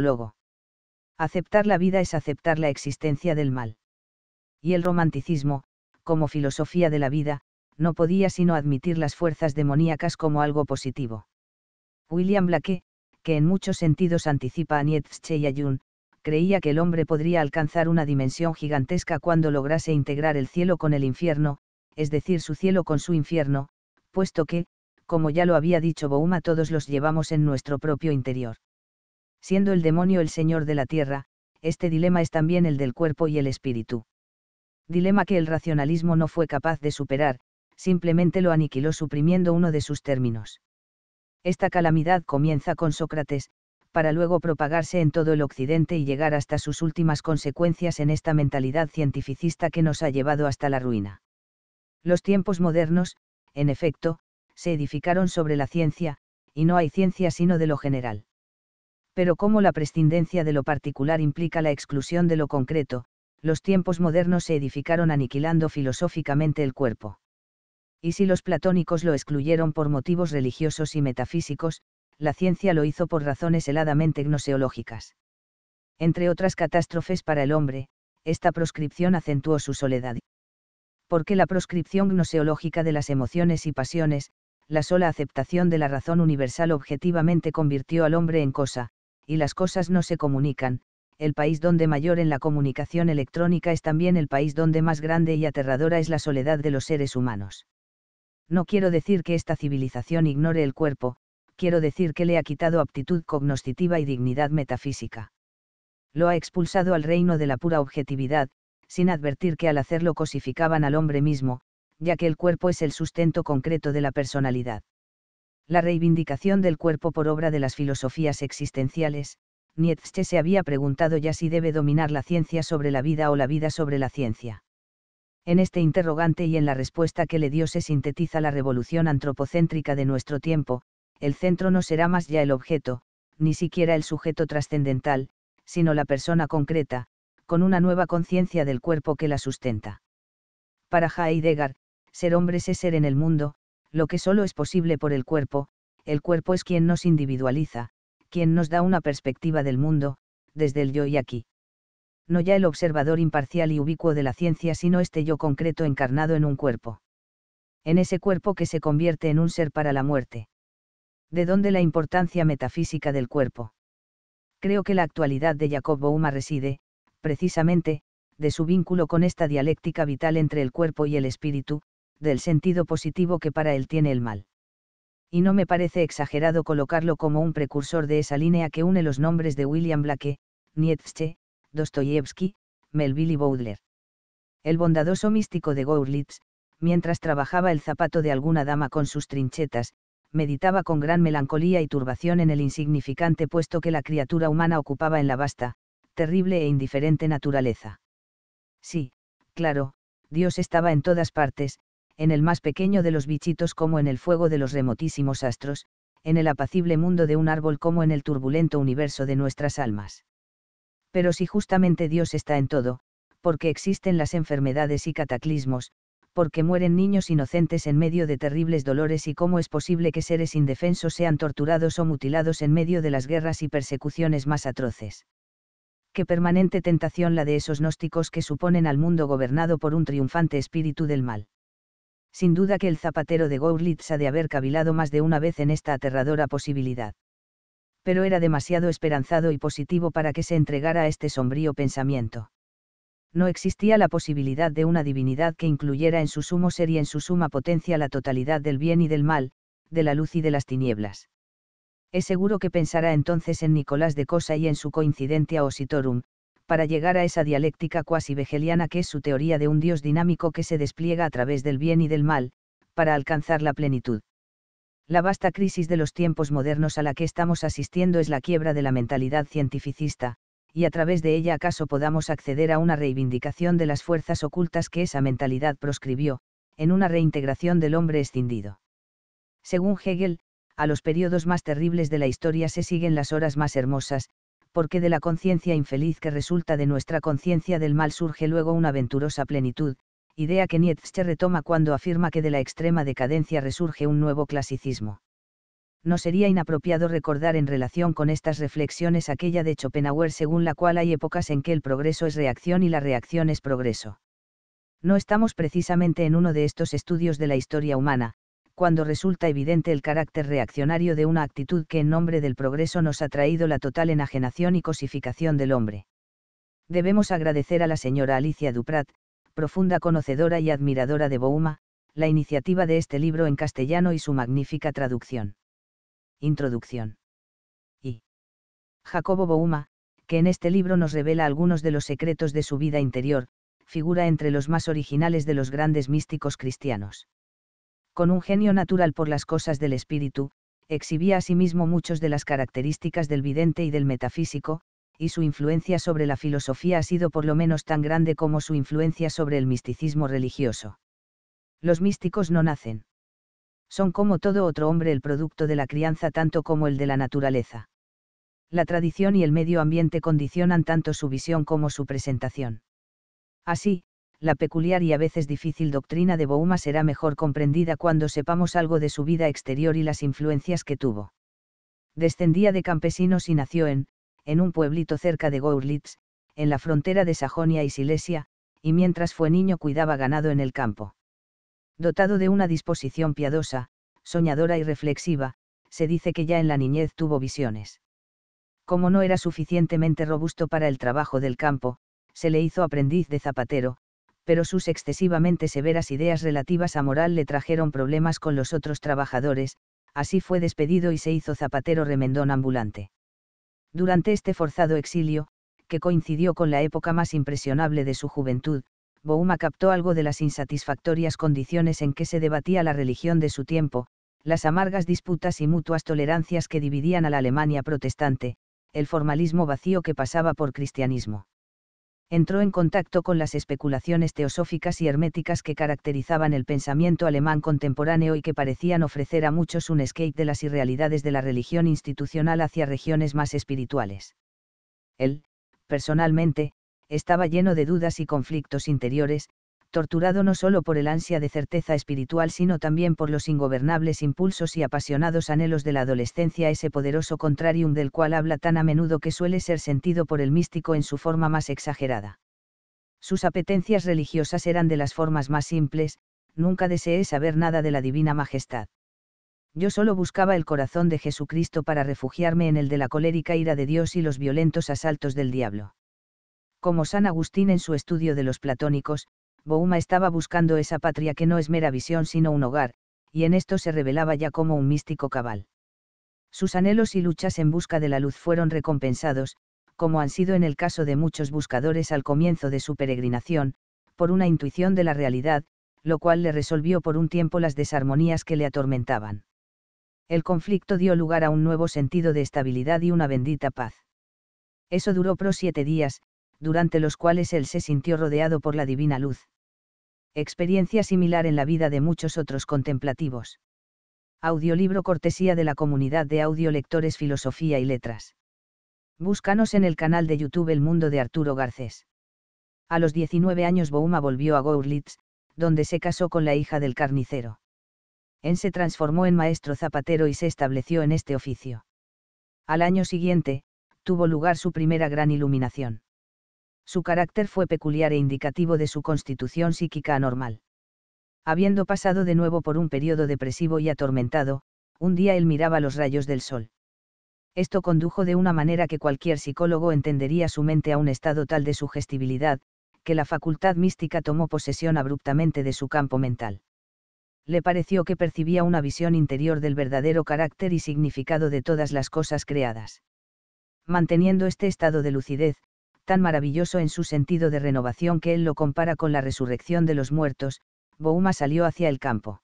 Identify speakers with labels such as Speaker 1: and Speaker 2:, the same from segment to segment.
Speaker 1: Logo. Aceptar la vida es aceptar la existencia del mal. Y el romanticismo, como filosofía de la vida, no podía sino admitir las fuerzas demoníacas como algo positivo. William Blake, que en muchos sentidos anticipa a Nietzsche y a Jung, creía que el hombre podría alcanzar una dimensión gigantesca cuando lograse integrar el cielo con el infierno, es decir, su cielo con su infierno, puesto que, como ya lo había dicho Bouma, todos los llevamos en nuestro propio interior siendo el demonio el señor de la tierra, este dilema es también el del cuerpo y el espíritu. Dilema que el racionalismo no fue capaz de superar, simplemente lo aniquiló suprimiendo uno de sus términos. Esta calamidad comienza con Sócrates, para luego propagarse en todo el Occidente y llegar hasta sus últimas consecuencias en esta mentalidad cientificista que nos ha llevado hasta la ruina. Los tiempos modernos, en efecto, se edificaron sobre la ciencia, y no hay ciencia sino de lo general pero como la prescindencia de lo particular implica la exclusión de lo concreto, los tiempos modernos se edificaron aniquilando filosóficamente el cuerpo. Y si los platónicos lo excluyeron por motivos religiosos y metafísicos, la ciencia lo hizo por razones heladamente gnoseológicas. Entre otras catástrofes para el hombre, esta proscripción acentuó su soledad. Porque la proscripción gnoseológica de las emociones y pasiones, la sola aceptación de la razón universal objetivamente convirtió al hombre en cosa, y las cosas no se comunican, el país donde mayor en la comunicación electrónica es también el país donde más grande y aterradora es la soledad de los seres humanos. No quiero decir que esta civilización ignore el cuerpo, quiero decir que le ha quitado aptitud cognoscitiva y dignidad metafísica. Lo ha expulsado al reino de la pura objetividad, sin advertir que al hacerlo cosificaban al hombre mismo, ya que el cuerpo es el sustento concreto de la personalidad la reivindicación del cuerpo por obra de las filosofías existenciales, Nietzsche se había preguntado ya si debe dominar la ciencia sobre la vida o la vida sobre la ciencia. En este interrogante y en la respuesta que le dio se sintetiza la revolución antropocéntrica de nuestro tiempo, el centro no será más ya el objeto, ni siquiera el sujeto trascendental, sino la persona concreta, con una nueva conciencia del cuerpo que la sustenta. Para Heidegger, ser hombre es ser en el mundo, lo que solo es posible por el cuerpo, el cuerpo es quien nos individualiza, quien nos da una perspectiva del mundo, desde el yo y aquí. No ya el observador imparcial y ubicuo de la ciencia, sino este yo concreto encarnado en un cuerpo. En ese cuerpo que se convierte en un ser para la muerte. De dónde la importancia metafísica del cuerpo. Creo que la actualidad de Jacob Bouma reside, precisamente, de su vínculo con esta dialéctica vital entre el cuerpo y el espíritu, del sentido positivo que para él tiene el mal. Y no me parece exagerado colocarlo como un precursor de esa línea que une los nombres de William Blake, Nietzsche, Dostoyevsky, Melville y Baudelaire. El bondadoso místico de Gourlitz, mientras trabajaba el zapato de alguna dama con sus trinchetas, meditaba con gran melancolía y turbación en el insignificante puesto que la criatura humana ocupaba en la vasta, terrible e indiferente naturaleza. Sí, claro, Dios estaba en todas partes, en el más pequeño de los bichitos como en el fuego de los remotísimos astros, en el apacible mundo de un árbol como en el turbulento universo de nuestras almas. Pero si justamente Dios está en todo, porque existen las enfermedades y cataclismos, porque mueren niños inocentes en medio de terribles dolores y cómo es posible que seres indefensos sean torturados o mutilados en medio de las guerras y persecuciones más atroces. Qué permanente tentación la de esos gnósticos que suponen al mundo gobernado por un triunfante espíritu del mal sin duda que el zapatero de Gourlitz ha de haber cavilado más de una vez en esta aterradora posibilidad. Pero era demasiado esperanzado y positivo para que se entregara a este sombrío pensamiento. No existía la posibilidad de una divinidad que incluyera en su sumo ser y en su suma potencia la totalidad del bien y del mal, de la luz y de las tinieblas. Es seguro que pensará entonces en Nicolás de Cosa y en su coincidente ositorum, para llegar a esa dialéctica cuasi vegeliana que es su teoría de un Dios dinámico que se despliega a través del bien y del mal, para alcanzar la plenitud. La vasta crisis de los tiempos modernos a la que estamos asistiendo es la quiebra de la mentalidad cientificista, y a través de ella acaso podamos acceder a una reivindicación de las fuerzas ocultas que esa mentalidad proscribió, en una reintegración del hombre escindido. Según Hegel, a los periodos más terribles de la historia se siguen las horas más hermosas, porque de la conciencia infeliz que resulta de nuestra conciencia del mal surge luego una aventurosa plenitud, idea que Nietzsche retoma cuando afirma que de la extrema decadencia resurge un nuevo clasicismo. No sería inapropiado recordar en relación con estas reflexiones aquella de Schopenhauer según la cual hay épocas en que el progreso es reacción y la reacción es progreso. No estamos precisamente en uno de estos estudios de la historia humana, cuando resulta evidente el carácter reaccionario de una actitud que en nombre del progreso nos ha traído la total enajenación y cosificación del hombre. Debemos agradecer a la señora Alicia Duprat, profunda conocedora y admiradora de Bouma, la iniciativa de este libro en castellano y su magnífica traducción. Introducción. Y. Jacobo Bouma, que en este libro nos revela algunos de los secretos de su vida interior, figura entre los más originales de los grandes místicos cristianos con un genio natural por las cosas del espíritu, exhibía mismo muchos de las características del vidente y del metafísico, y su influencia sobre la filosofía ha sido por lo menos tan grande como su influencia sobre el misticismo religioso. Los místicos no nacen. Son como todo otro hombre el producto de la crianza tanto como el de la naturaleza. La tradición y el medio ambiente condicionan tanto su visión como su presentación. Así, la peculiar y a veces difícil doctrina de Bouma será mejor comprendida cuando sepamos algo de su vida exterior y las influencias que tuvo. Descendía de campesinos y nació en, en un pueblito cerca de Gourlitz, en la frontera de Sajonia y Silesia, y mientras fue niño cuidaba ganado en el campo. Dotado de una disposición piadosa, soñadora y reflexiva, se dice que ya en la niñez tuvo visiones. Como no era suficientemente robusto para el trabajo del campo, se le hizo aprendiz de zapatero, pero sus excesivamente severas ideas relativas a moral le trajeron problemas con los otros trabajadores, así fue despedido y se hizo zapatero remendón ambulante. Durante este forzado exilio, que coincidió con la época más impresionable de su juventud, Bouma captó algo de las insatisfactorias condiciones en que se debatía la religión de su tiempo, las amargas disputas y mutuas tolerancias que dividían a la Alemania protestante, el formalismo vacío que pasaba por cristianismo entró en contacto con las especulaciones teosóficas y herméticas que caracterizaban el pensamiento alemán contemporáneo y que parecían ofrecer a muchos un escape de las irrealidades de la religión institucional hacia regiones más espirituales. Él, personalmente, estaba lleno de dudas y conflictos interiores, torturado no solo por el ansia de certeza espiritual, sino también por los ingobernables impulsos y apasionados anhelos de la adolescencia, ese poderoso contrarium del cual habla tan a menudo que suele ser sentido por el místico en su forma más exagerada. Sus apetencias religiosas eran de las formas más simples, nunca deseé saber nada de la divina majestad. Yo solo buscaba el corazón de Jesucristo para refugiarme en el de la colérica ira de Dios y los violentos asaltos del diablo. Como San Agustín en su estudio de los platónicos, Bouma estaba buscando esa patria que no es mera visión sino un hogar, y en esto se revelaba ya como un místico cabal. Sus anhelos y luchas en busca de la luz fueron recompensados, como han sido en el caso de muchos buscadores al comienzo de su peregrinación, por una intuición de la realidad, lo cual le resolvió por un tiempo las desarmonías que le atormentaban. El conflicto dio lugar a un nuevo sentido de estabilidad y una bendita paz. Eso duró pro siete días, durante los cuales él se sintió rodeado por la divina luz, experiencia similar en la vida de muchos otros contemplativos. Audiolibro cortesía de la comunidad de audiolectores Filosofía y Letras. Búscanos en el canal de YouTube El Mundo de Arturo Garcés. A los 19 años Bouma volvió a Gourlitz, donde se casó con la hija del carnicero. En se transformó en maestro zapatero y se estableció en este oficio. Al año siguiente, tuvo lugar su primera gran iluminación su carácter fue peculiar e indicativo de su constitución psíquica anormal. Habiendo pasado de nuevo por un periodo depresivo y atormentado, un día él miraba los rayos del sol. Esto condujo de una manera que cualquier psicólogo entendería su mente a un estado tal de sugestibilidad, que la facultad mística tomó posesión abruptamente de su campo mental. Le pareció que percibía una visión interior del verdadero carácter y significado de todas las cosas creadas. Manteniendo este estado de lucidez, tan maravilloso en su sentido de renovación que él lo compara con la resurrección de los muertos, Bouma salió hacia el campo.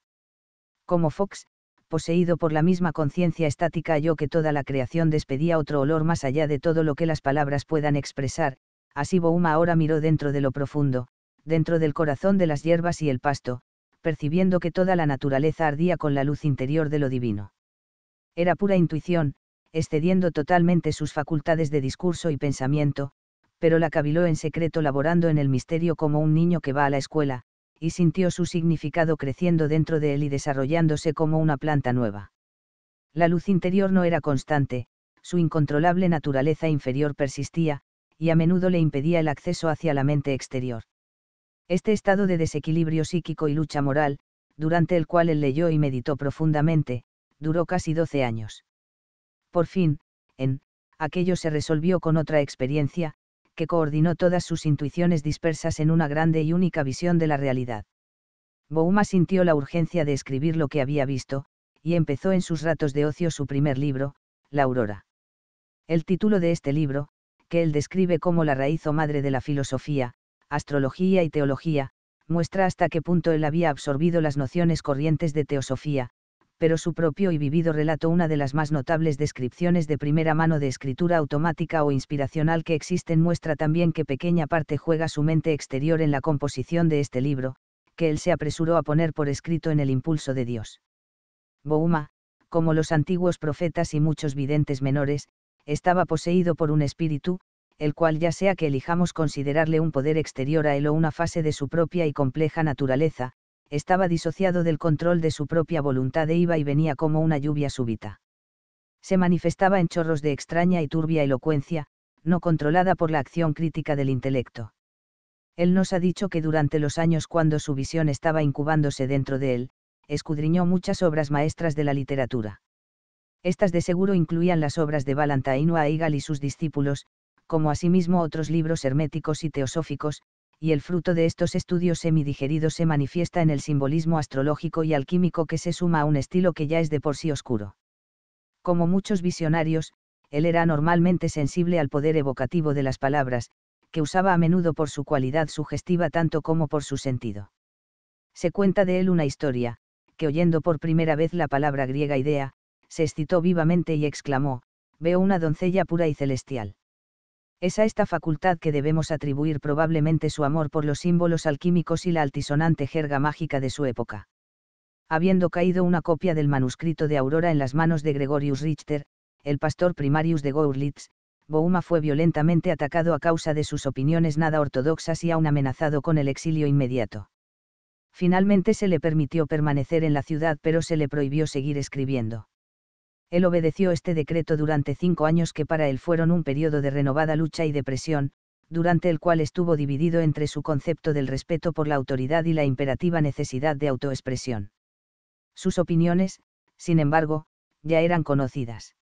Speaker 1: Como Fox, poseído por la misma conciencia estática halló que toda la creación despedía otro olor más allá de todo lo que las palabras puedan expresar, así Bouma ahora miró dentro de lo profundo, dentro del corazón de las hierbas y el pasto, percibiendo que toda la naturaleza ardía con la luz interior de lo divino. Era pura intuición, excediendo totalmente sus facultades de discurso y pensamiento, pero la caviló en secreto laborando en el misterio como un niño que va a la escuela, y sintió su significado creciendo dentro de él y desarrollándose como una planta nueva. La luz interior no era constante, su incontrolable naturaleza inferior persistía, y a menudo le impedía el acceso hacia la mente exterior. Este estado de desequilibrio psíquico y lucha moral, durante el cual él leyó y meditó profundamente, duró casi doce años. Por fin, en, aquello se resolvió con otra experiencia, que coordinó todas sus intuiciones dispersas en una grande y única visión de la realidad. Bouma sintió la urgencia de escribir lo que había visto, y empezó en sus ratos de ocio su primer libro, La Aurora. El título de este libro, que él describe como la raíz o madre de la filosofía, astrología y teología, muestra hasta qué punto él había absorbido las nociones corrientes de teosofía, pero su propio y vivido relato una de las más notables descripciones de primera mano de escritura automática o inspiracional que existen muestra también que pequeña parte juega su mente exterior en la composición de este libro, que él se apresuró a poner por escrito en el impulso de Dios. Bouma, como los antiguos profetas y muchos videntes menores, estaba poseído por un espíritu, el cual ya sea que elijamos considerarle un poder exterior a él o una fase de su propia y compleja naturaleza, estaba disociado del control de su propia voluntad e iba y venía como una lluvia súbita. Se manifestaba en chorros de extraña y turbia elocuencia, no controlada por la acción crítica del intelecto. Él nos ha dicho que durante los años cuando su visión estaba incubándose dentro de él, escudriñó muchas obras maestras de la literatura. Estas de seguro incluían las obras de Valentine Weigel y sus discípulos, como asimismo otros libros herméticos y teosóficos, y el fruto de estos estudios semidigeridos se manifiesta en el simbolismo astrológico y alquímico que se suma a un estilo que ya es de por sí oscuro. Como muchos visionarios, él era normalmente sensible al poder evocativo de las palabras, que usaba a menudo por su cualidad sugestiva tanto como por su sentido. Se cuenta de él una historia, que oyendo por primera vez la palabra griega idea, se excitó vivamente y exclamó, veo una doncella pura y celestial. Es a esta facultad que debemos atribuir probablemente su amor por los símbolos alquímicos y la altisonante jerga mágica de su época. Habiendo caído una copia del manuscrito de Aurora en las manos de Gregorius Richter, el pastor primarius de Gourlitz, Bouma fue violentamente atacado a causa de sus opiniones nada ortodoxas y aún amenazado con el exilio inmediato. Finalmente se le permitió permanecer en la ciudad pero se le prohibió seguir escribiendo él obedeció este decreto durante cinco años que para él fueron un periodo de renovada lucha y depresión, durante el cual estuvo dividido entre su concepto del respeto por la autoridad y la imperativa necesidad de autoexpresión. Sus opiniones, sin embargo, ya eran conocidas.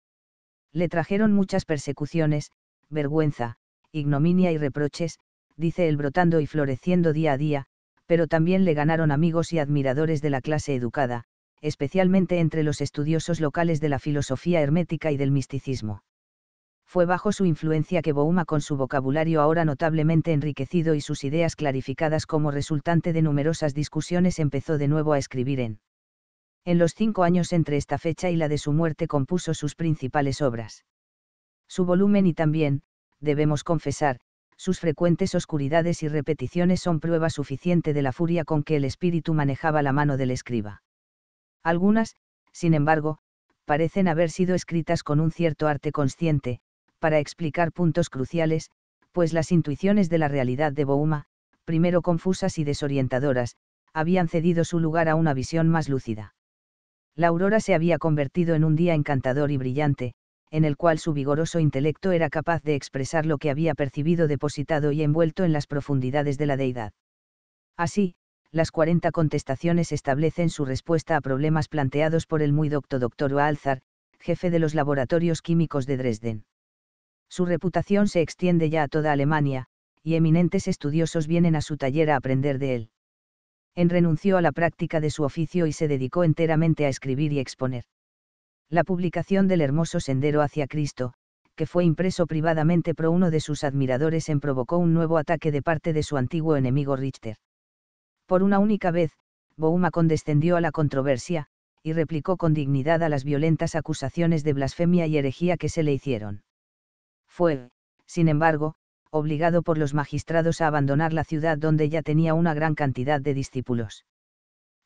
Speaker 1: Le trajeron muchas persecuciones, vergüenza, ignominia y reproches, dice él brotando y floreciendo día a día, pero también le ganaron amigos y admiradores de la clase educada, especialmente entre los estudiosos locales de la filosofía hermética y del misticismo. Fue bajo su influencia que Bouma con su vocabulario ahora notablemente enriquecido y sus ideas clarificadas como resultante de numerosas discusiones empezó de nuevo a escribir en. En los cinco años entre esta fecha y la de su muerte compuso sus principales obras. Su volumen y también, debemos confesar, sus frecuentes oscuridades y repeticiones son prueba suficiente de la furia con que el espíritu manejaba la mano del escriba. Algunas, sin embargo, parecen haber sido escritas con un cierto arte consciente, para explicar puntos cruciales, pues las intuiciones de la realidad de Bouma, primero confusas y desorientadoras, habían cedido su lugar a una visión más lúcida. La aurora se había convertido en un día encantador y brillante, en el cual su vigoroso intelecto era capaz de expresar lo que había percibido depositado y envuelto en las profundidades de la deidad. Así, las 40 contestaciones establecen su respuesta a problemas planteados por el muy docto doctor Walzar, jefe de los laboratorios químicos de Dresden. Su reputación se extiende ya a toda Alemania, y eminentes estudiosos vienen a su taller a aprender de él. En renunció a la práctica de su oficio y se dedicó enteramente a escribir y exponer. La publicación del hermoso Sendero hacia Cristo, que fue impreso privadamente por uno de sus admiradores, en provocó un nuevo ataque de parte de su antiguo enemigo Richter. Por una única vez, Bouma condescendió a la controversia, y replicó con dignidad a las violentas acusaciones de blasfemia y herejía que se le hicieron. Fue, sin embargo, obligado por los magistrados a abandonar la ciudad donde ya tenía una gran cantidad de discípulos.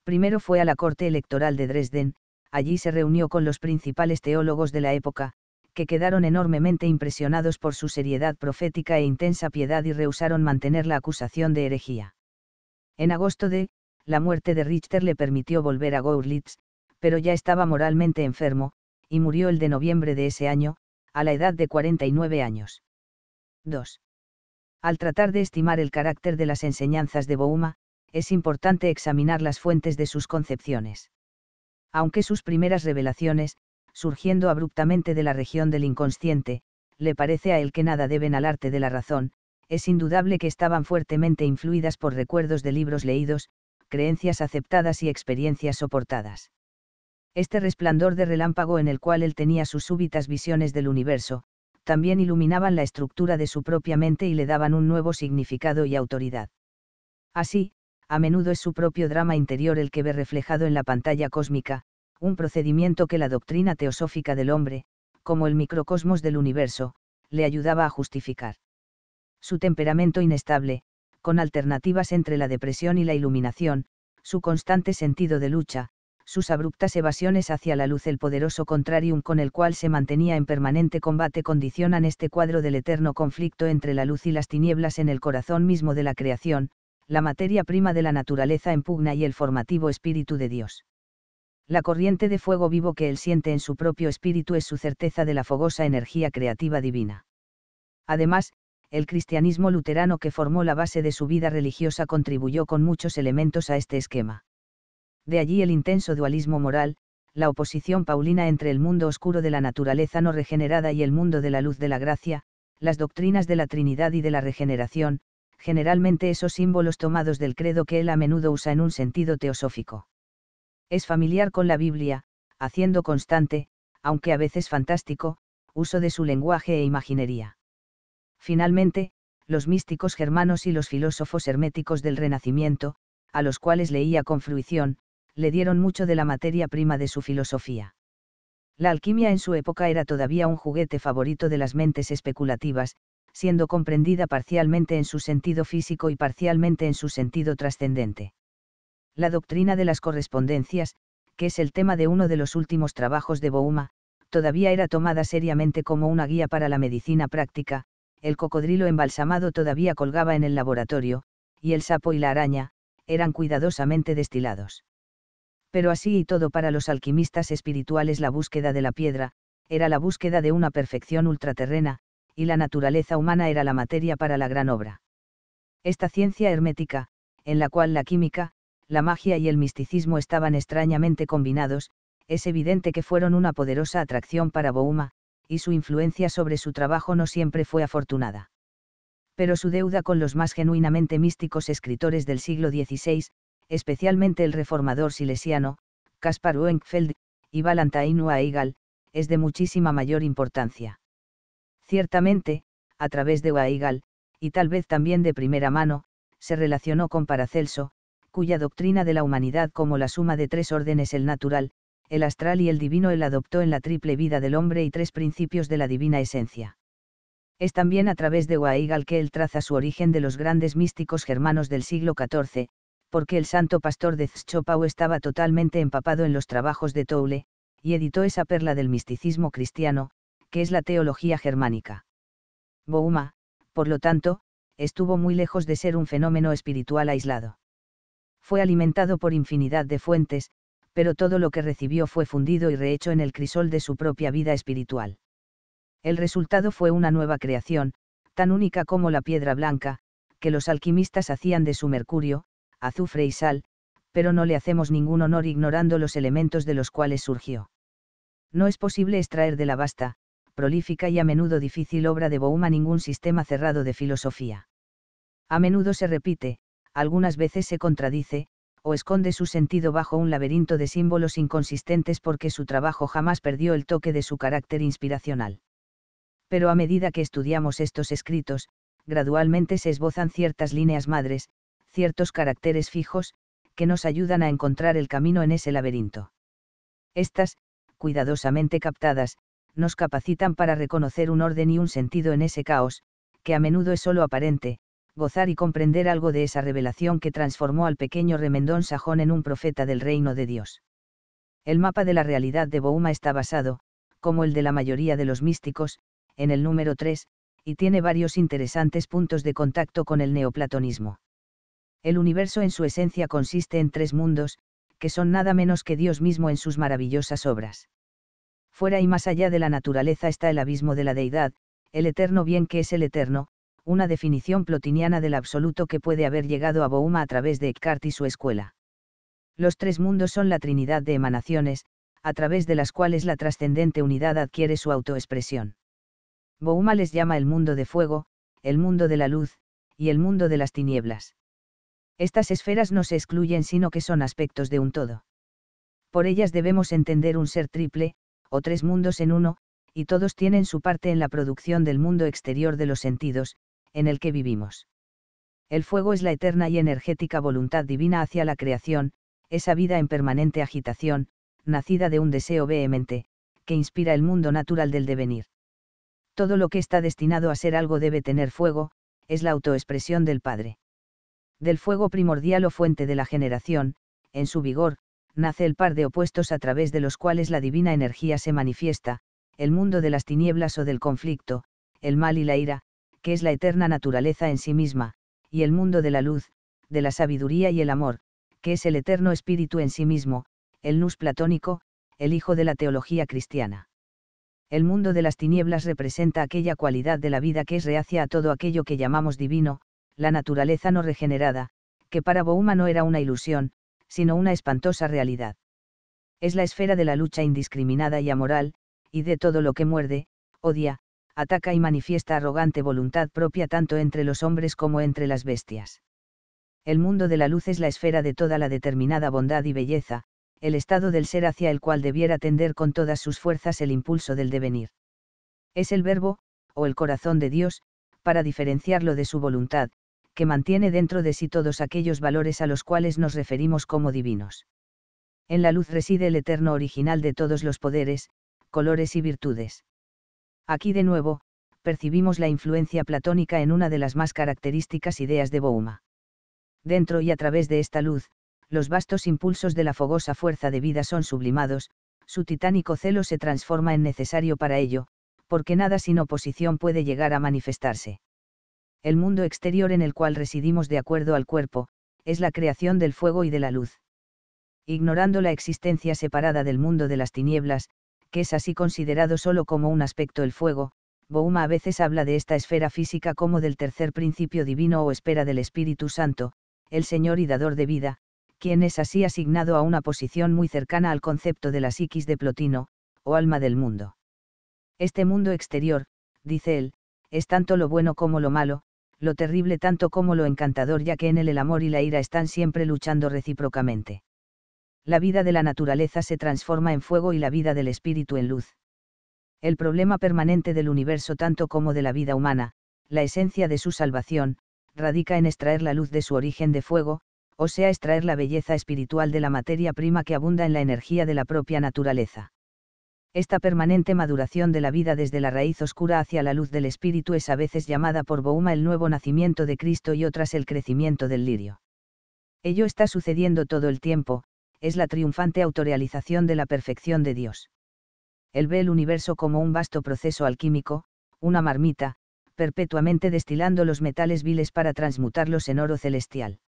Speaker 1: Primero fue a la corte electoral de Dresden, allí se reunió con los principales teólogos de la época, que quedaron enormemente impresionados por su seriedad profética e intensa piedad y rehusaron mantener la acusación de herejía. En agosto de, la muerte de Richter le permitió volver a Görlitz, pero ya estaba moralmente enfermo, y murió el de noviembre de ese año, a la edad de 49 años. 2. Al tratar de estimar el carácter de las enseñanzas de Bouma, es importante examinar las fuentes de sus concepciones. Aunque sus primeras revelaciones, surgiendo abruptamente de la región del inconsciente, le parece a él que nada deben al arte de la razón, es indudable que estaban fuertemente influidas por recuerdos de libros leídos, creencias aceptadas y experiencias soportadas. Este resplandor de relámpago en el cual él tenía sus súbitas visiones del universo, también iluminaban la estructura de su propia mente y le daban un nuevo significado y autoridad. Así, a menudo es su propio drama interior el que ve reflejado en la pantalla cósmica, un procedimiento que la doctrina teosófica del hombre, como el microcosmos del universo, le ayudaba a justificar su temperamento inestable, con alternativas entre la depresión y la iluminación, su constante sentido de lucha, sus abruptas evasiones hacia la luz el poderoso contrarium con el cual se mantenía en permanente combate condicionan este cuadro del eterno conflicto entre la luz y las tinieblas en el corazón mismo de la creación, la materia prima de la naturaleza en pugna y el formativo espíritu de Dios. La corriente de fuego vivo que él siente en su propio espíritu es su certeza de la fogosa energía creativa divina. Además, el cristianismo luterano que formó la base de su vida religiosa contribuyó con muchos elementos a este esquema. De allí el intenso dualismo moral, la oposición paulina entre el mundo oscuro de la naturaleza no regenerada y el mundo de la luz de la gracia, las doctrinas de la Trinidad y de la regeneración, generalmente esos símbolos tomados del credo que él a menudo usa en un sentido teosófico. Es familiar con la Biblia, haciendo constante, aunque a veces fantástico, uso de su lenguaje e imaginería. Finalmente, los místicos germanos y los filósofos herméticos del Renacimiento, a los cuales leía con fruición, le dieron mucho de la materia prima de su filosofía. La alquimia en su época era todavía un juguete favorito de las mentes especulativas, siendo comprendida parcialmente en su sentido físico y parcialmente en su sentido trascendente. La doctrina de las correspondencias, que es el tema de uno de los últimos trabajos de Bouma, todavía era tomada seriamente como una guía para la medicina práctica, el cocodrilo embalsamado todavía colgaba en el laboratorio, y el sapo y la araña, eran cuidadosamente destilados. Pero así y todo para los alquimistas espirituales la búsqueda de la piedra, era la búsqueda de una perfección ultraterrena, y la naturaleza humana era la materia para la gran obra. Esta ciencia hermética, en la cual la química, la magia y el misticismo estaban extrañamente combinados, es evidente que fueron una poderosa atracción para Bohuma, y su influencia sobre su trabajo no siempre fue afortunada. Pero su deuda con los más genuinamente místicos escritores del siglo XVI, especialmente el reformador silesiano, Caspar Wenckfeld y Valentine Weigel, es de muchísima mayor importancia. Ciertamente, a través de Weigel, y tal vez también de primera mano, se relacionó con Paracelso, cuya doctrina de la humanidad como la suma de tres órdenes el natural, el astral y el divino él adoptó en la triple vida del hombre y tres principios de la divina esencia. Es también a través de Waigal que él traza su origen de los grandes místicos germanos del siglo XIV, porque el santo pastor de Zschopau estaba totalmente empapado en los trabajos de Toule, y editó esa perla del misticismo cristiano, que es la teología germánica. Bouma, por lo tanto, estuvo muy lejos de ser un fenómeno espiritual aislado. Fue alimentado por infinidad de fuentes, pero todo lo que recibió fue fundido y rehecho en el crisol de su propia vida espiritual. El resultado fue una nueva creación, tan única como la piedra blanca, que los alquimistas hacían de su mercurio, azufre y sal, pero no le hacemos ningún honor ignorando los elementos de los cuales surgió. No es posible extraer de la vasta, prolífica y a menudo difícil obra de Bouma ningún sistema cerrado de filosofía. A menudo se repite, algunas veces se contradice, o esconde su sentido bajo un laberinto de símbolos inconsistentes porque su trabajo jamás perdió el toque de su carácter inspiracional. Pero a medida que estudiamos estos escritos, gradualmente se esbozan ciertas líneas madres, ciertos caracteres fijos, que nos ayudan a encontrar el camino en ese laberinto. Estas, cuidadosamente captadas, nos capacitan para reconocer un orden y un sentido en ese caos, que a menudo es solo aparente, gozar y comprender algo de esa revelación que transformó al pequeño remendón sajón en un profeta del reino de Dios. El mapa de la realidad de Bouma está basado, como el de la mayoría de los místicos, en el número 3, y tiene varios interesantes puntos de contacto con el neoplatonismo. El universo en su esencia consiste en tres mundos, que son nada menos que Dios mismo en sus maravillosas obras. Fuera y más allá de la naturaleza está el abismo de la deidad, el eterno bien que es el eterno, una definición plotiniana del absoluto que puede haber llegado a Bouma a través de Eckhart y su escuela. Los tres mundos son la trinidad de emanaciones, a través de las cuales la trascendente unidad adquiere su autoexpresión. Bouma les llama el mundo de fuego, el mundo de la luz, y el mundo de las tinieblas. Estas esferas no se excluyen sino que son aspectos de un todo. Por ellas debemos entender un ser triple, o tres mundos en uno, y todos tienen su parte en la producción del mundo exterior de los sentidos, en el que vivimos. El fuego es la eterna y energética voluntad divina hacia la creación, esa vida en permanente agitación, nacida de un deseo vehemente, que inspira el mundo natural del devenir. Todo lo que está destinado a ser algo debe tener fuego, es la autoexpresión del Padre. Del fuego primordial o fuente de la generación, en su vigor, nace el par de opuestos a través de los cuales la divina energía se manifiesta, el mundo de las tinieblas o del conflicto, el mal y la ira, que es la eterna naturaleza en sí misma, y el mundo de la luz, de la sabiduría y el amor, que es el eterno espíritu en sí mismo, el nus platónico, el hijo de la teología cristiana. El mundo de las tinieblas representa aquella cualidad de la vida que es reacia a todo aquello que llamamos divino, la naturaleza no regenerada, que para Bouma no era una ilusión, sino una espantosa realidad. Es la esfera de la lucha indiscriminada y amoral, y de todo lo que muerde, odia, ataca y manifiesta arrogante voluntad propia tanto entre los hombres como entre las bestias. El mundo de la luz es la esfera de toda la determinada bondad y belleza, el estado del ser hacia el cual debiera tender con todas sus fuerzas el impulso del devenir. Es el verbo, o el corazón de Dios, para diferenciarlo de su voluntad, que mantiene dentro de sí todos aquellos valores a los cuales nos referimos como divinos. En la luz reside el eterno original de todos los poderes, colores y virtudes. Aquí de nuevo, percibimos la influencia platónica en una de las más características ideas de Bouma. Dentro y a través de esta luz, los vastos impulsos de la fogosa fuerza de vida son sublimados, su titánico celo se transforma en necesario para ello, porque nada sin oposición puede llegar a manifestarse. El mundo exterior en el cual residimos de acuerdo al cuerpo, es la creación del fuego y de la luz. Ignorando la existencia separada del mundo de las tinieblas, que es así considerado solo como un aspecto el fuego, Bouma a veces habla de esta esfera física como del tercer principio divino o espera del Espíritu Santo, el Señor y dador de vida, quien es así asignado a una posición muy cercana al concepto de la psiquis de Plotino, o alma del mundo. Este mundo exterior, dice él, es tanto lo bueno como lo malo, lo terrible tanto como lo encantador ya que en él el amor y la ira están siempre luchando recíprocamente la vida de la naturaleza se transforma en fuego y la vida del espíritu en luz. El problema permanente del universo tanto como de la vida humana, la esencia de su salvación, radica en extraer la luz de su origen de fuego, o sea, extraer la belleza espiritual de la materia prima que abunda en la energía de la propia naturaleza. Esta permanente maduración de la vida desde la raíz oscura hacia la luz del espíritu es a veces llamada por Bouma el nuevo nacimiento de Cristo y otras el crecimiento del lirio. Ello está sucediendo todo el tiempo, es la triunfante autorealización de la perfección de Dios. Él ve el universo como un vasto proceso alquímico, una marmita, perpetuamente destilando los metales viles para transmutarlos en oro celestial.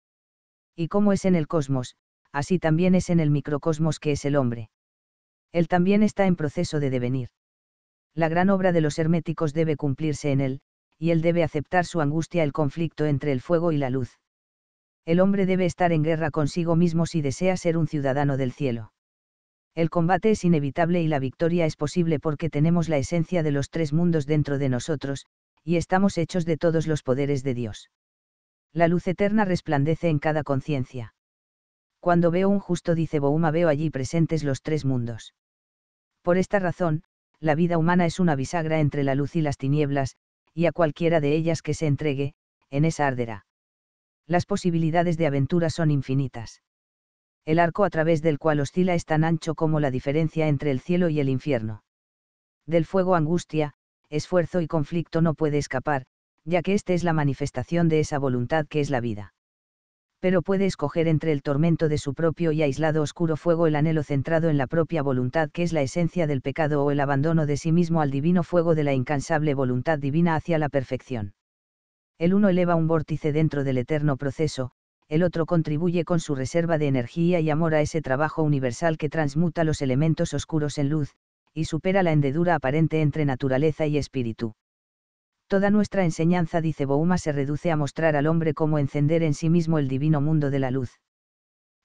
Speaker 1: Y como es en el cosmos, así también es en el microcosmos que es el hombre. Él también está en proceso de devenir. La gran obra de los herméticos debe cumplirse en él, y él debe aceptar su angustia el conflicto entre el fuego y la luz el hombre debe estar en guerra consigo mismo si desea ser un ciudadano del cielo. El combate es inevitable y la victoria es posible porque tenemos la esencia de los tres mundos dentro de nosotros, y estamos hechos de todos los poderes de Dios. La luz eterna resplandece en cada conciencia. Cuando veo un justo, dice Bouma, veo allí presentes los tres mundos. Por esta razón, la vida humana es una bisagra entre la luz y las tinieblas, y a cualquiera de ellas que se entregue, en esa arderá las posibilidades de aventura son infinitas. El arco a través del cual oscila es tan ancho como la diferencia entre el cielo y el infierno. Del fuego angustia, esfuerzo y conflicto no puede escapar, ya que éste es la manifestación de esa voluntad que es la vida. Pero puede escoger entre el tormento de su propio y aislado oscuro fuego el anhelo centrado en la propia voluntad que es la esencia del pecado o el abandono de sí mismo al divino fuego de la incansable voluntad divina hacia la perfección el uno eleva un vórtice dentro del eterno proceso, el otro contribuye con su reserva de energía y amor a ese trabajo universal que transmuta los elementos oscuros en luz, y supera la hendedura aparente entre naturaleza y espíritu. Toda nuestra enseñanza, dice Bouma, se reduce a mostrar al hombre cómo encender en sí mismo el divino mundo de la luz.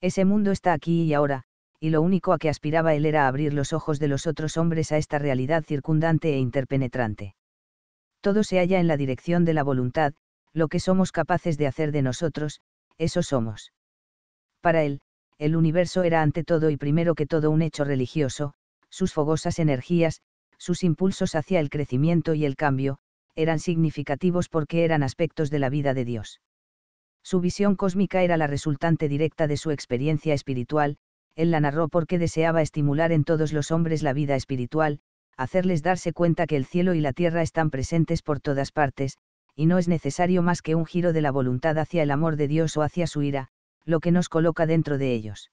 Speaker 1: Ese mundo está aquí y ahora, y lo único a que aspiraba él era abrir los ojos de los otros hombres a esta realidad circundante e interpenetrante. Todo se halla en la dirección de la voluntad, lo que somos capaces de hacer de nosotros, eso somos. Para él, el universo era ante todo y primero que todo un hecho religioso, sus fogosas energías, sus impulsos hacia el crecimiento y el cambio, eran significativos porque eran aspectos de la vida de Dios. Su visión cósmica era la resultante directa de su experiencia espiritual, él la narró porque deseaba estimular en todos los hombres la vida espiritual, hacerles darse cuenta que el cielo y la tierra están presentes por todas partes, y no es necesario más que un giro de la voluntad hacia el amor de Dios o hacia su ira, lo que nos coloca dentro de ellos.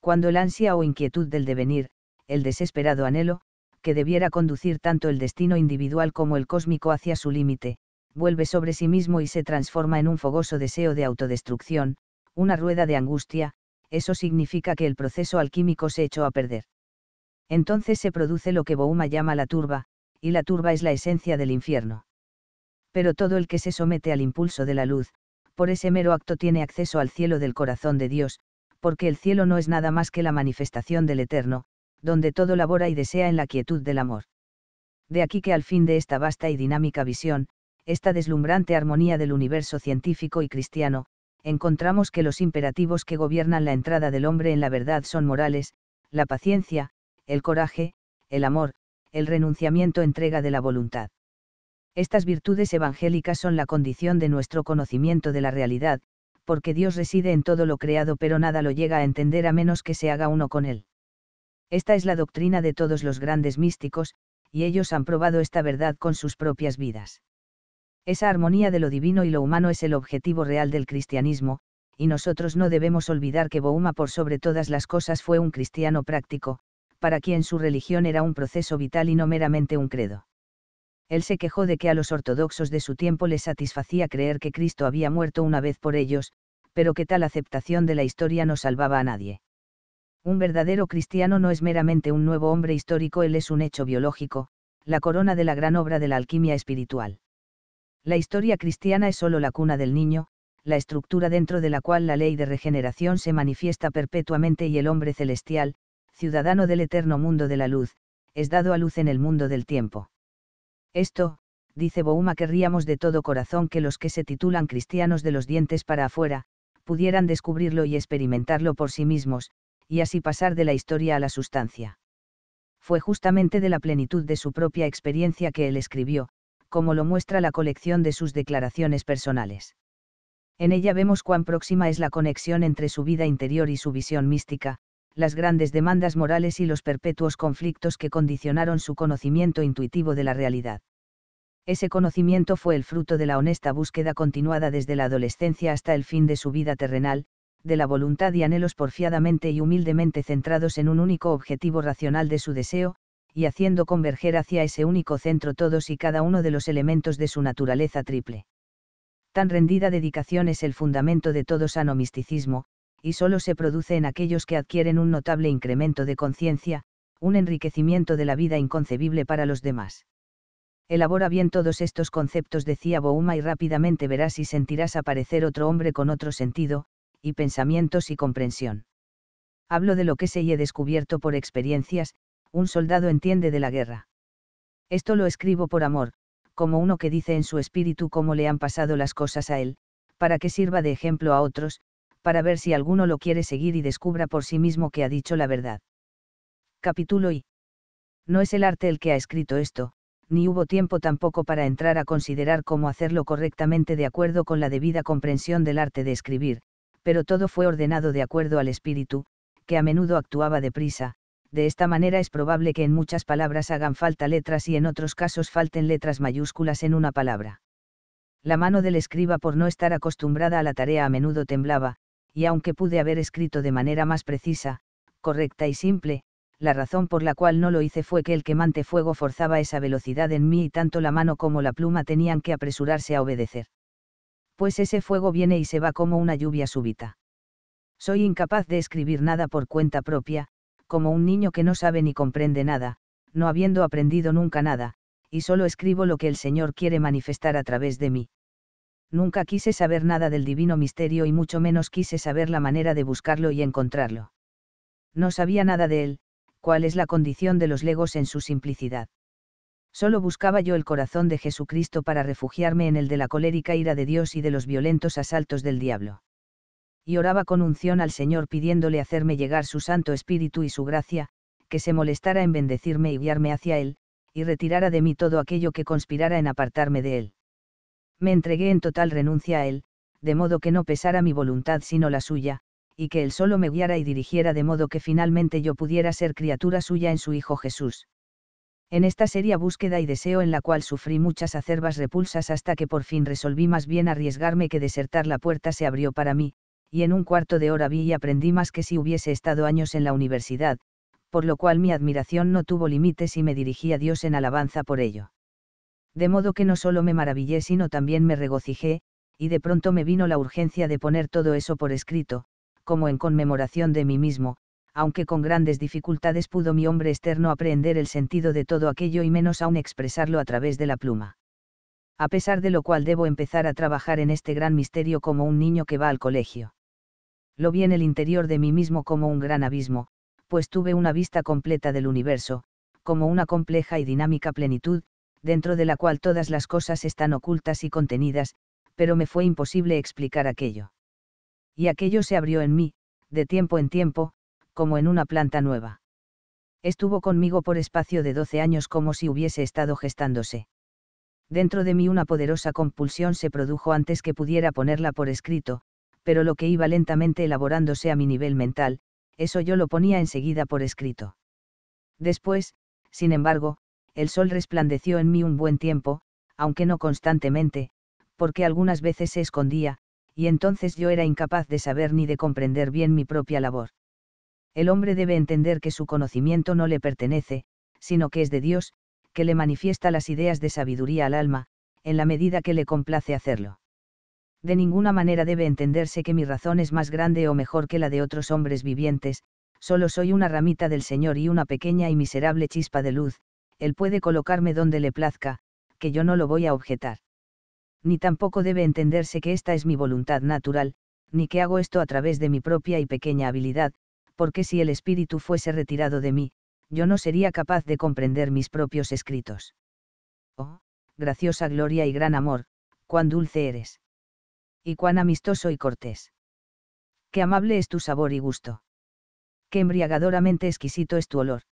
Speaker 1: Cuando el ansia o inquietud del devenir, el desesperado anhelo, que debiera conducir tanto el destino individual como el cósmico hacia su límite, vuelve sobre sí mismo y se transforma en un fogoso deseo de autodestrucción, una rueda de angustia, eso significa que el proceso alquímico se echó a perder. Entonces se produce lo que Bouma llama la turba, y la turba es la esencia del infierno pero todo el que se somete al impulso de la luz, por ese mero acto tiene acceso al cielo del corazón de Dios, porque el cielo no es nada más que la manifestación del Eterno, donde todo labora y desea en la quietud del amor. De aquí que al fin de esta vasta y dinámica visión, esta deslumbrante armonía del universo científico y cristiano, encontramos que los imperativos que gobiernan la entrada del hombre en la verdad son morales, la paciencia, el coraje, el amor, el renunciamiento entrega de la voluntad. Estas virtudes evangélicas son la condición de nuestro conocimiento de la realidad, porque Dios reside en todo lo creado pero nada lo llega a entender a menos que se haga uno con él. Esta es la doctrina de todos los grandes místicos, y ellos han probado esta verdad con sus propias vidas. Esa armonía de lo divino y lo humano es el objetivo real del cristianismo, y nosotros no debemos olvidar que Bohuma por sobre todas las cosas fue un cristiano práctico, para quien su religión era un proceso vital y no meramente un credo él se quejó de que a los ortodoxos de su tiempo les satisfacía creer que Cristo había muerto una vez por ellos, pero que tal aceptación de la historia no salvaba a nadie. Un verdadero cristiano no es meramente un nuevo hombre histórico, él es un hecho biológico, la corona de la gran obra de la alquimia espiritual. La historia cristiana es sólo la cuna del niño, la estructura dentro de la cual la ley de regeneración se manifiesta perpetuamente y el hombre celestial, ciudadano del eterno mundo de la luz, es dado a luz en el mundo del tiempo. Esto, dice Bouma, querríamos de todo corazón que los que se titulan cristianos de los dientes para afuera, pudieran descubrirlo y experimentarlo por sí mismos, y así pasar de la historia a la sustancia. Fue justamente de la plenitud de su propia experiencia que él escribió, como lo muestra la colección de sus declaraciones personales. En ella vemos cuán próxima es la conexión entre su vida interior y su visión mística, las grandes demandas morales y los perpetuos conflictos que condicionaron su conocimiento intuitivo de la realidad. Ese conocimiento fue el fruto de la honesta búsqueda continuada desde la adolescencia hasta el fin de su vida terrenal, de la voluntad y anhelos porfiadamente y humildemente centrados en un único objetivo racional de su deseo, y haciendo converger hacia ese único centro todos y cada uno de los elementos de su naturaleza triple. Tan rendida dedicación es el fundamento de todo sano misticismo, y solo se produce en aquellos que adquieren un notable incremento de conciencia, un enriquecimiento de la vida inconcebible para los demás. Elabora bien todos estos conceptos, decía Bouma, y rápidamente verás y sentirás aparecer otro hombre con otro sentido, y pensamientos y comprensión. Hablo de lo que se y he descubierto por experiencias, un soldado entiende de la guerra. Esto lo escribo por amor, como uno que dice en su espíritu cómo le han pasado las cosas a él, para que sirva de ejemplo a otros, para ver si alguno lo quiere seguir y descubra por sí mismo que ha dicho la verdad. Capítulo I. No es el arte el que ha escrito esto, ni hubo tiempo tampoco para entrar a considerar cómo hacerlo correctamente de acuerdo con la debida comprensión del arte de escribir, pero todo fue ordenado de acuerdo al espíritu, que a menudo actuaba deprisa, de esta manera es probable que en muchas palabras hagan falta letras y en otros casos falten letras mayúsculas en una palabra. La mano del escriba por no estar acostumbrada a la tarea a menudo temblaba, y aunque pude haber escrito de manera más precisa, correcta y simple, la razón por la cual no lo hice fue que el quemante fuego forzaba esa velocidad en mí y tanto la mano como la pluma tenían que apresurarse a obedecer. Pues ese fuego viene y se va como una lluvia súbita. Soy incapaz de escribir nada por cuenta propia, como un niño que no sabe ni comprende nada, no habiendo aprendido nunca nada, y solo escribo lo que el Señor quiere manifestar a través de mí nunca quise saber nada del divino misterio y mucho menos quise saber la manera de buscarlo y encontrarlo. No sabía nada de él, cuál es la condición de los legos en su simplicidad. Solo buscaba yo el corazón de Jesucristo para refugiarme en el de la colérica ira de Dios y de los violentos asaltos del diablo. Y oraba con unción al Señor pidiéndole hacerme llegar su Santo Espíritu y su gracia, que se molestara en bendecirme y guiarme hacia Él, y retirara de mí todo aquello que conspirara en apartarme de Él me entregué en total renuncia a él, de modo que no pesara mi voluntad sino la suya, y que él solo me guiara y dirigiera de modo que finalmente yo pudiera ser criatura suya en su Hijo Jesús. En esta seria búsqueda y deseo en la cual sufrí muchas acerbas repulsas hasta que por fin resolví más bien arriesgarme que desertar la puerta se abrió para mí, y en un cuarto de hora vi y aprendí más que si hubiese estado años en la universidad, por lo cual mi admiración no tuvo límites y me dirigí a Dios en alabanza por ello. De modo que no solo me maravillé, sino también me regocijé, y de pronto me vino la urgencia de poner todo eso por escrito, como en conmemoración de mí mismo, aunque con grandes dificultades pudo mi hombre externo aprender el sentido de todo aquello y menos aún expresarlo a través de la pluma. A pesar de lo cual debo empezar a trabajar en este gran misterio como un niño que va al colegio. Lo vi en el interior de mí mismo como un gran abismo, pues tuve una vista completa del universo, como una compleja y dinámica plenitud, dentro de la cual todas las cosas están ocultas y contenidas, pero me fue imposible explicar aquello. Y aquello se abrió en mí, de tiempo en tiempo, como en una planta nueva. Estuvo conmigo por espacio de doce años como si hubiese estado gestándose. Dentro de mí una poderosa compulsión se produjo antes que pudiera ponerla por escrito, pero lo que iba lentamente elaborándose a mi nivel mental, eso yo lo ponía enseguida por escrito. Después, sin embargo, el sol resplandeció en mí un buen tiempo, aunque no constantemente, porque algunas veces se escondía, y entonces yo era incapaz de saber ni de comprender bien mi propia labor. El hombre debe entender que su conocimiento no le pertenece, sino que es de Dios, que le manifiesta las ideas de sabiduría al alma, en la medida que le complace hacerlo. De ninguna manera debe entenderse que mi razón es más grande o mejor que la de otros hombres vivientes, solo soy una ramita del Señor y una pequeña y miserable chispa de luz, él puede colocarme donde le plazca, que yo no lo voy a objetar. Ni tampoco debe entenderse que esta es mi voluntad natural, ni que hago esto a través de mi propia y pequeña habilidad, porque si el espíritu fuese retirado de mí, yo no sería capaz de comprender mis propios escritos. Oh, graciosa gloria y gran amor, cuán dulce eres. Y cuán amistoso y cortés. Qué amable es tu sabor y gusto. Qué embriagadoramente exquisito es tu olor.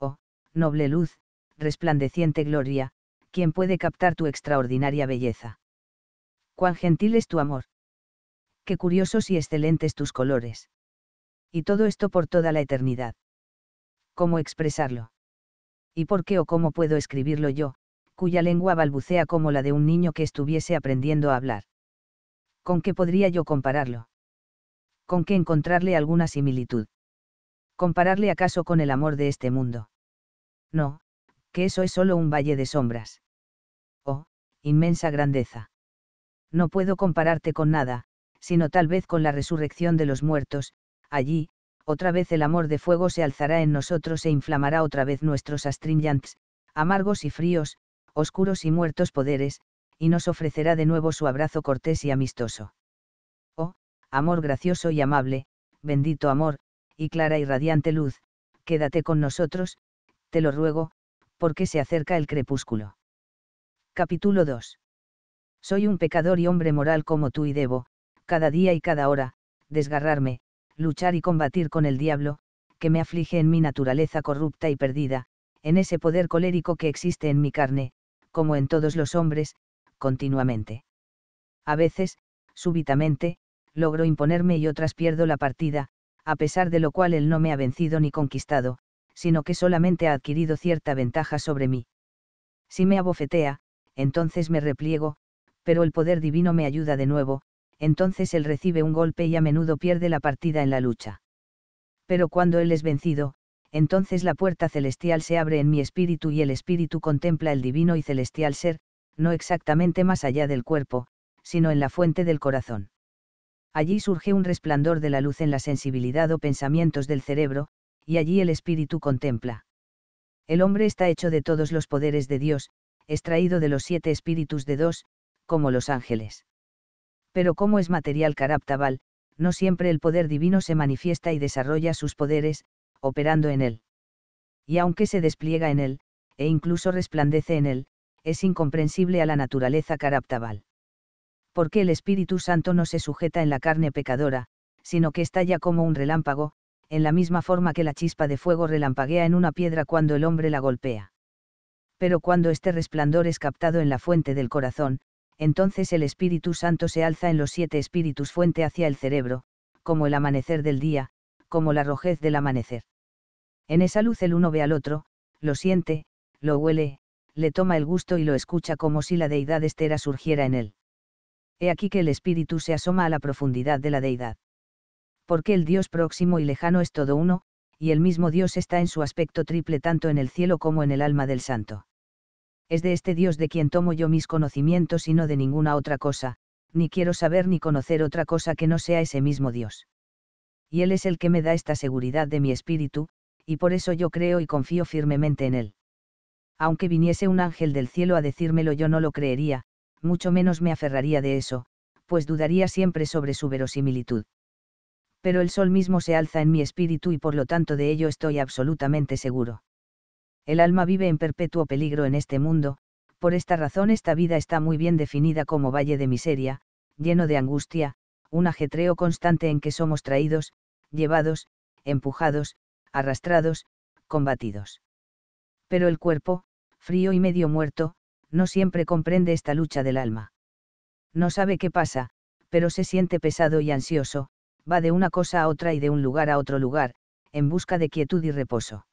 Speaker 1: Oh, noble luz, resplandeciente gloria, quien puede captar tu extraordinaria belleza. Cuán gentil es tu amor. Qué curiosos y excelentes tus colores. Y todo esto por toda la eternidad. ¿Cómo expresarlo? ¿Y por qué o cómo puedo escribirlo yo, cuya lengua balbucea como la de un niño que estuviese aprendiendo a hablar? ¿Con qué podría yo compararlo? ¿Con qué encontrarle alguna similitud? ¿Compararle acaso con el amor de este mundo? No, que eso es solo un valle de sombras. Oh, inmensa grandeza. No puedo compararte con nada, sino tal vez con la resurrección de los muertos, allí, otra vez el amor de fuego se alzará en nosotros e inflamará otra vez nuestros astringents, amargos y fríos, oscuros y muertos poderes, y nos ofrecerá de nuevo su abrazo cortés y amistoso. Oh, amor gracioso y amable, bendito amor, y clara y radiante luz, quédate con nosotros, te lo ruego, porque se acerca el crepúsculo. Capítulo 2. Soy un pecador y hombre moral como tú y debo, cada día y cada hora, desgarrarme, luchar y combatir con el diablo, que me aflige en mi naturaleza corrupta y perdida, en ese poder colérico que existe en mi carne, como en todos los hombres, continuamente. A veces, súbitamente, logro imponerme y otras pierdo la partida, a pesar de lo cual él no me ha vencido ni conquistado, sino que solamente ha adquirido cierta ventaja sobre mí. Si me abofetea, entonces me repliego, pero el poder divino me ayuda de nuevo, entonces él recibe un golpe y a menudo pierde la partida en la lucha. Pero cuando él es vencido, entonces la puerta celestial se abre en mi espíritu y el espíritu contempla el divino y celestial ser, no exactamente más allá del cuerpo, sino en la fuente del corazón. Allí surge un resplandor de la luz en la sensibilidad o pensamientos del cerebro, y allí el espíritu contempla. El hombre está hecho de todos los poderes de Dios, extraído de los siete espíritus de dos, como los ángeles. Pero como es material caraptabal, no siempre el poder divino se manifiesta y desarrolla sus poderes, operando en él. Y aunque se despliega en él, e incluso resplandece en él, es incomprensible a la naturaleza caraptabal. Porque el Espíritu Santo no se sujeta en la carne pecadora, sino que estalla como un relámpago, en la misma forma que la chispa de fuego relampaguea en una piedra cuando el hombre la golpea. Pero cuando este resplandor es captado en la fuente del corazón, entonces el Espíritu Santo se alza en los siete espíritus fuente hacia el cerebro, como el amanecer del día, como la rojez del amanecer. En esa luz el uno ve al otro, lo siente, lo huele, le toma el gusto y lo escucha como si la deidad estera surgiera en él. He aquí que el espíritu se asoma a la profundidad de la deidad porque el Dios próximo y lejano es todo uno, y el mismo Dios está en su aspecto triple tanto en el cielo como en el alma del santo. Es de este Dios de quien tomo yo mis conocimientos y no de ninguna otra cosa, ni quiero saber ni conocer otra cosa que no sea ese mismo Dios. Y Él es el que me da esta seguridad de mi espíritu, y por eso yo creo y confío firmemente en Él. Aunque viniese un ángel del cielo a decírmelo yo no lo creería, mucho menos me aferraría de eso, pues dudaría siempre sobre su verosimilitud pero el sol mismo se alza en mi espíritu y por lo tanto de ello estoy absolutamente seguro. El alma vive en perpetuo peligro en este mundo, por esta razón esta vida está muy bien definida como valle de miseria, lleno de angustia, un ajetreo constante en que somos traídos, llevados, empujados, arrastrados, combatidos. Pero el cuerpo, frío y medio muerto, no siempre comprende esta lucha del alma. No sabe qué pasa, pero se siente pesado y ansioso, va de una cosa a otra y de un lugar a otro lugar, en busca de quietud y reposo.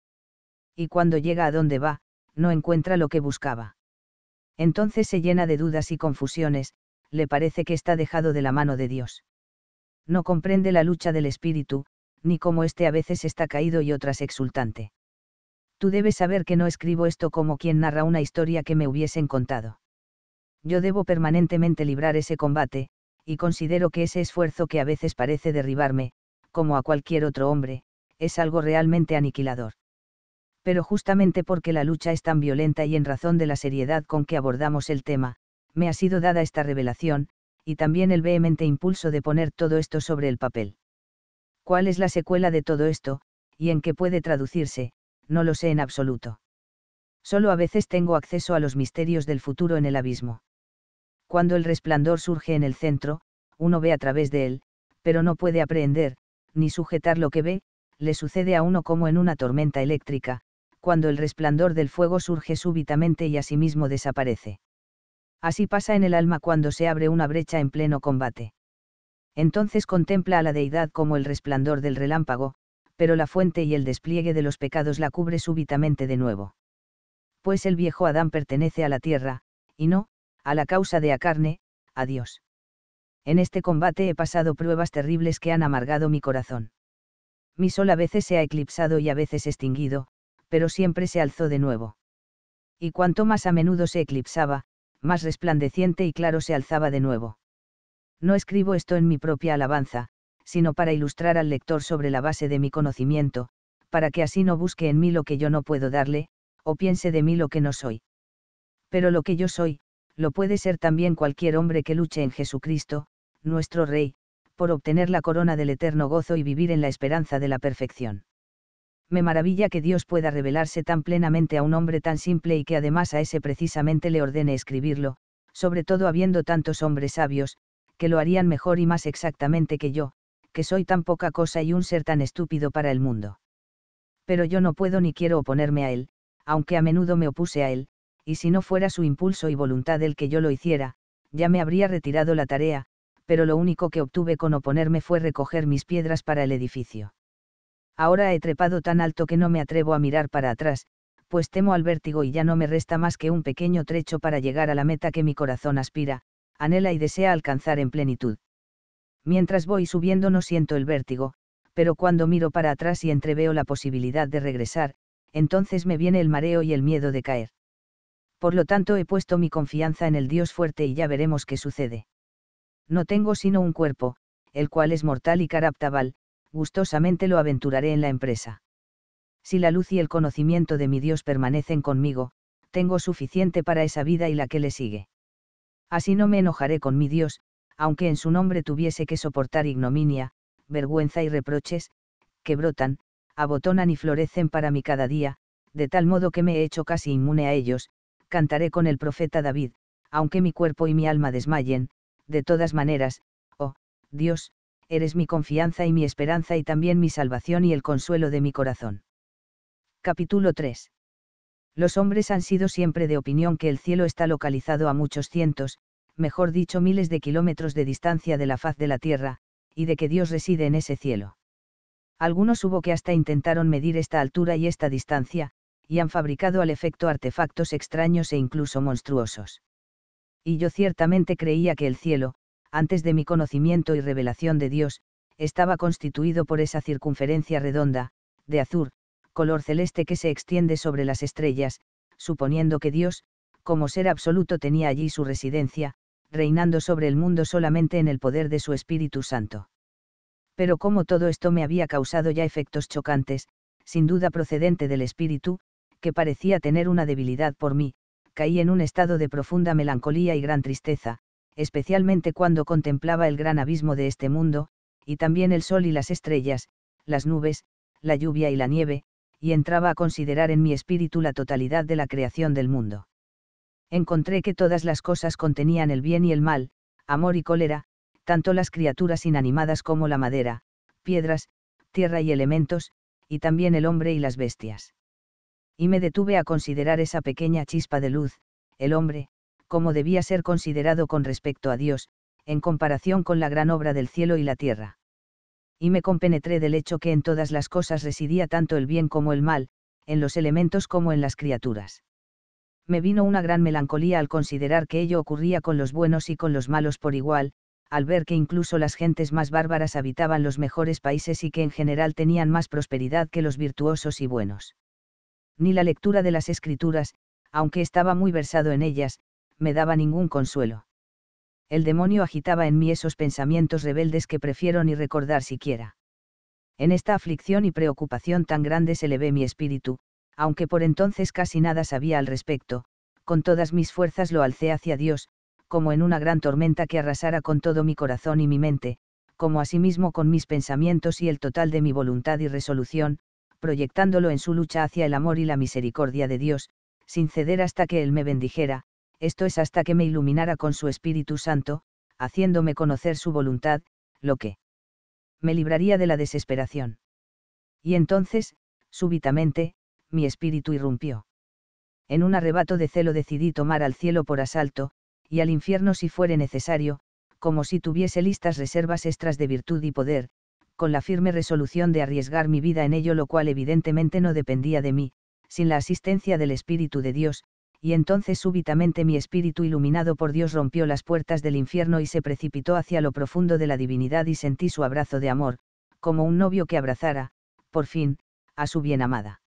Speaker 1: Y cuando llega a donde va, no encuentra lo que buscaba. Entonces se llena de dudas y confusiones, le parece que está dejado de la mano de Dios. No comprende la lucha del espíritu, ni cómo éste a veces está caído y otras exultante. Tú debes saber que no escribo esto como quien narra una historia que me hubiesen contado. Yo debo permanentemente librar ese combate, y considero que ese esfuerzo que a veces parece derribarme, como a cualquier otro hombre, es algo realmente aniquilador. Pero justamente porque la lucha es tan violenta y en razón de la seriedad con que abordamos el tema, me ha sido dada esta revelación, y también el vehemente impulso de poner todo esto sobre el papel. ¿Cuál es la secuela de todo esto, y en qué puede traducirse? No lo sé en absoluto. Solo a veces tengo acceso a los misterios del futuro en el abismo. Cuando el resplandor surge en el centro, uno ve a través de él, pero no puede aprehender, ni sujetar lo que ve, le sucede a uno como en una tormenta eléctrica, cuando el resplandor del fuego surge súbitamente y asimismo desaparece. Así pasa en el alma cuando se abre una brecha en pleno combate. Entonces contempla a la deidad como el resplandor del relámpago, pero la fuente y el despliegue de los pecados la cubre súbitamente de nuevo. Pues el viejo Adán pertenece a la tierra, y no, a la causa de la carne, adiós. En este combate he pasado pruebas terribles que han amargado mi corazón. Mi sol a veces se ha eclipsado y a veces extinguido, pero siempre se alzó de nuevo. Y cuanto más a menudo se eclipsaba, más resplandeciente y claro se alzaba de nuevo. No escribo esto en mi propia alabanza, sino para ilustrar al lector sobre la base de mi conocimiento, para que así no busque en mí lo que yo no puedo darle, o piense de mí lo que no soy. Pero lo que yo soy, lo puede ser también cualquier hombre que luche en Jesucristo, nuestro Rey, por obtener la corona del eterno gozo y vivir en la esperanza de la perfección. Me maravilla que Dios pueda revelarse tan plenamente a un hombre tan simple y que además a ese precisamente le ordene escribirlo, sobre todo habiendo tantos hombres sabios, que lo harían mejor y más exactamente que yo, que soy tan poca cosa y un ser tan estúpido para el mundo. Pero yo no puedo ni quiero oponerme a él, aunque a menudo me opuse a él, y si no fuera su impulso y voluntad el que yo lo hiciera, ya me habría retirado la tarea, pero lo único que obtuve con oponerme fue recoger mis piedras para el edificio. Ahora he trepado tan alto que no me atrevo a mirar para atrás, pues temo al vértigo y ya no me resta más que un pequeño trecho para llegar a la meta que mi corazón aspira, anhela y desea alcanzar en plenitud. Mientras voy subiendo no siento el vértigo, pero cuando miro para atrás y entreveo la posibilidad de regresar, entonces me viene el mareo y el miedo de caer por lo tanto he puesto mi confianza en el Dios fuerte y ya veremos qué sucede. No tengo sino un cuerpo, el cual es mortal y caraptabal, gustosamente lo aventuraré en la empresa. Si la luz y el conocimiento de mi Dios permanecen conmigo, tengo suficiente para esa vida y la que le sigue. Así no me enojaré con mi Dios, aunque en su nombre tuviese que soportar ignominia, vergüenza y reproches, que brotan, abotonan y florecen para mí cada día, de tal modo que me he hecho casi inmune a ellos, cantaré con el profeta David, aunque mi cuerpo y mi alma desmayen, de todas maneras, oh, Dios, eres mi confianza y mi esperanza y también mi salvación y el consuelo de mi corazón. Capítulo 3. Los hombres han sido siempre de opinión que el cielo está localizado a muchos cientos, mejor dicho miles de kilómetros de distancia de la faz de la tierra, y de que Dios reside en ese cielo. Algunos hubo que hasta intentaron medir esta altura y esta distancia, y han fabricado al efecto artefactos extraños e incluso monstruosos. Y yo ciertamente creía que el cielo, antes de mi conocimiento y revelación de Dios, estaba constituido por esa circunferencia redonda, de azur, color celeste que se extiende sobre las estrellas, suponiendo que Dios, como ser absoluto, tenía allí su residencia, reinando sobre el mundo solamente en el poder de su Espíritu Santo. Pero como todo esto me había causado ya efectos chocantes, sin duda procedente del Espíritu, que parecía tener una debilidad por mí, caí en un estado de profunda melancolía y gran tristeza, especialmente cuando contemplaba el gran abismo de este mundo, y también el sol y las estrellas, las nubes, la lluvia y la nieve, y entraba a considerar en mi espíritu la totalidad de la creación del mundo. Encontré que todas las cosas contenían el bien y el mal, amor y cólera, tanto las criaturas inanimadas como la madera, piedras, tierra y elementos, y también el hombre y las bestias y me detuve a considerar esa pequeña chispa de luz, el hombre, como debía ser considerado con respecto a Dios, en comparación con la gran obra del cielo y la tierra. Y me compenetré del hecho que en todas las cosas residía tanto el bien como el mal, en los elementos como en las criaturas. Me vino una gran melancolía al considerar que ello ocurría con los buenos y con los malos por igual, al ver que incluso las gentes más bárbaras habitaban los mejores países y que en general tenían más prosperidad que los virtuosos y buenos ni la lectura de las escrituras, aunque estaba muy versado en ellas, me daba ningún consuelo. El demonio agitaba en mí esos pensamientos rebeldes que prefiero ni recordar siquiera. En esta aflicción y preocupación tan grande se elevé mi espíritu, aunque por entonces casi nada sabía al respecto, con todas mis fuerzas lo alcé hacia Dios, como en una gran tormenta que arrasara con todo mi corazón y mi mente, como asimismo con mis pensamientos y el total de mi voluntad y resolución, proyectándolo en su lucha hacia el amor y la misericordia de Dios, sin ceder hasta que Él me bendijera, esto es hasta que me iluminara con su Espíritu Santo, haciéndome conocer su voluntad, lo que me libraría de la desesperación. Y entonces, súbitamente, mi espíritu irrumpió. En un arrebato de celo decidí tomar al cielo por asalto, y al infierno si fuere necesario, como si tuviese listas reservas extras de virtud y poder, con la firme resolución de arriesgar mi vida en ello, lo cual evidentemente no dependía de mí, sin la asistencia del Espíritu de Dios, y entonces súbitamente mi espíritu iluminado por Dios rompió las puertas del infierno y se precipitó hacia lo profundo de la divinidad y sentí su abrazo de amor, como un novio que abrazara, por fin, a su bien amada.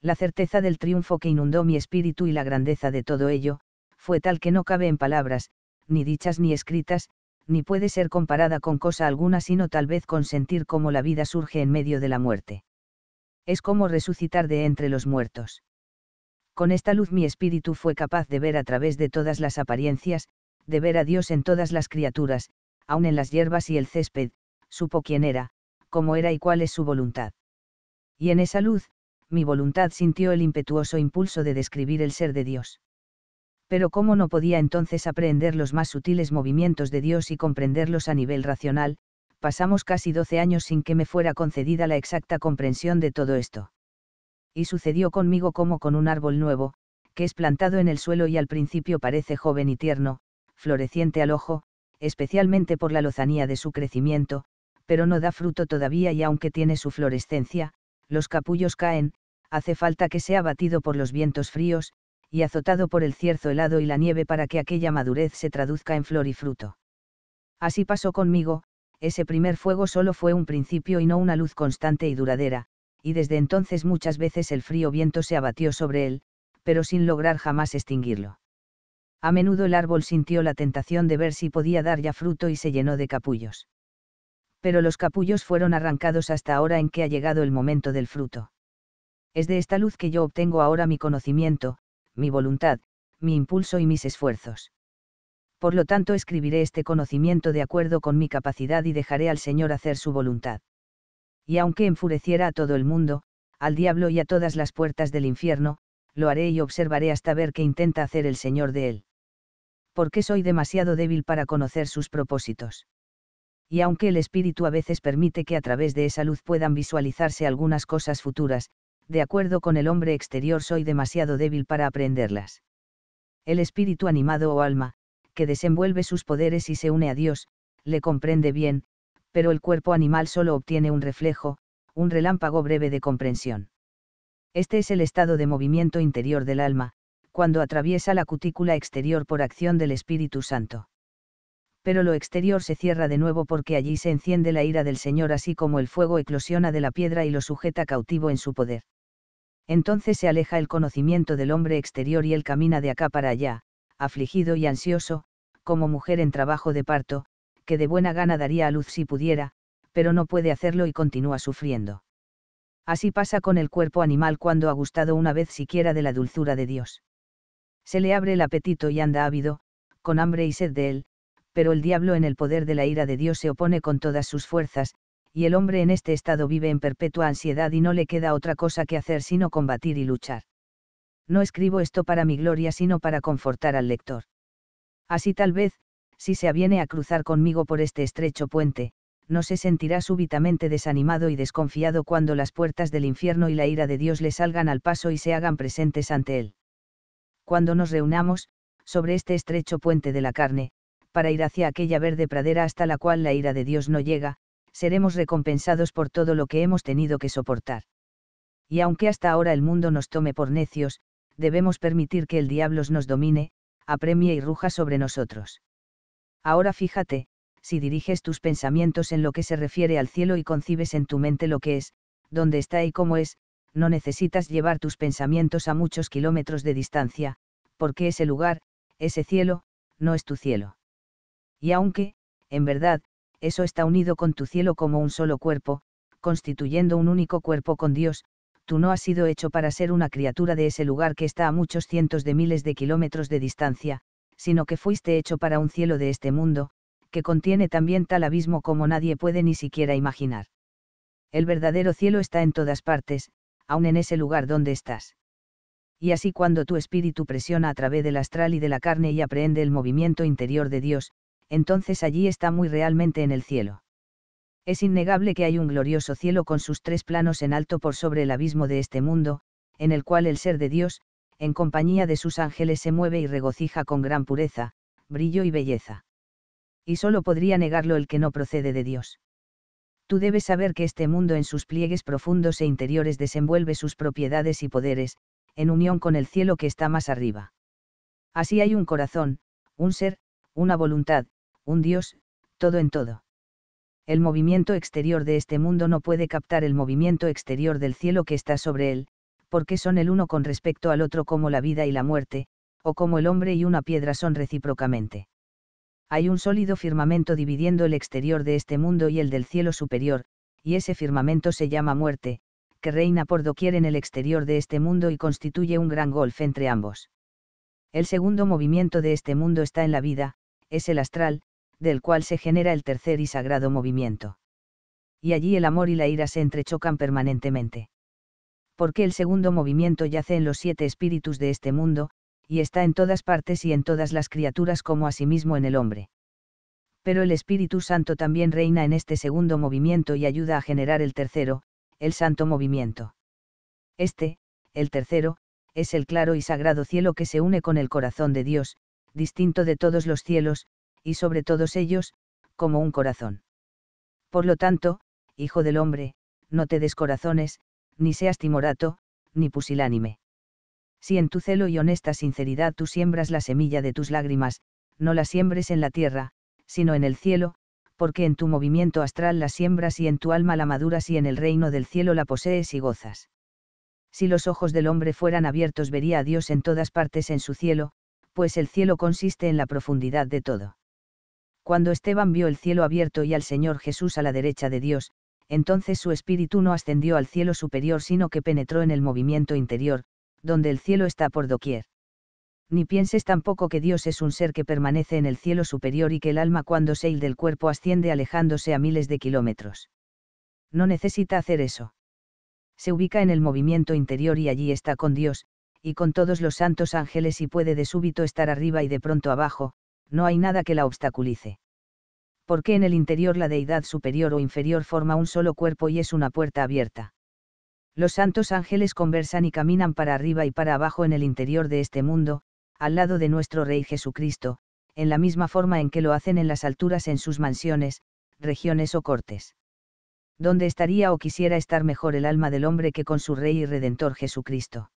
Speaker 1: La certeza del triunfo que inundó mi espíritu y la grandeza de todo ello, fue tal que no cabe en palabras, ni dichas ni escritas, ni puede ser comparada con cosa alguna sino tal vez con sentir cómo la vida surge en medio de la muerte. Es como resucitar de entre los muertos. Con esta luz mi espíritu fue capaz de ver a través de todas las apariencias, de ver a Dios en todas las criaturas, aun en las hierbas y el césped, supo quién era, cómo era y cuál es su voluntad. Y en esa luz, mi voluntad sintió el impetuoso impulso de describir el ser de Dios pero cómo no podía entonces aprender los más sutiles movimientos de Dios y comprenderlos a nivel racional, pasamos casi doce años sin que me fuera concedida la exacta comprensión de todo esto. Y sucedió conmigo como con un árbol nuevo, que es plantado en el suelo y al principio parece joven y tierno, floreciente al ojo, especialmente por la lozanía de su crecimiento, pero no da fruto todavía y aunque tiene su florescencia, los capullos caen, hace falta que sea batido por los vientos fríos, y azotado por el cierzo helado y la nieve para que aquella madurez se traduzca en flor y fruto. Así pasó conmigo, ese primer fuego solo fue un principio y no una luz constante y duradera, y desde entonces muchas veces el frío viento se abatió sobre él, pero sin lograr jamás extinguirlo. A menudo el árbol sintió la tentación de ver si podía dar ya fruto y se llenó de capullos. Pero los capullos fueron arrancados hasta ahora en que ha llegado el momento del fruto. Es de esta luz que yo obtengo ahora mi conocimiento, mi voluntad, mi impulso y mis esfuerzos. Por lo tanto, escribiré este conocimiento de acuerdo con mi capacidad y dejaré al Señor hacer su voluntad. Y aunque enfureciera a todo el mundo, al diablo y a todas las puertas del infierno, lo haré y observaré hasta ver qué intenta hacer el Señor de él. Porque soy demasiado débil para conocer sus propósitos. Y aunque el Espíritu a veces permite que a través de esa luz puedan visualizarse algunas cosas futuras, de acuerdo con el hombre exterior soy demasiado débil para aprenderlas. El espíritu animado o alma, que desenvuelve sus poderes y se une a Dios, le comprende bien, pero el cuerpo animal solo obtiene un reflejo, un relámpago breve de comprensión. Este es el estado de movimiento interior del alma, cuando atraviesa la cutícula exterior por acción del Espíritu Santo. Pero lo exterior se cierra de nuevo porque allí se enciende la ira del Señor así como el fuego eclosiona de la piedra y lo sujeta cautivo en su poder entonces se aleja el conocimiento del hombre exterior y él camina de acá para allá, afligido y ansioso, como mujer en trabajo de parto, que de buena gana daría a luz si pudiera, pero no puede hacerlo y continúa sufriendo. Así pasa con el cuerpo animal cuando ha gustado una vez siquiera de la dulzura de Dios. Se le abre el apetito y anda ávido, con hambre y sed de él, pero el diablo en el poder de la ira de Dios se opone con todas sus fuerzas, y el hombre en este estado vive en perpetua ansiedad y no le queda otra cosa que hacer sino combatir y luchar. No escribo esto para mi gloria sino para confortar al lector. Así tal vez, si se aviene a cruzar conmigo por este estrecho puente, no se sentirá súbitamente desanimado y desconfiado cuando las puertas del infierno y la ira de Dios le salgan al paso y se hagan presentes ante él. Cuando nos reunamos, sobre este estrecho puente de la carne, para ir hacia aquella verde pradera hasta la cual la ira de Dios no llega, seremos recompensados por todo lo que hemos tenido que soportar. Y aunque hasta ahora el mundo nos tome por necios, debemos permitir que el diablo nos domine, apremie y ruja sobre nosotros. Ahora fíjate, si diriges tus pensamientos en lo que se refiere al cielo y concibes en tu mente lo que es, dónde está y cómo es, no necesitas llevar tus pensamientos a muchos kilómetros de distancia, porque ese lugar, ese cielo, no es tu cielo. Y aunque, en verdad, eso está unido con tu cielo como un solo cuerpo, constituyendo un único cuerpo con Dios, tú no has sido hecho para ser una criatura de ese lugar que está a muchos cientos de miles de kilómetros de distancia, sino que fuiste hecho para un cielo de este mundo, que contiene también tal abismo como nadie puede ni siquiera imaginar. El verdadero cielo está en todas partes, aun en ese lugar donde estás. Y así cuando tu espíritu presiona a través del astral y de la carne y aprehende el movimiento interior de Dios, entonces allí está muy realmente en el cielo. Es innegable que hay un glorioso cielo con sus tres planos en alto por sobre el abismo de este mundo, en el cual el ser de Dios, en compañía de sus ángeles, se mueve y regocija con gran pureza, brillo y belleza. Y solo podría negarlo el que no procede de Dios. Tú debes saber que este mundo en sus pliegues profundos e interiores desenvuelve sus propiedades y poderes, en unión con el cielo que está más arriba. Así hay un corazón, un ser, una voluntad, un Dios, todo en todo. El movimiento exterior de este mundo no puede captar el movimiento exterior del cielo que está sobre él, porque son el uno con respecto al otro como la vida y la muerte, o como el hombre y una piedra son recíprocamente. Hay un sólido firmamento dividiendo el exterior de este mundo y el del cielo superior, y ese firmamento se llama muerte, que reina por doquier en el exterior de este mundo y constituye un gran golf entre ambos. El segundo movimiento de este mundo está en la vida, es el astral, del cual se genera el tercer y sagrado movimiento. Y allí el amor y la ira se entrechocan permanentemente. Porque el segundo movimiento yace en los siete espíritus de este mundo, y está en todas partes y en todas las criaturas como asimismo en el hombre. Pero el Espíritu Santo también reina en este segundo movimiento y ayuda a generar el tercero, el santo movimiento. Este, el tercero, es el claro y sagrado cielo que se une con el corazón de Dios, distinto de todos los cielos, y sobre todos ellos, como un corazón. Por lo tanto, hijo del hombre, no te descorazones, ni seas timorato, ni pusilánime. Si en tu celo y honesta sinceridad tú siembras la semilla de tus lágrimas, no la siembres en la tierra, sino en el cielo, porque en tu movimiento astral la siembras y en tu alma la maduras y en el reino del cielo la posees y gozas. Si los ojos del hombre fueran abiertos vería a Dios en todas partes en su cielo, pues el cielo consiste en la profundidad de todo cuando Esteban vio el cielo abierto y al Señor Jesús a la derecha de Dios, entonces su espíritu no ascendió al cielo superior sino que penetró en el movimiento interior, donde el cielo está por doquier. Ni pienses tampoco que Dios es un ser que permanece en el cielo superior y que el alma cuando se il del cuerpo asciende alejándose a miles de kilómetros. No necesita hacer eso. Se ubica en el movimiento interior y allí está con Dios, y con todos los santos ángeles y puede de súbito estar arriba y de pronto abajo, no hay nada que la obstaculice. Porque en el interior la deidad superior o inferior forma un solo cuerpo y es una puerta abierta. Los santos ángeles conversan y caminan para arriba y para abajo en el interior de este mundo, al lado de nuestro Rey Jesucristo, en la misma forma en que lo hacen en las alturas en sus mansiones, regiones o cortes. ¿Dónde estaría o quisiera estar mejor el alma del hombre que con su Rey y Redentor Jesucristo?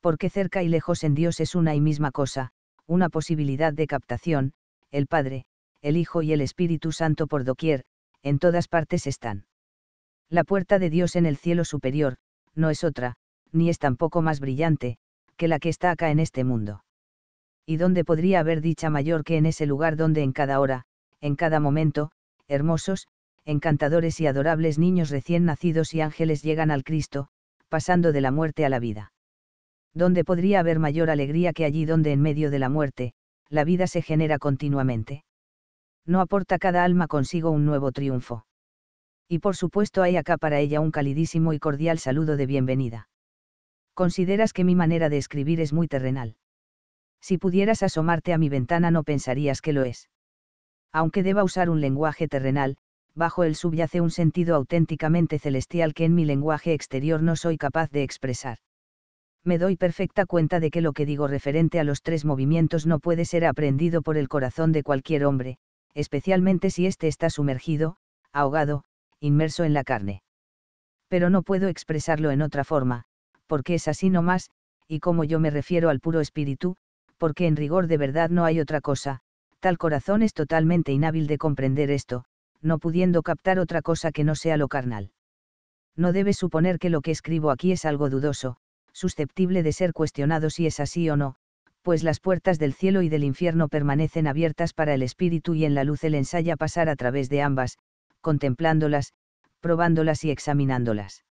Speaker 1: Porque cerca y lejos en Dios es una y misma cosa, una posibilidad de captación, el Padre, el Hijo y el Espíritu Santo por doquier, en todas partes están. La puerta de Dios en el cielo superior, no es otra, ni es tampoco más brillante, que la que está acá en este mundo. ¿Y dónde podría haber dicha mayor que en ese lugar donde en cada hora, en cada momento, hermosos, encantadores y adorables niños recién nacidos y ángeles llegan al Cristo, pasando de la muerte a la vida? ¿Dónde podría haber mayor alegría que allí donde en medio de la muerte, la vida se genera continuamente. No aporta cada alma consigo un nuevo triunfo. Y por supuesto hay acá para ella un calidísimo y cordial saludo de bienvenida. Consideras que mi manera de escribir es muy terrenal. Si pudieras asomarte a mi ventana no pensarías que lo es. Aunque deba usar un lenguaje terrenal, bajo él subyace un sentido auténticamente celestial que en mi lenguaje exterior no soy capaz de expresar me doy perfecta cuenta de que lo que digo referente a los tres movimientos no puede ser aprendido por el corazón de cualquier hombre, especialmente si éste está sumergido, ahogado, inmerso en la carne. Pero no puedo expresarlo en otra forma, porque es así nomás, y como yo me refiero al puro espíritu, porque en rigor de verdad no hay otra cosa, tal corazón es totalmente inhábil de comprender esto, no pudiendo captar otra cosa que no sea lo carnal. No debes suponer que lo que escribo aquí es algo dudoso, susceptible de ser cuestionado si es así o no, pues las puertas del cielo y del infierno permanecen abiertas para el espíritu y en la luz él ensaya pasar a través de ambas, contemplándolas, probándolas y examinándolas.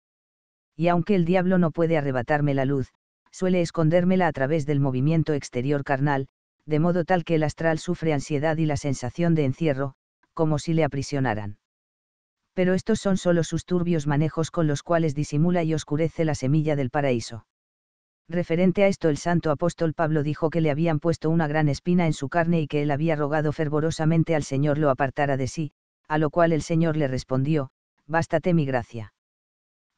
Speaker 1: Y aunque el diablo no puede arrebatarme la luz, suele escondérmela a través del movimiento exterior carnal, de modo tal que el astral sufre ansiedad y la sensación de encierro, como si le aprisionaran. Pero estos son solo sus turbios manejos con los cuales disimula y oscurece la semilla del paraíso. Referente a esto el santo apóstol Pablo dijo que le habían puesto una gran espina en su carne y que él había rogado fervorosamente al Señor lo apartara de sí, a lo cual el Señor le respondió, Bástate mi gracia.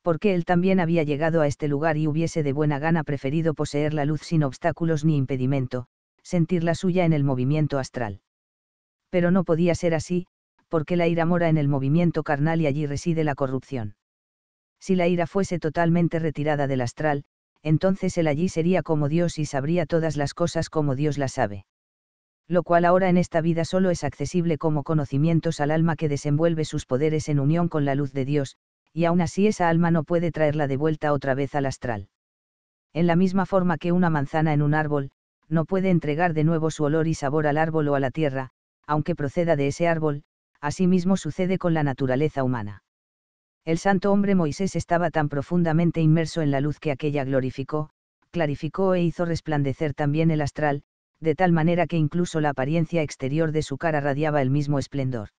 Speaker 1: Porque él también había llegado a este lugar y hubiese de buena gana preferido poseer la luz sin obstáculos ni impedimento, sentir la suya en el movimiento astral. Pero no podía ser así, porque la ira mora en el movimiento carnal y allí reside la corrupción. Si la ira fuese totalmente retirada del astral, entonces él allí sería como Dios y sabría todas las cosas como Dios las sabe. Lo cual ahora en esta vida solo es accesible como conocimientos al alma que desenvuelve sus poderes en unión con la luz de Dios, y aún así esa alma no puede traerla de vuelta otra vez al astral. En la misma forma que una manzana en un árbol, no puede entregar de nuevo su olor y sabor al árbol o a la tierra, aunque proceda de ese árbol, asimismo sucede con la naturaleza humana. El santo hombre Moisés estaba tan profundamente inmerso en la luz que aquella glorificó, clarificó e hizo resplandecer también el astral, de tal manera que incluso la apariencia exterior de su cara radiaba el mismo esplendor.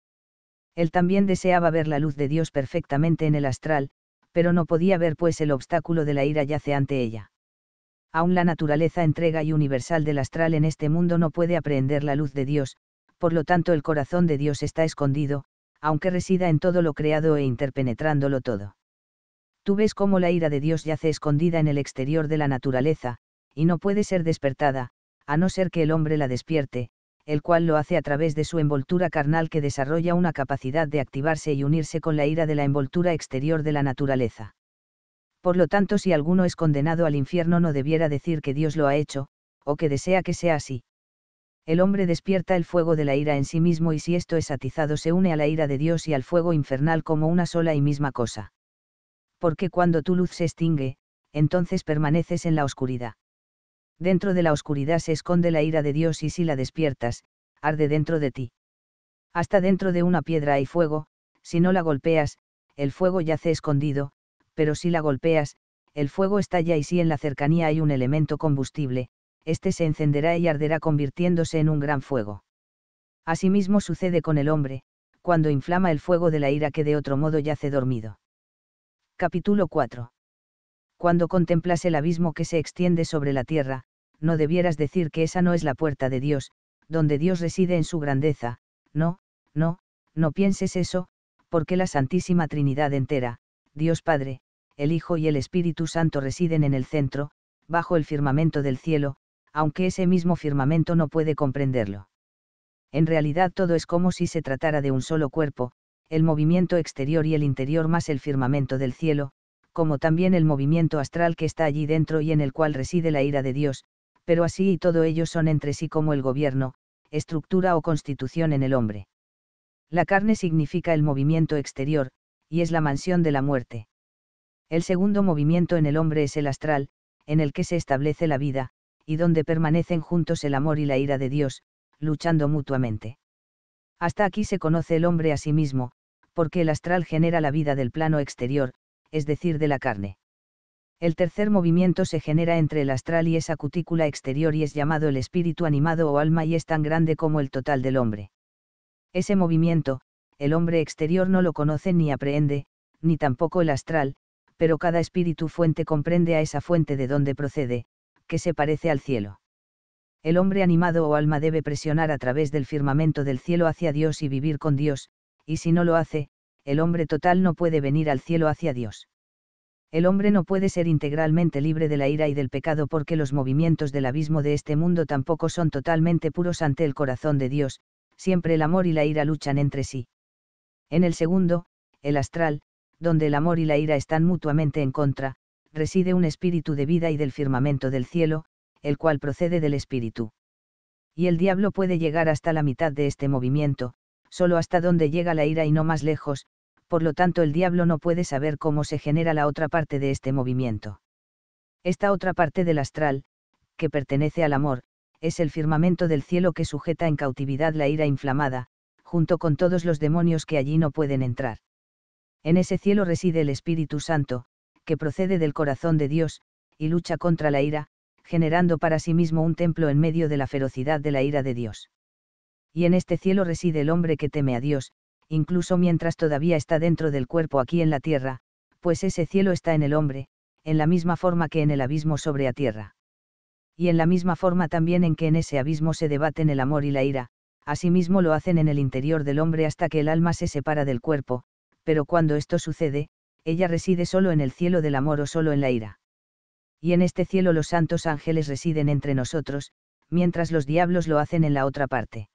Speaker 1: Él también deseaba ver la luz de Dios perfectamente en el astral, pero no podía ver pues el obstáculo de la ira yace ante ella. Aún la naturaleza entrega y universal del astral en este mundo no puede aprehender la luz de Dios, por lo tanto el corazón de Dios está escondido, aunque resida en todo lo creado e interpenetrándolo todo. Tú ves cómo la ira de Dios yace escondida en el exterior de la naturaleza, y no puede ser despertada, a no ser que el hombre la despierte, el cual lo hace a través de su envoltura carnal que desarrolla una capacidad de activarse y unirse con la ira de la envoltura exterior de la naturaleza. Por lo tanto, si alguno es condenado al infierno no debiera decir que Dios lo ha hecho, o que desea que sea así el hombre despierta el fuego de la ira en sí mismo y si esto es atizado se une a la ira de Dios y al fuego infernal como una sola y misma cosa. Porque cuando tu luz se extingue, entonces permaneces en la oscuridad. Dentro de la oscuridad se esconde la ira de Dios y si la despiertas, arde dentro de ti. Hasta dentro de una piedra hay fuego, si no la golpeas, el fuego yace escondido, pero si la golpeas, el fuego estalla y si en la cercanía hay un elemento combustible, este se encenderá y arderá convirtiéndose en un gran fuego. Asimismo sucede con el hombre, cuando inflama el fuego de la ira que de otro modo yace dormido. Capítulo 4. Cuando contemplas el abismo que se extiende sobre la tierra, no debieras decir que esa no es la puerta de Dios, donde Dios reside en su grandeza, no, no, no pienses eso, porque la Santísima Trinidad entera, Dios Padre, el Hijo y el Espíritu Santo residen en el centro, bajo el firmamento del cielo, aunque ese mismo firmamento no puede comprenderlo. En realidad todo es como si se tratara de un solo cuerpo, el movimiento exterior y el interior más el firmamento del cielo, como también el movimiento astral que está allí dentro y en el cual reside la ira de Dios, pero así y todo ello son entre sí como el gobierno, estructura o constitución en el hombre. La carne significa el movimiento exterior, y es la mansión de la muerte. El segundo movimiento en el hombre es el astral, en el que se establece la vida, y donde permanecen juntos el amor y la ira de Dios, luchando mutuamente. Hasta aquí se conoce el hombre a sí mismo, porque el astral genera la vida del plano exterior, es decir, de la carne. El tercer movimiento se genera entre el astral y esa cutícula exterior y es llamado el espíritu animado o alma y es tan grande como el total del hombre. Ese movimiento, el hombre exterior no lo conoce ni aprehende, ni tampoco el astral, pero cada espíritu fuente comprende a esa fuente de donde procede, que se parece al cielo. El hombre animado o alma debe presionar a través del firmamento del cielo hacia Dios y vivir con Dios, y si no lo hace, el hombre total no puede venir al cielo hacia Dios. El hombre no puede ser integralmente libre de la ira y del pecado porque los movimientos del abismo de este mundo tampoco son totalmente puros ante el corazón de Dios, siempre el amor y la ira luchan entre sí. En el segundo, el astral, donde el amor y la ira están mutuamente en contra, reside un espíritu de vida y del firmamento del cielo, el cual procede del espíritu. Y el diablo puede llegar hasta la mitad de este movimiento, solo hasta donde llega la ira y no más lejos, por lo tanto el diablo no puede saber cómo se genera la otra parte de este movimiento. Esta otra parte del astral, que pertenece al amor, es el firmamento del cielo que sujeta en cautividad la ira inflamada, junto con todos los demonios que allí no pueden entrar. En ese cielo reside el Espíritu Santo, que procede del corazón de Dios, y lucha contra la ira, generando para sí mismo un templo en medio de la ferocidad de la ira de Dios. Y en este cielo reside el hombre que teme a Dios, incluso mientras todavía está dentro del cuerpo aquí en la tierra, pues ese cielo está en el hombre, en la misma forma que en el abismo sobre la tierra. Y en la misma forma también en que en ese abismo se debaten el amor y la ira, asimismo lo hacen en el interior del hombre hasta que el alma se separa del cuerpo, pero cuando esto sucede, ella reside solo en el cielo del amor o solo en la ira. Y en este cielo los santos ángeles residen entre nosotros, mientras los diablos lo hacen en la otra parte.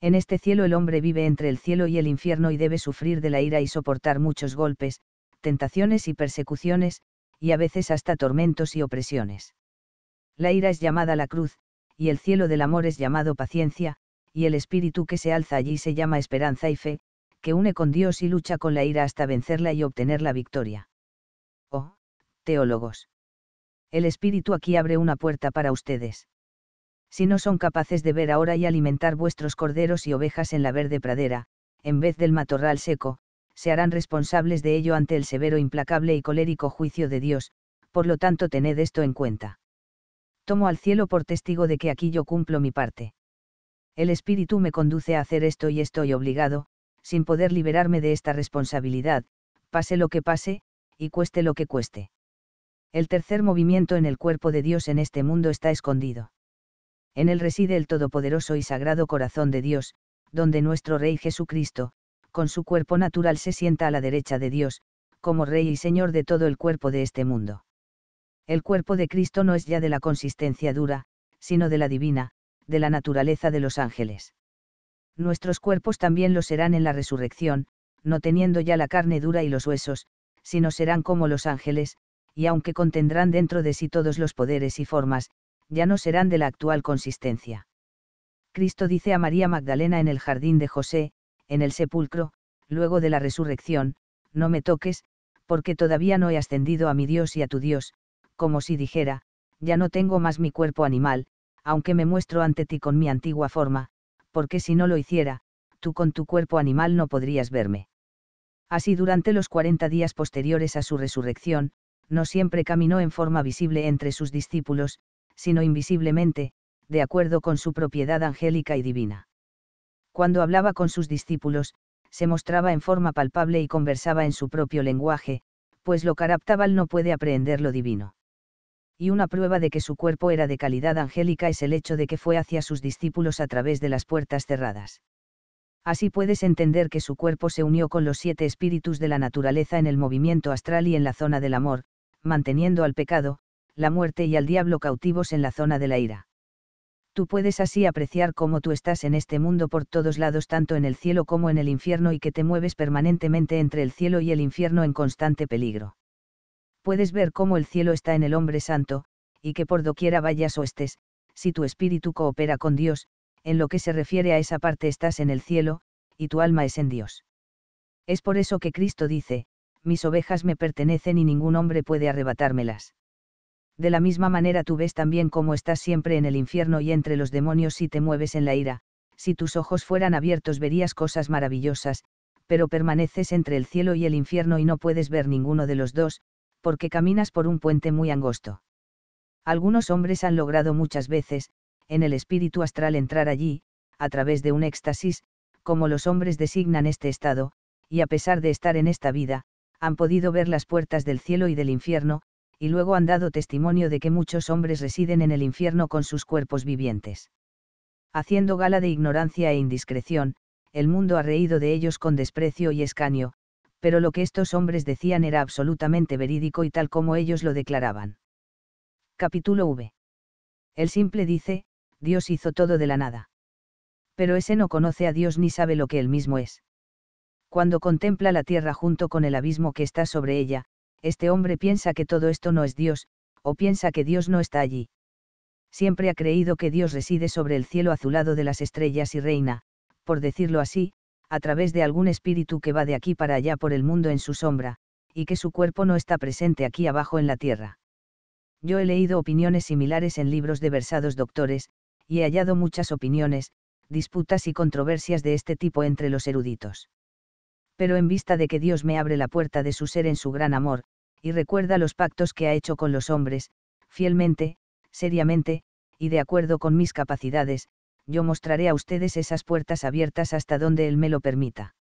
Speaker 1: En este cielo el hombre vive entre el cielo y el infierno y debe sufrir de la ira y soportar muchos golpes, tentaciones y persecuciones, y a veces hasta tormentos y opresiones. La ira es llamada la cruz, y el cielo del amor es llamado paciencia, y el espíritu que se alza allí se llama esperanza y fe, que une con Dios y lucha con la ira hasta vencerla y obtener la victoria. Oh, teólogos. El Espíritu aquí abre una puerta para ustedes. Si no son capaces de ver ahora y alimentar vuestros corderos y ovejas en la verde pradera, en vez del matorral seco, se harán responsables de ello ante el severo, implacable y colérico juicio de Dios, por lo tanto tened esto en cuenta. Tomo al cielo por testigo de que aquí yo cumplo mi parte. El Espíritu me conduce a hacer esto y estoy obligado, sin poder liberarme de esta responsabilidad, pase lo que pase, y cueste lo que cueste. El tercer movimiento en el cuerpo de Dios en este mundo está escondido. En él reside el todopoderoso y sagrado corazón de Dios, donde nuestro Rey Jesucristo, con su cuerpo natural, se sienta a la derecha de Dios, como Rey y Señor de todo el cuerpo de este mundo. El cuerpo de Cristo no es ya de la consistencia dura, sino de la divina, de la naturaleza de los ángeles nuestros cuerpos también lo serán en la resurrección, no teniendo ya la carne dura y los huesos, sino serán como los ángeles, y aunque contendrán dentro de sí todos los poderes y formas, ya no serán de la actual consistencia. Cristo dice a María Magdalena en el jardín de José, en el sepulcro, luego de la resurrección, no me toques, porque todavía no he ascendido a mi Dios y a tu Dios, como si dijera, ya no tengo más mi cuerpo animal, aunque me muestro ante ti con mi antigua forma, porque si no lo hiciera, tú con tu cuerpo animal no podrías verme. Así durante los 40 días posteriores a su resurrección, no siempre caminó en forma visible entre sus discípulos, sino invisiblemente, de acuerdo con su propiedad angélica y divina. Cuando hablaba con sus discípulos, se mostraba en forma palpable y conversaba en su propio lenguaje, pues lo caraptabal no puede aprehender lo divino y una prueba de que su cuerpo era de calidad angélica es el hecho de que fue hacia sus discípulos a través de las puertas cerradas. Así puedes entender que su cuerpo se unió con los siete espíritus de la naturaleza en el movimiento astral y en la zona del amor, manteniendo al pecado, la muerte y al diablo cautivos en la zona de la ira. Tú puedes así apreciar cómo tú estás en este mundo por todos lados tanto en el cielo como en el infierno y que te mueves permanentemente entre el cielo y el infierno en constante peligro puedes ver cómo el cielo está en el hombre santo, y que por doquiera vayas o estés, si tu espíritu coopera con Dios, en lo que se refiere a esa parte estás en el cielo, y tu alma es en Dios. Es por eso que Cristo dice, mis ovejas me pertenecen y ningún hombre puede arrebatármelas. De la misma manera tú ves también cómo estás siempre en el infierno y entre los demonios si te mueves en la ira, si tus ojos fueran abiertos verías cosas maravillosas, pero permaneces entre el cielo y el infierno y no puedes ver ninguno de los dos, porque caminas por un puente muy angosto. Algunos hombres han logrado muchas veces, en el espíritu astral entrar allí, a través de un éxtasis, como los hombres designan este estado, y a pesar de estar en esta vida, han podido ver las puertas del cielo y del infierno, y luego han dado testimonio de que muchos hombres residen en el infierno con sus cuerpos vivientes. Haciendo gala de ignorancia e indiscreción, el mundo ha reído de ellos con desprecio y escaño, pero lo que estos hombres decían era absolutamente verídico y tal como ellos lo declaraban. Capítulo V. El simple dice, Dios hizo todo de la nada. Pero ese no conoce a Dios ni sabe lo que él mismo es. Cuando contempla la tierra junto con el abismo que está sobre ella, este hombre piensa que todo esto no es Dios, o piensa que Dios no está allí. Siempre ha creído que Dios reside sobre el cielo azulado de las estrellas y reina, por decirlo así, a través de algún espíritu que va de aquí para allá por el mundo en su sombra, y que su cuerpo no está presente aquí abajo en la tierra. Yo he leído opiniones similares en libros de versados doctores, y he hallado muchas opiniones, disputas y controversias de este tipo entre los eruditos. Pero en vista de que Dios me abre la puerta de su ser en su gran amor, y recuerda los pactos que ha hecho con los hombres, fielmente, seriamente, y de acuerdo con mis capacidades, yo mostraré a ustedes esas puertas abiertas hasta donde Él me lo permita.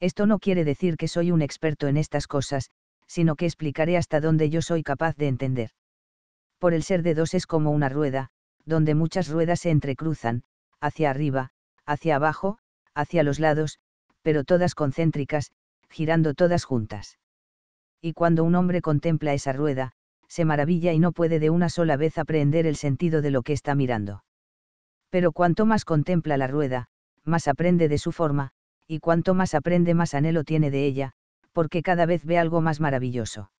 Speaker 1: Esto no quiere decir que soy un experto en estas cosas, sino que explicaré hasta donde yo soy capaz de entender. Por el ser de dos es como una rueda, donde muchas ruedas se entrecruzan, hacia arriba, hacia abajo, hacia los lados, pero todas concéntricas, girando todas juntas. Y cuando un hombre contempla esa rueda, se maravilla y no puede de una sola vez aprehender el sentido de lo que está mirando pero cuanto más contempla la rueda, más aprende de su forma, y cuanto más aprende más anhelo tiene de ella, porque cada vez ve algo más maravilloso.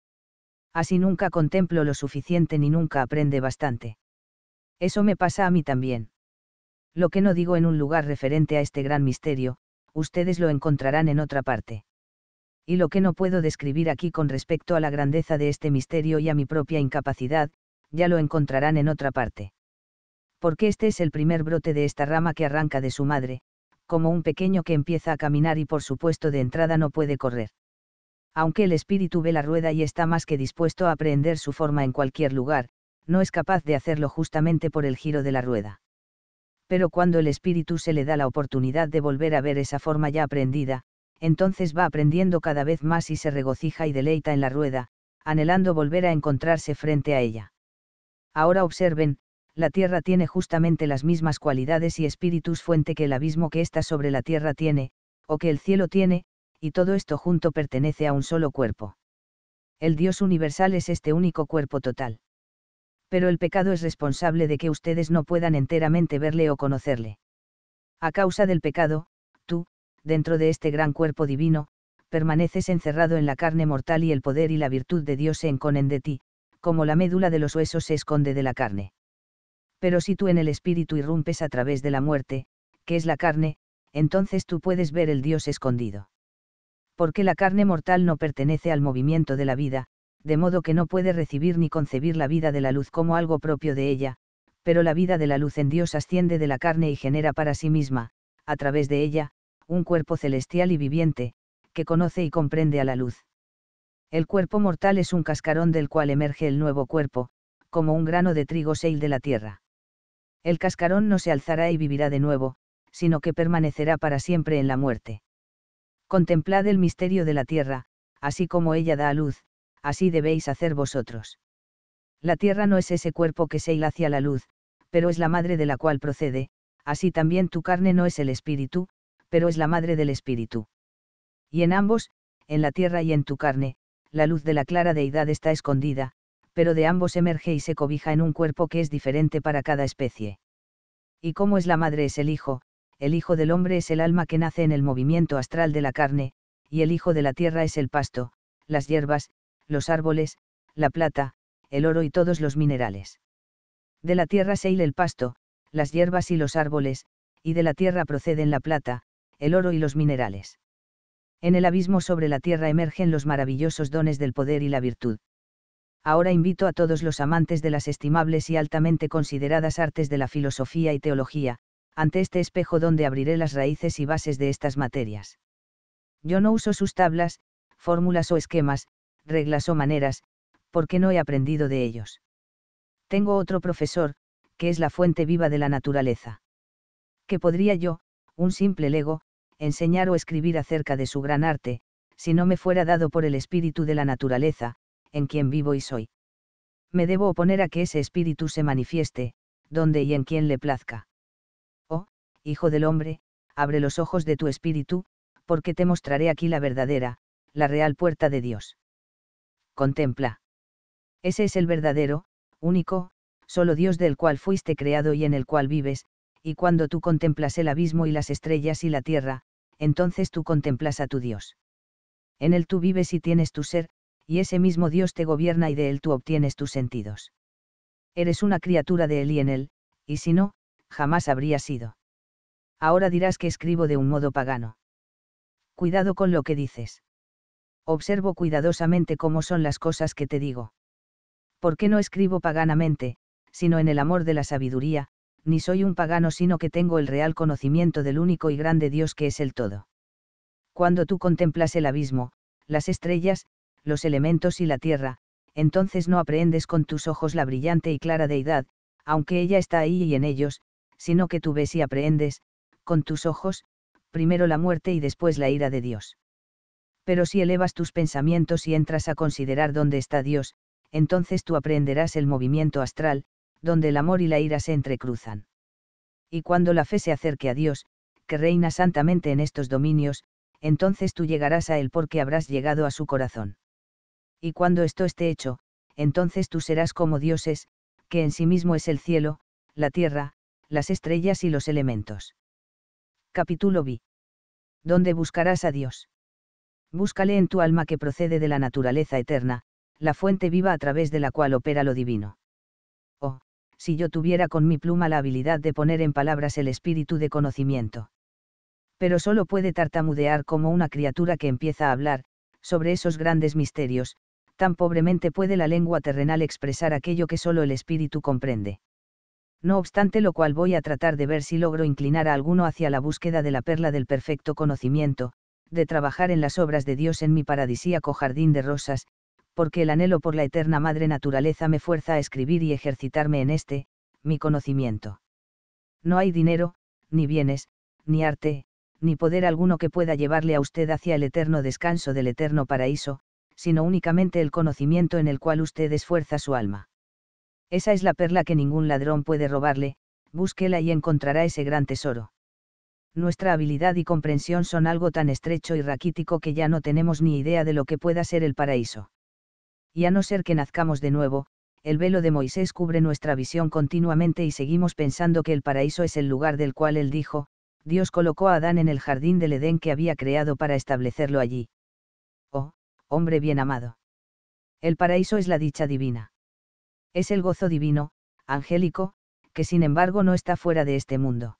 Speaker 1: Así nunca contemplo lo suficiente ni nunca aprende bastante. Eso me pasa a mí también. Lo que no digo en un lugar referente a este gran misterio, ustedes lo encontrarán en otra parte. Y lo que no puedo describir aquí con respecto a la grandeza de este misterio y a mi propia incapacidad, ya lo encontrarán en otra parte porque este es el primer brote de esta rama que arranca de su madre, como un pequeño que empieza a caminar y por supuesto de entrada no puede correr. Aunque el espíritu ve la rueda y está más que dispuesto a aprender su forma en cualquier lugar, no es capaz de hacerlo justamente por el giro de la rueda. Pero cuando el espíritu se le da la oportunidad de volver a ver esa forma ya aprendida, entonces va aprendiendo cada vez más y se regocija y deleita en la rueda, anhelando volver a encontrarse frente a ella. Ahora observen, la Tierra tiene justamente las mismas cualidades y espíritus fuente que el abismo que está sobre la Tierra tiene, o que el cielo tiene, y todo esto junto pertenece a un solo cuerpo. El Dios universal es este único cuerpo total. Pero el pecado es responsable de que ustedes no puedan enteramente verle o conocerle. A causa del pecado, tú, dentro de este gran cuerpo divino, permaneces encerrado en la carne mortal y el poder y la virtud de Dios se enconen de ti, como la médula de los huesos se esconde de la carne pero si tú en el espíritu irrumpes a través de la muerte, que es la carne, entonces tú puedes ver el Dios escondido. Porque la carne mortal no pertenece al movimiento de la vida, de modo que no puede recibir ni concebir la vida de la luz como algo propio de ella, pero la vida de la luz en Dios asciende de la carne y genera para sí misma, a través de ella, un cuerpo celestial y viviente, que conoce y comprende a la luz. El cuerpo mortal es un cascarón del cual emerge el nuevo cuerpo, como un grano de trigo seil de la tierra el cascarón no se alzará y vivirá de nuevo, sino que permanecerá para siempre en la muerte. Contemplad el misterio de la tierra, así como ella da a luz, así debéis hacer vosotros. La tierra no es ese cuerpo que se hila hacia la luz, pero es la madre de la cual procede, así también tu carne no es el espíritu, pero es la madre del espíritu. Y en ambos, en la tierra y en tu carne, la luz de la clara deidad está escondida, pero de ambos emerge y se cobija en un cuerpo que es diferente para cada especie. Y como es la madre es el hijo, el hijo del hombre es el alma que nace en el movimiento astral de la carne, y el hijo de la tierra es el pasto, las hierbas, los árboles, la plata, el oro y todos los minerales. De la tierra se hila el pasto, las hierbas y los árboles, y de la tierra proceden la plata, el oro y los minerales. En el abismo sobre la tierra emergen los maravillosos dones del poder y la virtud ahora invito a todos los amantes de las estimables y altamente consideradas artes de la filosofía y teología, ante este espejo donde abriré las raíces y bases de estas materias. Yo no uso sus tablas, fórmulas o esquemas, reglas o maneras, porque no he aprendido de ellos. Tengo otro profesor, que es la fuente viva de la naturaleza. ¿Qué podría yo, un simple lego, enseñar o escribir acerca de su gran arte, si no me fuera dado por el espíritu de la naturaleza, en quien vivo y soy. Me debo oponer a que ese espíritu se manifieste, donde y en quien le plazca. Oh, Hijo del hombre, abre los ojos de tu espíritu, porque te mostraré aquí la verdadera, la real puerta de Dios. Contempla. Ese es el verdadero, único, solo Dios del cual fuiste creado y en el cual vives, y cuando tú contemplas el abismo y las estrellas y la tierra, entonces tú contemplas a tu Dios. En él tú vives y tienes tu ser, y ese mismo Dios te gobierna y de él tú obtienes tus sentidos. Eres una criatura de él y en él, y si no, jamás habría sido. Ahora dirás que escribo de un modo pagano. Cuidado con lo que dices. Observo cuidadosamente cómo son las cosas que te digo. ¿Por qué no escribo paganamente, sino en el amor de la sabiduría, ni soy un pagano sino que tengo el real conocimiento del único y grande Dios que es el todo? Cuando tú contemplas el abismo, las estrellas, los elementos y la tierra, entonces no aprehendes con tus ojos la brillante y clara deidad, aunque ella está ahí y en ellos, sino que tú ves y aprehendes, con tus ojos, primero la muerte y después la ira de Dios. Pero si elevas tus pensamientos y entras a considerar dónde está Dios, entonces tú aprenderás el movimiento astral, donde el amor y la ira se entrecruzan. Y cuando la fe se acerque a Dios, que reina santamente en estos dominios, entonces tú llegarás a Él porque habrás llegado a su corazón y cuando esto esté hecho, entonces tú serás como dioses, que en sí mismo es el cielo, la tierra, las estrellas y los elementos. Capítulo B. ¿Dónde buscarás a Dios. Búscale en tu alma que procede de la naturaleza eterna, la fuente viva a través de la cual opera lo divino. Oh, si yo tuviera con mi pluma la habilidad de poner en palabras el espíritu de conocimiento. Pero solo puede tartamudear como una criatura que empieza a hablar, sobre esos grandes misterios, tan pobremente puede la lengua terrenal expresar aquello que solo el espíritu comprende. No obstante lo cual voy a tratar de ver si logro inclinar a alguno hacia la búsqueda de la perla del perfecto conocimiento, de trabajar en las obras de Dios en mi paradisíaco jardín de rosas, porque el anhelo por la eterna madre naturaleza me fuerza a escribir y ejercitarme en este, mi conocimiento. No hay dinero, ni bienes, ni arte, ni poder alguno que pueda llevarle a usted hacia el eterno descanso del eterno paraíso, sino únicamente el conocimiento en el cual usted esfuerza su alma. Esa es la perla que ningún ladrón puede robarle, búsquela y encontrará ese gran tesoro. Nuestra habilidad y comprensión son algo tan estrecho y raquítico que ya no tenemos ni idea de lo que pueda ser el paraíso. Y a no ser que nazcamos de nuevo, el velo de Moisés cubre nuestra visión continuamente y seguimos pensando que el paraíso es el lugar del cual él dijo, Dios colocó a Adán en el jardín del Edén que había creado para establecerlo allí hombre bien amado. El paraíso es la dicha divina. Es el gozo divino, angélico, que sin embargo no está fuera de este mundo.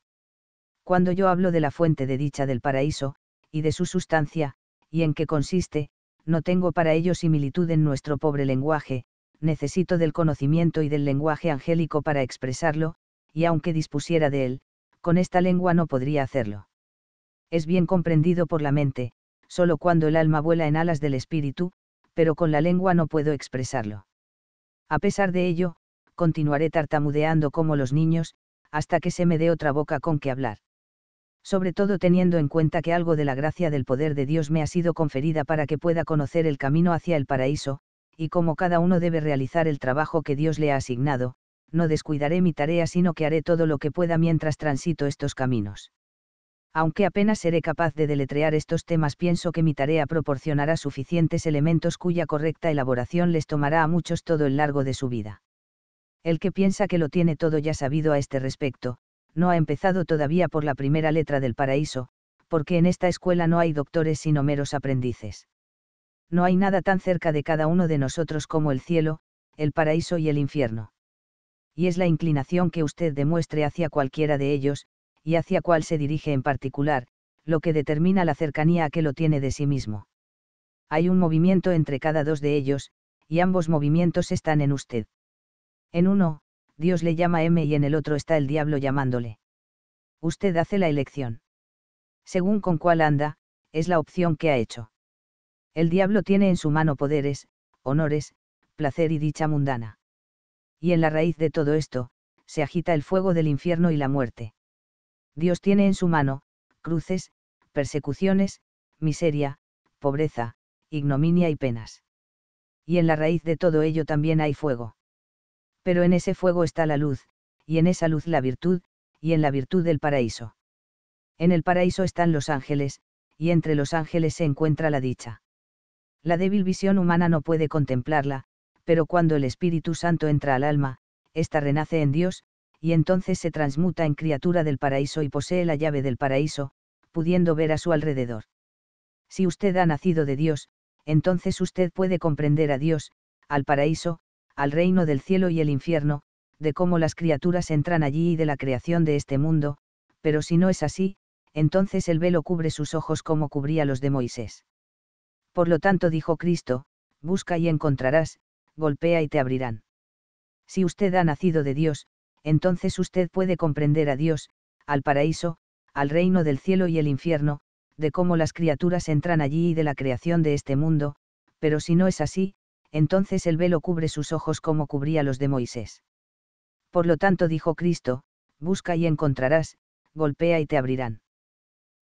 Speaker 1: Cuando yo hablo de la fuente de dicha del paraíso, y de su sustancia, y en qué consiste, no tengo para ello similitud en nuestro pobre lenguaje, necesito del conocimiento y del lenguaje angélico para expresarlo, y aunque dispusiera de él, con esta lengua no podría hacerlo. Es bien comprendido por la mente, solo cuando el alma vuela en alas del espíritu, pero con la lengua no puedo expresarlo. A pesar de ello, continuaré tartamudeando como los niños, hasta que se me dé otra boca con que hablar. Sobre todo teniendo en cuenta que algo de la gracia del poder de Dios me ha sido conferida para que pueda conocer el camino hacia el paraíso, y como cada uno debe realizar el trabajo que Dios le ha asignado, no descuidaré mi tarea sino que haré todo lo que pueda mientras transito estos caminos aunque apenas seré capaz de deletrear estos temas pienso que mi tarea proporcionará suficientes elementos cuya correcta elaboración les tomará a muchos todo el largo de su vida. El que piensa que lo tiene todo ya sabido a este respecto, no ha empezado todavía por la primera letra del paraíso, porque en esta escuela no hay doctores sino meros aprendices. No hay nada tan cerca de cada uno de nosotros como el cielo, el paraíso y el infierno. Y es la inclinación que usted demuestre hacia cualquiera de ellos, y hacia cuál se dirige en particular, lo que determina la cercanía a que lo tiene de sí mismo. Hay un movimiento entre cada dos de ellos, y ambos movimientos están en usted. En uno, Dios le llama M y en el otro está el diablo llamándole. Usted hace la elección. Según con cuál anda, es la opción que ha hecho. El diablo tiene en su mano poderes, honores, placer y dicha mundana. Y en la raíz de todo esto, se agita el fuego del infierno y la muerte. Dios tiene en su mano, cruces, persecuciones, miseria, pobreza, ignominia y penas. Y en la raíz de todo ello también hay fuego. Pero en ese fuego está la luz, y en esa luz la virtud, y en la virtud el paraíso. En el paraíso están los ángeles, y entre los ángeles se encuentra la dicha. La débil visión humana no puede contemplarla, pero cuando el Espíritu Santo entra al alma, ésta renace en Dios, y entonces se transmuta en criatura del paraíso y posee la llave del paraíso, pudiendo ver a su alrededor. Si usted ha nacido de Dios, entonces usted puede comprender a Dios, al paraíso, al reino del cielo y el infierno, de cómo las criaturas entran allí y de la creación de este mundo, pero si no es así, entonces el velo cubre sus ojos como cubría los de Moisés. Por lo tanto dijo Cristo, busca y encontrarás, golpea y te abrirán. Si usted ha nacido de Dios, entonces usted puede comprender a Dios, al paraíso, al reino del cielo y el infierno, de cómo las criaturas entran allí y de la creación de este mundo, pero si no es así, entonces el velo cubre sus ojos como cubría los de Moisés. Por lo tanto dijo Cristo, busca y encontrarás, golpea y te abrirán.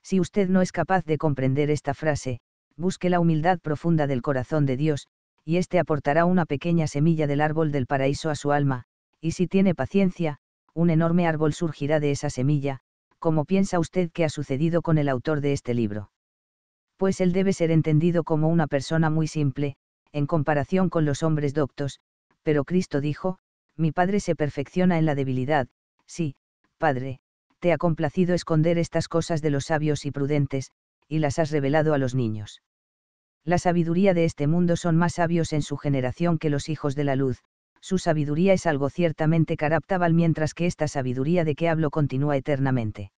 Speaker 1: Si usted no es capaz de comprender esta frase, busque la humildad profunda del corazón de Dios, y éste aportará una pequeña semilla del árbol del paraíso a su alma, y si tiene paciencia, un enorme árbol surgirá de esa semilla, como piensa usted que ha sucedido con el autor de este libro. Pues él debe ser entendido como una persona muy simple, en comparación con los hombres doctos, pero Cristo dijo, mi Padre se perfecciona en la debilidad, sí, Padre, te ha complacido esconder estas cosas de los sabios y prudentes, y las has revelado a los niños. La sabiduría de este mundo son más sabios en su generación que los hijos de la luz, su sabiduría es algo ciertamente caraptaval mientras que esta sabiduría de que hablo continúa eternamente.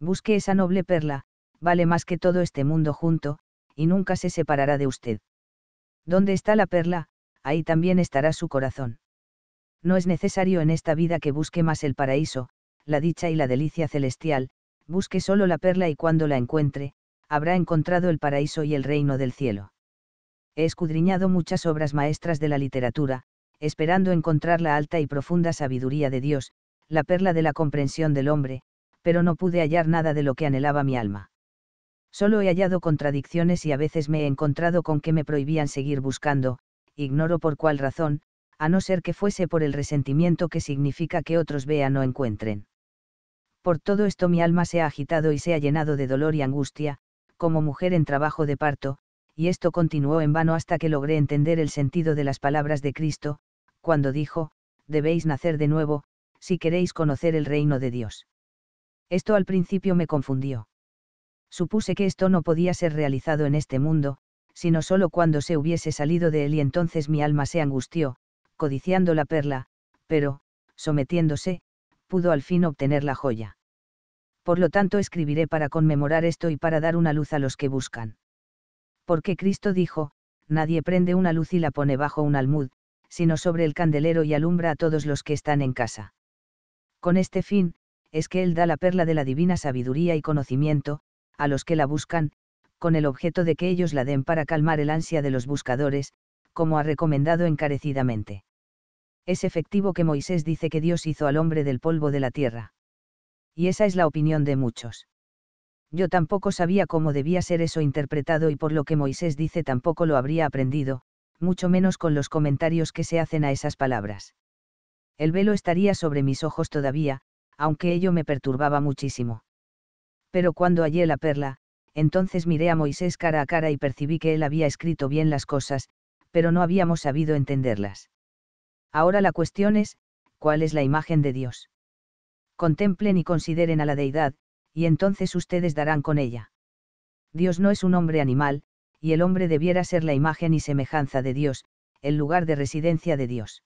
Speaker 1: Busque esa noble perla, vale más que todo este mundo junto, y nunca se separará de usted. Dónde está la perla, ahí también estará su corazón. No es necesario en esta vida que busque más el paraíso, la dicha y la delicia celestial, busque solo la perla y cuando la encuentre, habrá encontrado el paraíso y el reino del cielo. He escudriñado muchas obras maestras de la literatura, esperando encontrar la alta y profunda sabiduría de Dios, la perla de la comprensión del hombre, pero no pude hallar nada de lo que anhelaba mi alma. Solo he hallado contradicciones y a veces me he encontrado con que me prohibían seguir buscando, ignoro por cuál razón, a no ser que fuese por el resentimiento que significa que otros vean o encuentren. Por todo esto mi alma se ha agitado y se ha llenado de dolor y angustia, como mujer en trabajo de parto, y esto continuó en vano hasta que logré entender el sentido de las palabras de Cristo, cuando dijo, debéis nacer de nuevo, si queréis conocer el reino de Dios. Esto al principio me confundió. Supuse que esto no podía ser realizado en este mundo, sino solo cuando se hubiese salido de él y entonces mi alma se angustió, codiciando la perla, pero, sometiéndose, pudo al fin obtener la joya. Por lo tanto escribiré para conmemorar esto y para dar una luz a los que buscan. Porque Cristo dijo, nadie prende una luz y la pone bajo un almud, sino sobre el candelero y alumbra a todos los que están en casa. Con este fin, es que Él da la perla de la divina sabiduría y conocimiento, a los que la buscan, con el objeto de que ellos la den para calmar el ansia de los buscadores, como ha recomendado encarecidamente. Es efectivo que Moisés dice que Dios hizo al hombre del polvo de la tierra. Y esa es la opinión de muchos. Yo tampoco sabía cómo debía ser eso interpretado y por lo que Moisés dice tampoco lo habría aprendido, mucho menos con los comentarios que se hacen a esas palabras. El velo estaría sobre mis ojos todavía, aunque ello me perturbaba muchísimo. Pero cuando hallé la perla, entonces miré a Moisés cara a cara y percibí que él había escrito bien las cosas, pero no habíamos sabido entenderlas. Ahora la cuestión es, ¿cuál es la imagen de Dios? Contemplen y consideren a la deidad, y entonces ustedes darán con ella. Dios no es un hombre animal, y el hombre debiera ser la imagen y semejanza de Dios, el lugar de residencia de Dios.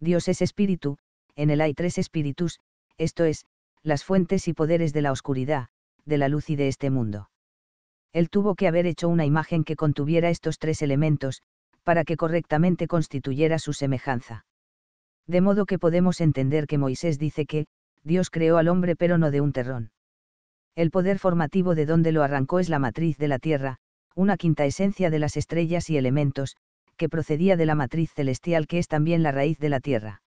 Speaker 1: Dios es espíritu, en él hay tres espíritus, esto es, las fuentes y poderes de la oscuridad, de la luz y de este mundo. Él tuvo que haber hecho una imagen que contuviera estos tres elementos, para que correctamente constituyera su semejanza. De modo que podemos entender que Moisés dice que, Dios creó al hombre pero no de un terrón. El poder formativo de donde lo arrancó es la matriz de la tierra, una quinta esencia de las estrellas y elementos, que procedía de la matriz celestial que es también la raíz de la tierra.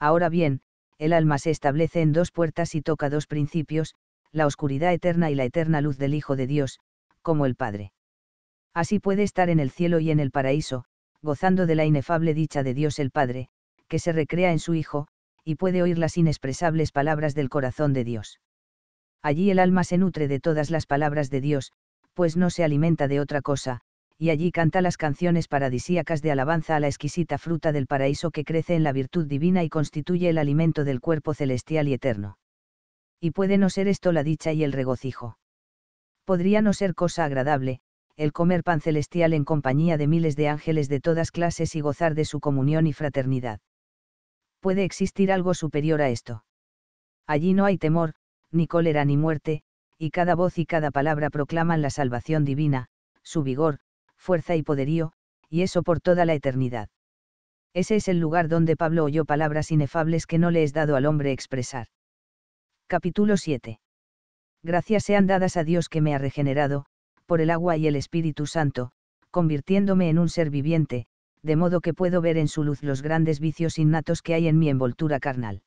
Speaker 1: Ahora bien, el alma se establece en dos puertas y toca dos principios, la oscuridad eterna y la eterna luz del Hijo de Dios, como el Padre. Así puede estar en el cielo y en el paraíso, gozando de la inefable dicha de Dios el Padre, que se recrea en su Hijo, y puede oír las inexpresables palabras del corazón de Dios. Allí el alma se nutre de todas las palabras de Dios, pues no se alimenta de otra cosa, y allí canta las canciones paradisíacas de alabanza a la exquisita fruta del paraíso que crece en la virtud divina y constituye el alimento del cuerpo celestial y eterno. Y puede no ser esto la dicha y el regocijo. Podría no ser cosa agradable, el comer pan celestial en compañía de miles de ángeles de todas clases y gozar de su comunión y fraternidad. Puede existir algo superior a esto. Allí no hay temor, ni cólera ni muerte, y cada voz y cada palabra proclaman la salvación divina, su vigor, fuerza y poderío, y eso por toda la eternidad. Ese es el lugar donde Pablo oyó palabras inefables que no le es dado al hombre expresar. Capítulo 7. Gracias sean dadas a Dios que me ha regenerado, por el agua y el Espíritu Santo, convirtiéndome en un ser viviente, de modo que puedo ver en su luz los grandes vicios innatos que hay en mi envoltura carnal.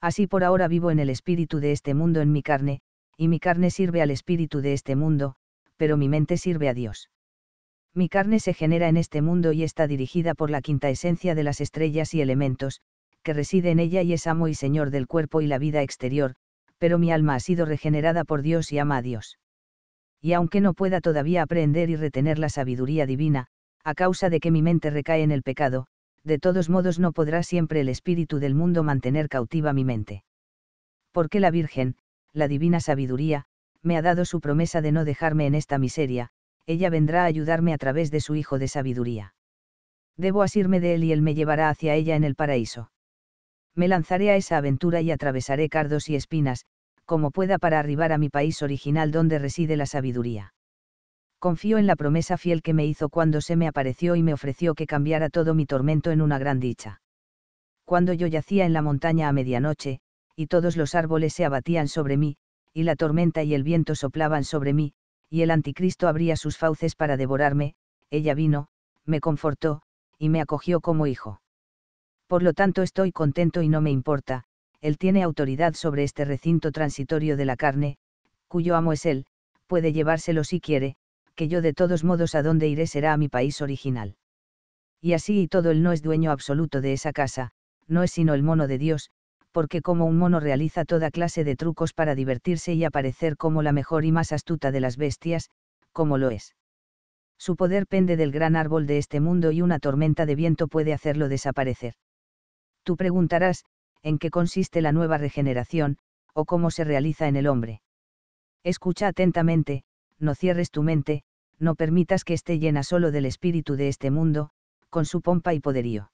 Speaker 1: Así por ahora vivo en el espíritu de este mundo en mi carne, y mi carne sirve al espíritu de este mundo, pero mi mente sirve a Dios. Mi carne se genera en este mundo y está dirigida por la quinta esencia de las estrellas y elementos, que reside en ella y es amo y señor del cuerpo y la vida exterior, pero mi alma ha sido regenerada por Dios y ama a Dios. Y aunque no pueda todavía aprender y retener la sabiduría divina, a causa de que mi mente recae en el pecado, de todos modos no podrá siempre el espíritu del mundo mantener cautiva mi mente. Porque la Virgen, la divina sabiduría, me ha dado su promesa de no dejarme en esta miseria, ella vendrá a ayudarme a través de su Hijo de sabiduría. Debo asirme de él y él me llevará hacia ella en el paraíso. Me lanzaré a esa aventura y atravesaré cardos y espinas, como pueda para arribar a mi país original donde reside la sabiduría. Confío en la promesa fiel que me hizo cuando se me apareció y me ofreció que cambiara todo mi tormento en una gran dicha. Cuando yo yacía en la montaña a medianoche, y todos los árboles se abatían sobre mí, y la tormenta y el viento soplaban sobre mí, y el anticristo abría sus fauces para devorarme, ella vino, me confortó, y me acogió como hijo. Por lo tanto estoy contento y no me importa, él tiene autoridad sobre este recinto transitorio de la carne, cuyo amo es él, puede llevárselo si quiere, que yo de todos modos a donde iré será a mi país original. Y así y todo él no es dueño absoluto de esa casa, no es sino el mono de Dios, porque como un mono realiza toda clase de trucos para divertirse y aparecer como la mejor y más astuta de las bestias, como lo es. Su poder pende del gran árbol de este mundo y una tormenta de viento puede hacerlo desaparecer. Tú preguntarás, ¿en qué consiste la nueva regeneración, o cómo se realiza en el hombre? Escucha atentamente, no cierres tu mente, no permitas que esté llena solo del espíritu de este mundo, con su pompa y poderío.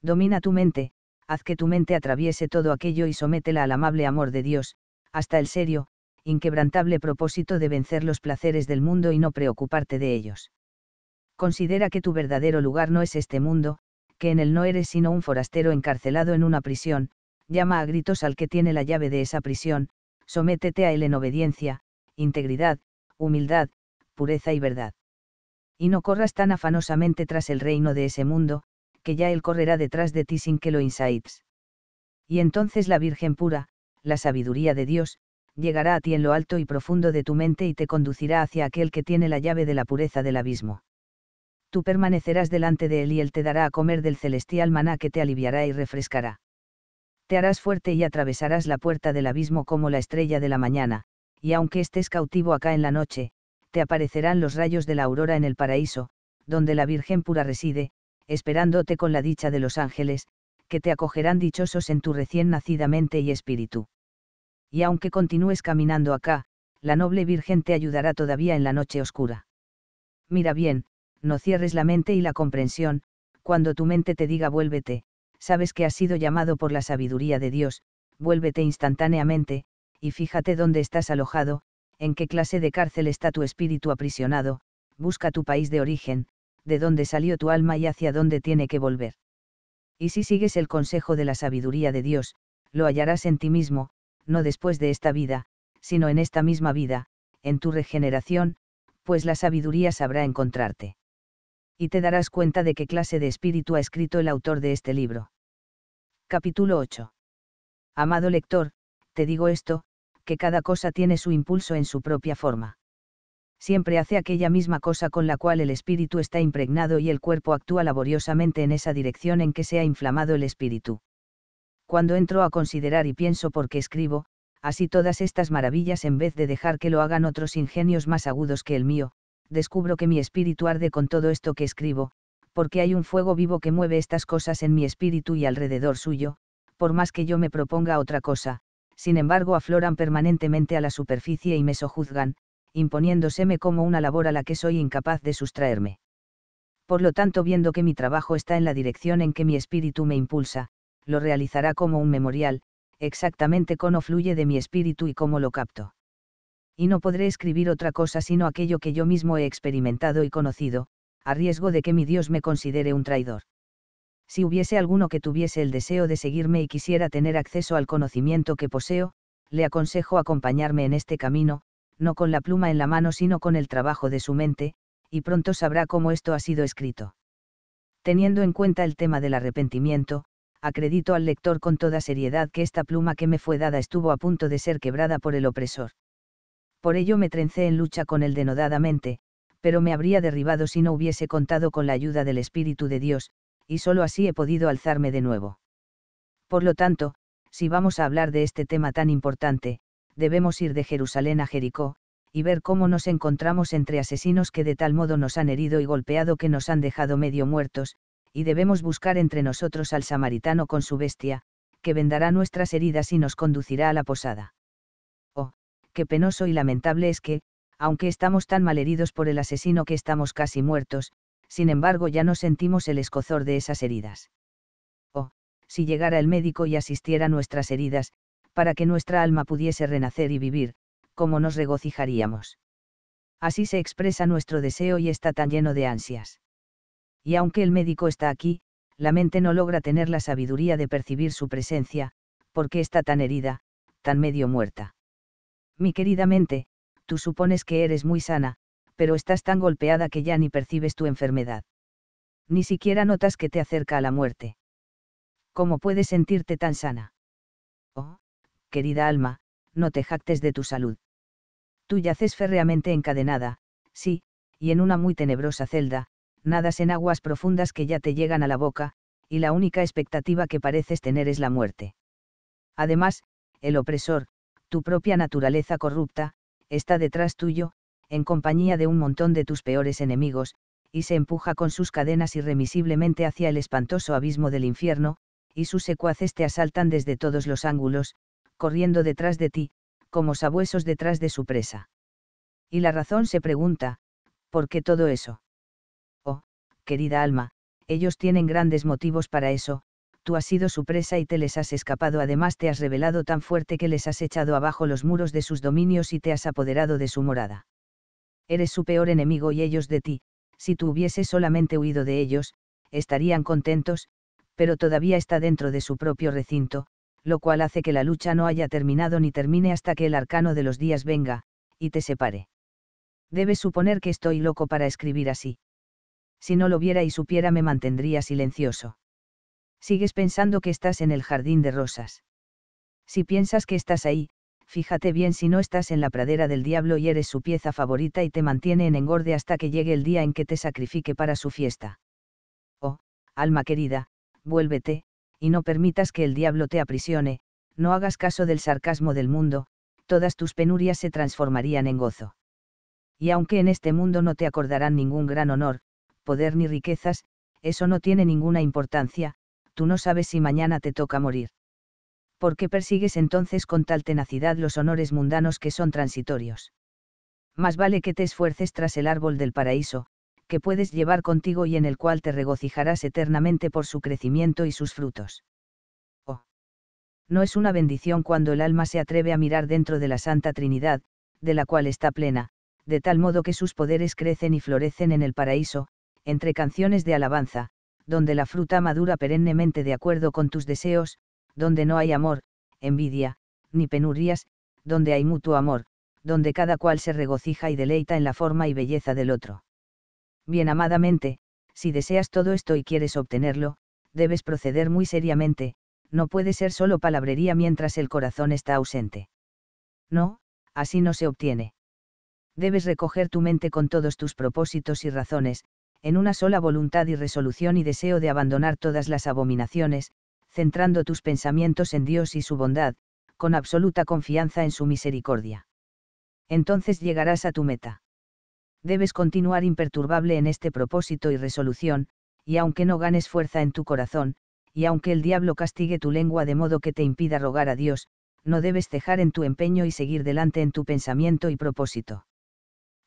Speaker 1: Domina tu mente, haz que tu mente atraviese todo aquello y sométela al amable amor de Dios, hasta el serio, inquebrantable propósito de vencer los placeres del mundo y no preocuparte de ellos. Considera que tu verdadero lugar no es este mundo, que en él no eres sino un forastero encarcelado en una prisión, llama a gritos al que tiene la llave de esa prisión, sométete a él en obediencia, integridad, humildad, pureza y verdad. Y no corras tan afanosamente tras el reino de ese mundo, que ya él correrá detrás de ti sin que lo insights. Y entonces la Virgen pura, la sabiduría de Dios, llegará a ti en lo alto y profundo de tu mente y te conducirá hacia aquel que tiene la llave de la pureza del abismo. Tú permanecerás delante de él y él te dará a comer del celestial maná que te aliviará y refrescará. Te harás fuerte y atravesarás la puerta del abismo como la estrella de la mañana, y aunque estés cautivo acá en la noche, te aparecerán los rayos de la aurora en el paraíso, donde la Virgen pura reside, esperándote con la dicha de los ángeles, que te acogerán dichosos en tu recién nacida mente y espíritu. Y aunque continúes caminando acá, la noble Virgen te ayudará todavía en la noche oscura. Mira bien, no cierres la mente y la comprensión, cuando tu mente te diga vuélvete, sabes que has sido llamado por la sabiduría de Dios, vuélvete instantáneamente, y fíjate dónde estás alojado, en qué clase de cárcel está tu espíritu aprisionado, busca tu país de origen, de dónde salió tu alma y hacia dónde tiene que volver. Y si sigues el consejo de la sabiduría de Dios, lo hallarás en ti mismo, no después de esta vida, sino en esta misma vida, en tu regeneración, pues la sabiduría sabrá encontrarte. Y te darás cuenta de qué clase de espíritu ha escrito el autor de este libro. Capítulo 8. Amado lector, te digo esto, que cada cosa tiene su impulso en su propia forma siempre hace aquella misma cosa con la cual el espíritu está impregnado y el cuerpo actúa laboriosamente en esa dirección en que se ha inflamado el espíritu. Cuando entro a considerar y pienso por qué escribo, así todas estas maravillas en vez de dejar que lo hagan otros ingenios más agudos que el mío, descubro que mi espíritu arde con todo esto que escribo, porque hay un fuego vivo que mueve estas cosas en mi espíritu y alrededor suyo, por más que yo me proponga otra cosa, sin embargo afloran permanentemente a la superficie y me sojuzgan, imponiéndoseme como una labor a la que soy incapaz de sustraerme. Por lo tanto, viendo que mi trabajo está en la dirección en que mi espíritu me impulsa, lo realizará como un memorial, exactamente cómo fluye de mi espíritu y cómo lo capto. Y no podré escribir otra cosa sino aquello que yo mismo he experimentado y conocido, a riesgo de que mi Dios me considere un traidor. Si hubiese alguno que tuviese el deseo de seguirme y quisiera tener acceso al conocimiento que poseo, le aconsejo acompañarme en este camino, no con la pluma en la mano sino con el trabajo de su mente, y pronto sabrá cómo esto ha sido escrito. Teniendo en cuenta el tema del arrepentimiento, acredito al lector con toda seriedad que esta pluma que me fue dada estuvo a punto de ser quebrada por el opresor. Por ello me trencé en lucha con él denodadamente, pero me habría derribado si no hubiese contado con la ayuda del Espíritu de Dios, y solo así he podido alzarme de nuevo. Por lo tanto, si vamos a hablar de este tema tan importante, debemos ir de Jerusalén a Jericó, y ver cómo nos encontramos entre asesinos que de tal modo nos han herido y golpeado que nos han dejado medio muertos, y debemos buscar entre nosotros al samaritano con su bestia, que vendará nuestras heridas y nos conducirá a la posada. Oh, qué penoso y lamentable es que, aunque estamos tan mal heridos por el asesino que estamos casi muertos, sin embargo ya no sentimos el escozor de esas heridas. Oh, si llegara el médico y asistiera nuestras heridas, para que nuestra alma pudiese renacer y vivir, como nos regocijaríamos. Así se expresa nuestro deseo y está tan lleno de ansias. Y aunque el médico está aquí, la mente no logra tener la sabiduría de percibir su presencia, porque está tan herida, tan medio muerta. Mi querida mente, tú supones que eres muy sana, pero estás tan golpeada que ya ni percibes tu enfermedad. Ni siquiera notas que te acerca a la muerte. ¿Cómo puedes sentirte tan sana? Oh, querida alma, no te jactes de tu salud. Tú yaces férreamente encadenada, sí, y en una muy tenebrosa celda, nadas en aguas profundas que ya te llegan a la boca, y la única expectativa que pareces tener es la muerte. Además, el opresor, tu propia naturaleza corrupta, está detrás tuyo, en compañía de un montón de tus peores enemigos, y se empuja con sus cadenas irremisiblemente hacia el espantoso abismo del infierno, y sus secuaces te asaltan desde todos los ángulos, corriendo detrás de ti, como sabuesos detrás de su presa. Y la razón se pregunta, ¿por qué todo eso? Oh, querida alma, ellos tienen grandes motivos para eso, tú has sido su presa y te les has escapado, además te has revelado tan fuerte que les has echado abajo los muros de sus dominios y te has apoderado de su morada. Eres su peor enemigo y ellos de ti, si tú hubieses solamente huido de ellos, estarían contentos, pero todavía está dentro de su propio recinto, lo cual hace que la lucha no haya terminado ni termine hasta que el arcano de los días venga, y te separe. Debes suponer que estoy loco para escribir así. Si no lo viera y supiera me mantendría silencioso. Sigues pensando que estás en el jardín de rosas. Si piensas que estás ahí, fíjate bien si no estás en la pradera del diablo y eres su pieza favorita y te mantiene en engorde hasta que llegue el día en que te sacrifique para su fiesta. Oh, alma querida, vuélvete, y no permitas que el diablo te aprisione, no hagas caso del sarcasmo del mundo, todas tus penurias se transformarían en gozo. Y aunque en este mundo no te acordarán ningún gran honor, poder ni riquezas, eso no tiene ninguna importancia, tú no sabes si mañana te toca morir. ¿Por qué persigues entonces con tal tenacidad los honores mundanos que son transitorios? Más vale que te esfuerces tras el árbol del paraíso, que puedes llevar contigo y en el cual te regocijarás eternamente por su crecimiento y sus frutos. Oh. No es una bendición cuando el alma se atreve a mirar dentro de la Santa Trinidad, de la cual está plena, de tal modo que sus poderes crecen y florecen en el paraíso, entre canciones de alabanza, donde la fruta madura perennemente de acuerdo con tus deseos, donde no hay amor, envidia, ni penurias, donde hay mutuo amor, donde cada cual se regocija y deleita en la forma y belleza del otro. Bien amadamente, si deseas todo esto y quieres obtenerlo, debes proceder muy seriamente, no puede ser solo palabrería mientras el corazón está ausente. No, así no se obtiene. Debes recoger tu mente con todos tus propósitos y razones, en una sola voluntad y resolución y deseo de abandonar todas las abominaciones, centrando tus pensamientos en Dios y su bondad, con absoluta confianza en su misericordia. Entonces llegarás a tu meta debes continuar imperturbable en este propósito y resolución, y aunque no ganes fuerza en tu corazón, y aunque el diablo castigue tu lengua de modo que te impida rogar a Dios, no debes cejar en tu empeño y seguir delante en tu pensamiento y propósito.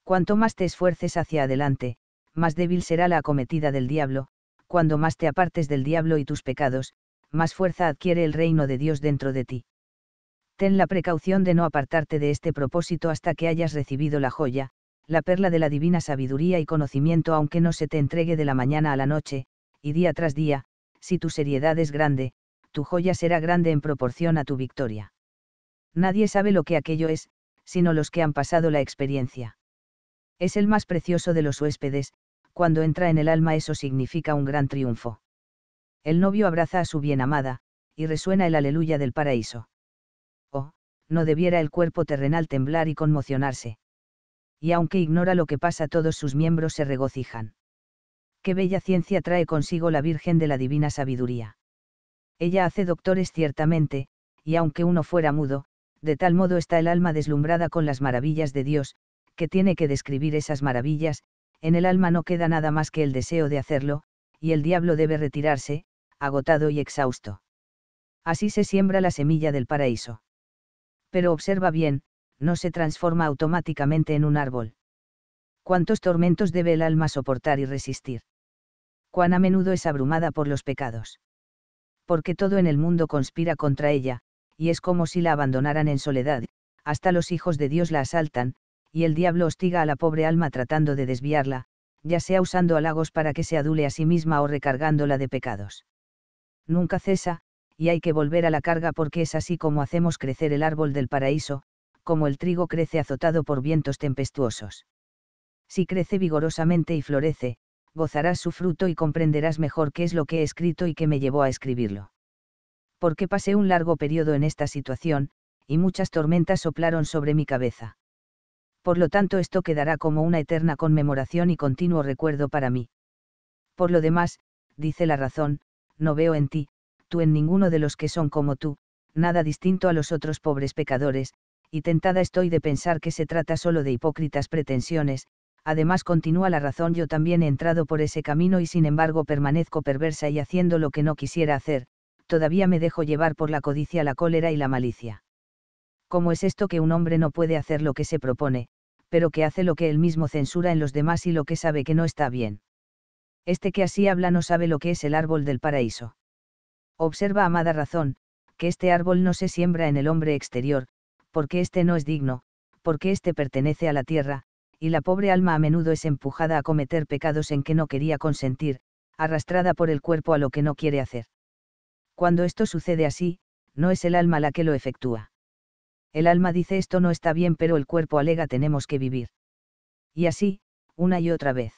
Speaker 1: Cuanto más te esfuerces hacia adelante, más débil será la acometida del diablo, cuando más te apartes del diablo y tus pecados, más fuerza adquiere el reino de Dios dentro de ti. Ten la precaución de no apartarte de este propósito hasta que hayas recibido la joya, la perla de la divina sabiduría y conocimiento aunque no se te entregue de la mañana a la noche, y día tras día, si tu seriedad es grande, tu joya será grande en proporción a tu victoria. Nadie sabe lo que aquello es, sino los que han pasado la experiencia. Es el más precioso de los huéspedes, cuando entra en el alma eso significa un gran triunfo. El novio abraza a su bien amada, y resuena el aleluya del paraíso. Oh, no debiera el cuerpo terrenal temblar y conmocionarse y aunque ignora lo que pasa todos sus miembros se regocijan. Qué bella ciencia trae consigo la Virgen de la Divina Sabiduría. Ella hace doctores ciertamente, y aunque uno fuera mudo, de tal modo está el alma deslumbrada con las maravillas de Dios, que tiene que describir esas maravillas, en el alma no queda nada más que el deseo de hacerlo, y el diablo debe retirarse, agotado y exhausto. Así se siembra la semilla del paraíso. Pero observa bien, no se transforma automáticamente en un árbol. ¿Cuántos tormentos debe el alma soportar y resistir? Cuán a menudo es abrumada por los pecados. Porque todo en el mundo conspira contra ella, y es como si la abandonaran en soledad, hasta los hijos de Dios la asaltan, y el diablo hostiga a la pobre alma tratando de desviarla, ya sea usando halagos para que se adule a sí misma o recargándola de pecados. Nunca cesa, y hay que volver a la carga porque es así como hacemos crecer el árbol del paraíso, como el trigo crece azotado por vientos tempestuosos. Si crece vigorosamente y florece, gozarás su fruto y comprenderás mejor qué es lo que he escrito y qué me llevó a escribirlo. Porque pasé un largo periodo en esta situación, y muchas tormentas soplaron sobre mi cabeza. Por lo tanto, esto quedará como una eterna conmemoración y continuo recuerdo para mí. Por lo demás, dice la razón, no veo en ti, tú en ninguno de los que son como tú, nada distinto a los otros pobres pecadores, y tentada estoy de pensar que se trata solo de hipócritas pretensiones, además continúa la razón yo también he entrado por ese camino y sin embargo permanezco perversa y haciendo lo que no quisiera hacer, todavía me dejo llevar por la codicia, la cólera y la malicia. ¿Cómo es esto que un hombre no puede hacer lo que se propone, pero que hace lo que él mismo censura en los demás y lo que sabe que no está bien? Este que así habla no sabe lo que es el árbol del paraíso. Observa, amada razón, que este árbol no se siembra en el hombre exterior, porque éste no es digno, porque éste pertenece a la tierra, y la pobre alma a menudo es empujada a cometer pecados en que no quería consentir, arrastrada por el cuerpo a lo que no quiere hacer. Cuando esto sucede así, no es el alma la que lo efectúa. El alma dice esto no está bien pero el cuerpo alega tenemos que vivir. Y así, una y otra vez.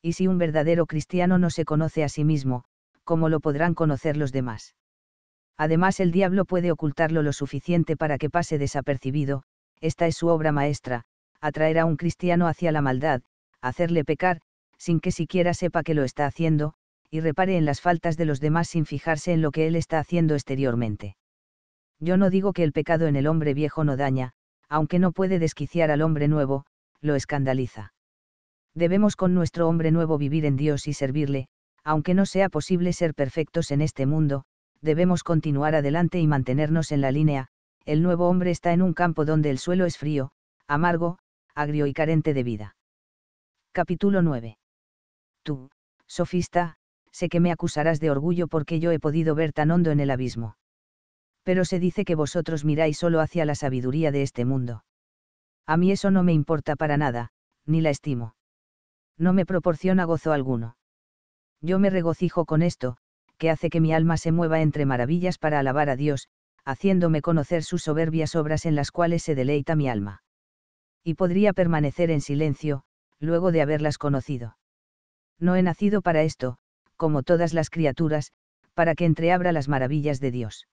Speaker 1: Y si un verdadero cristiano no se conoce a sí mismo, ¿cómo lo podrán conocer los demás? Además el diablo puede ocultarlo lo suficiente para que pase desapercibido, esta es su obra maestra, atraer a un cristiano hacia la maldad, hacerle pecar, sin que siquiera sepa que lo está haciendo, y repare en las faltas de los demás sin fijarse en lo que él está haciendo exteriormente. Yo no digo que el pecado en el hombre viejo no daña, aunque no puede desquiciar al hombre nuevo, lo escandaliza. Debemos con nuestro hombre nuevo vivir en Dios y servirle, aunque no sea posible ser perfectos en este mundo, debemos continuar adelante y mantenernos en la línea, el nuevo hombre está en un campo donde el suelo es frío, amargo, agrio y carente de vida. Capítulo 9. Tú, sofista, sé que me acusarás de orgullo porque yo he podido ver tan hondo en el abismo. Pero se dice que vosotros miráis solo hacia la sabiduría de este mundo. A mí eso no me importa para nada, ni la estimo. No me proporciona gozo alguno. Yo me regocijo con esto, que hace que mi alma se mueva entre maravillas para alabar a Dios, haciéndome conocer sus soberbias obras en las cuales se deleita mi alma. Y podría permanecer en silencio, luego de haberlas conocido. No he nacido para esto, como todas las criaturas, para que entreabra las maravillas de Dios.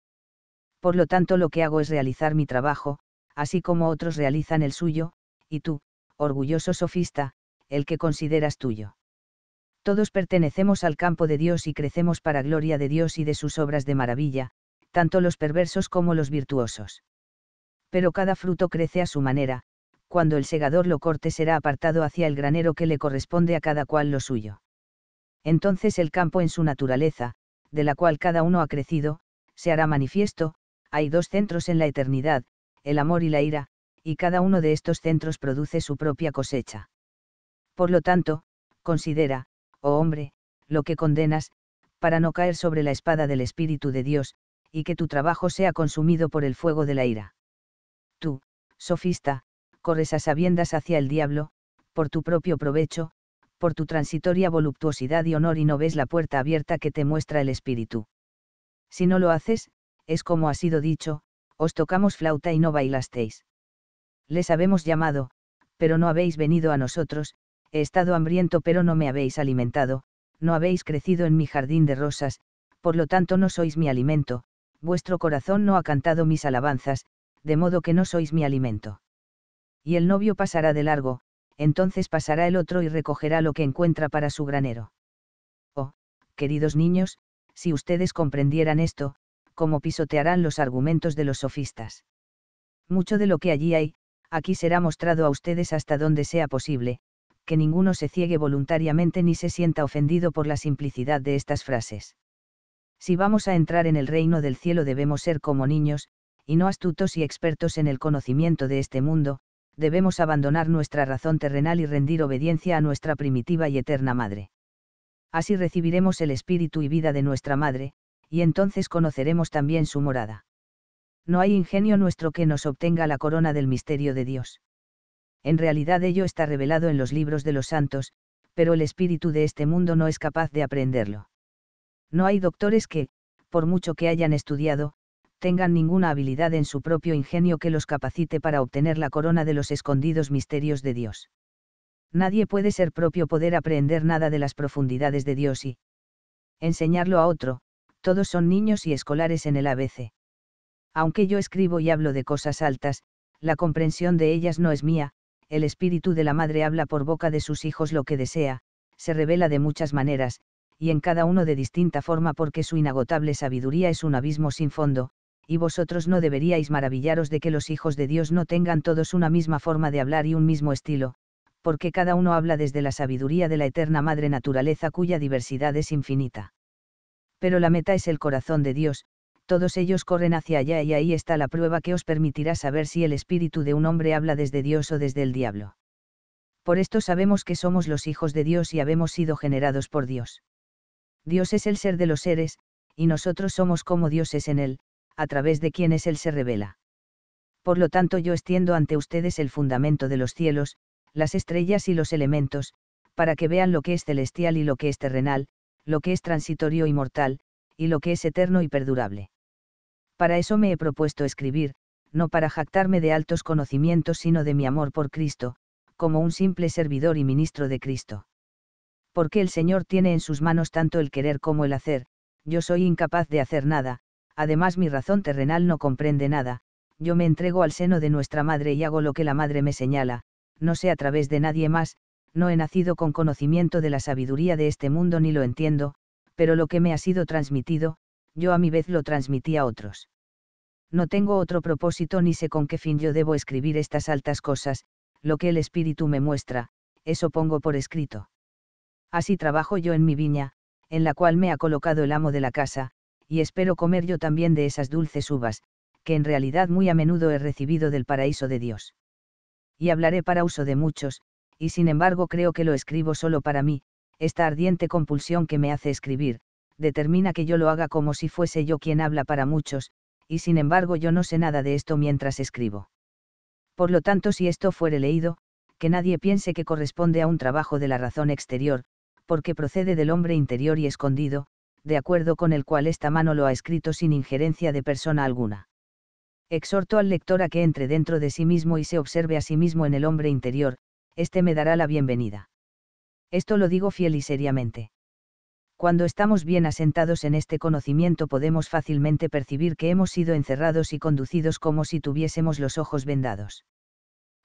Speaker 1: Por lo tanto, lo que hago es realizar mi trabajo, así como otros realizan el suyo, y tú, orgulloso sofista, el que consideras tuyo. Todos pertenecemos al campo de Dios y crecemos para gloria de Dios y de sus obras de maravilla, tanto los perversos como los virtuosos. Pero cada fruto crece a su manera, cuando el segador lo corte será apartado hacia el granero que le corresponde a cada cual lo suyo. Entonces el campo en su naturaleza, de la cual cada uno ha crecido, se hará manifiesto, hay dos centros en la eternidad, el amor y la ira, y cada uno de estos centros produce su propia cosecha. Por lo tanto, considera, oh hombre, lo que condenas, para no caer sobre la espada del Espíritu de Dios, y que tu trabajo sea consumido por el fuego de la ira. Tú, sofista, corres a sabiendas hacia el diablo, por tu propio provecho, por tu transitoria voluptuosidad y honor y no ves la puerta abierta que te muestra el Espíritu. Si no lo haces, es como ha sido dicho, os tocamos flauta y no bailasteis. Les habemos llamado, pero no habéis venido a nosotros, he estado hambriento pero no me habéis alimentado, no habéis crecido en mi jardín de rosas, por lo tanto no sois mi alimento, vuestro corazón no ha cantado mis alabanzas, de modo que no sois mi alimento. Y el novio pasará de largo, entonces pasará el otro y recogerá lo que encuentra para su granero. Oh, queridos niños, si ustedes comprendieran esto, cómo pisotearán los argumentos de los sofistas. Mucho de lo que allí hay, aquí será mostrado a ustedes hasta donde sea posible, que ninguno se ciegue voluntariamente ni se sienta ofendido por la simplicidad de estas frases. Si vamos a entrar en el reino del cielo debemos ser como niños, y no astutos y expertos en el conocimiento de este mundo, debemos abandonar nuestra razón terrenal y rendir obediencia a nuestra primitiva y eterna Madre. Así recibiremos el espíritu y vida de nuestra Madre, y entonces conoceremos también su morada. No hay ingenio nuestro que nos obtenga la corona del misterio de Dios. En realidad ello está revelado en los libros de los santos, pero el espíritu de este mundo no es capaz de aprenderlo. No hay doctores que, por mucho que hayan estudiado, tengan ninguna habilidad en su propio ingenio que los capacite para obtener la corona de los escondidos misterios de Dios. Nadie puede ser propio poder aprender nada de las profundidades de Dios y enseñarlo a otro, todos son niños y escolares en el ABC. Aunque yo escribo y hablo de cosas altas, la comprensión de ellas no es mía, el espíritu de la madre habla por boca de sus hijos lo que desea, se revela de muchas maneras, y en cada uno de distinta forma porque su inagotable sabiduría es un abismo sin fondo, y vosotros no deberíais maravillaros de que los hijos de Dios no tengan todos una misma forma de hablar y un mismo estilo, porque cada uno habla desde la sabiduría de la eterna madre naturaleza cuya diversidad es infinita. Pero la meta es el corazón de Dios, todos ellos corren hacia allá y ahí está la prueba que os permitirá saber si el espíritu de un hombre habla desde Dios o desde el diablo. Por esto sabemos que somos los hijos de Dios y habemos sido generados por Dios. Dios es el ser de los seres, y nosotros somos como Dios es en él, a través de quienes él se revela. Por lo tanto yo extiendo ante ustedes el fundamento de los cielos, las estrellas y los elementos, para que vean lo que es celestial y lo que es terrenal, lo que es transitorio y mortal, y lo que es eterno y perdurable para eso me he propuesto escribir, no para jactarme de altos conocimientos sino de mi amor por Cristo, como un simple servidor y ministro de Cristo. Porque el Señor tiene en sus manos tanto el querer como el hacer, yo soy incapaz de hacer nada, además mi razón terrenal no comprende nada, yo me entrego al seno de nuestra madre y hago lo que la madre me señala, no sé a través de nadie más, no he nacido con conocimiento de la sabiduría de este mundo ni lo entiendo, pero lo que me ha sido transmitido, yo a mi vez lo transmití a otros. No tengo otro propósito ni sé con qué fin yo debo escribir estas altas cosas, lo que el espíritu me muestra, eso pongo por escrito. Así trabajo yo en mi viña, en la cual me ha colocado el amo de la casa, y espero comer yo también de esas dulces uvas, que en realidad muy a menudo he recibido del paraíso de Dios. Y hablaré para uso de muchos, y sin embargo creo que lo escribo solo para mí, esta ardiente compulsión que me hace escribir, determina que yo lo haga como si fuese yo quien habla para muchos, y sin embargo yo no sé nada de esto mientras escribo. Por lo tanto, si esto fuere leído, que nadie piense que corresponde a un trabajo de la razón exterior, porque procede del hombre interior y escondido, de acuerdo con el cual esta mano lo ha escrito sin injerencia de persona alguna. Exhorto al lector a que entre dentro de sí mismo y se observe a sí mismo en el hombre interior, este me dará la bienvenida. Esto lo digo fiel y seriamente cuando estamos bien asentados en este conocimiento podemos fácilmente percibir que hemos sido encerrados y conducidos como si tuviésemos los ojos vendados.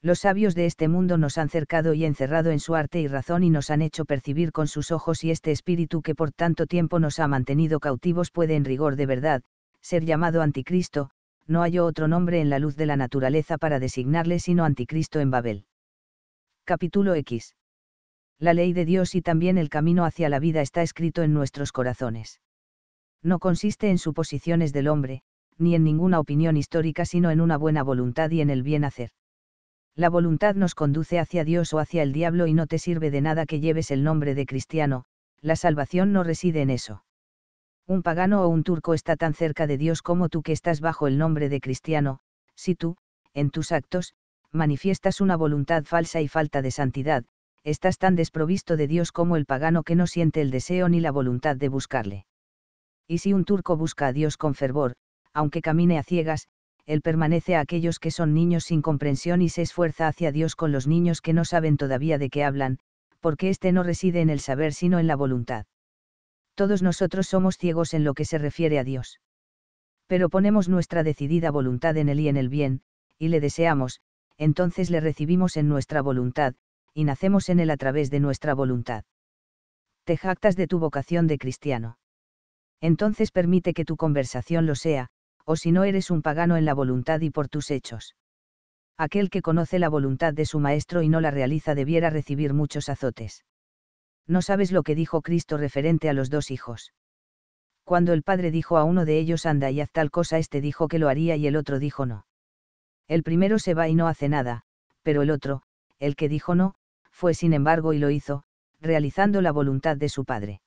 Speaker 1: Los sabios de este mundo nos han cercado y encerrado en su arte y razón y nos han hecho percibir con sus ojos y este espíritu que por tanto tiempo nos ha mantenido cautivos puede en rigor de verdad, ser llamado anticristo, no hay otro nombre en la luz de la naturaleza para designarle sino anticristo en Babel. Capítulo X la ley de Dios y también el camino hacia la vida está escrito en nuestros corazones. No consiste en suposiciones del hombre, ni en ninguna opinión histórica, sino en una buena voluntad y en el bien hacer. La voluntad nos conduce hacia Dios o hacia el diablo y no te sirve de nada que lleves el nombre de cristiano, la salvación no reside en eso. Un pagano o un turco está tan cerca de Dios como tú que estás bajo el nombre de cristiano, si tú, en tus actos, manifiestas una voluntad falsa y falta de santidad, estás tan desprovisto de Dios como el pagano que no siente el deseo ni la voluntad de buscarle. Y si un turco busca a Dios con fervor, aunque camine a ciegas, él permanece a aquellos que son niños sin comprensión y se esfuerza hacia Dios con los niños que no saben todavía de qué hablan, porque éste no reside en el saber sino en la voluntad. Todos nosotros somos ciegos en lo que se refiere a Dios. Pero ponemos nuestra decidida voluntad en Él y en el bien, y le deseamos, entonces le recibimos en nuestra voluntad, y nacemos en él a través de nuestra voluntad. Te jactas de tu vocación de cristiano. Entonces permite que tu conversación lo sea, o si no eres un pagano en la voluntad y por tus hechos. Aquel que conoce la voluntad de su maestro y no la realiza debiera recibir muchos azotes. No sabes lo que dijo Cristo referente a los dos hijos. Cuando el padre dijo a uno de ellos anda y haz tal cosa, este dijo que lo haría y el otro dijo no. El primero se va y no hace nada, pero el otro, el que dijo no, fue sin embargo y lo hizo, realizando la voluntad de su padre.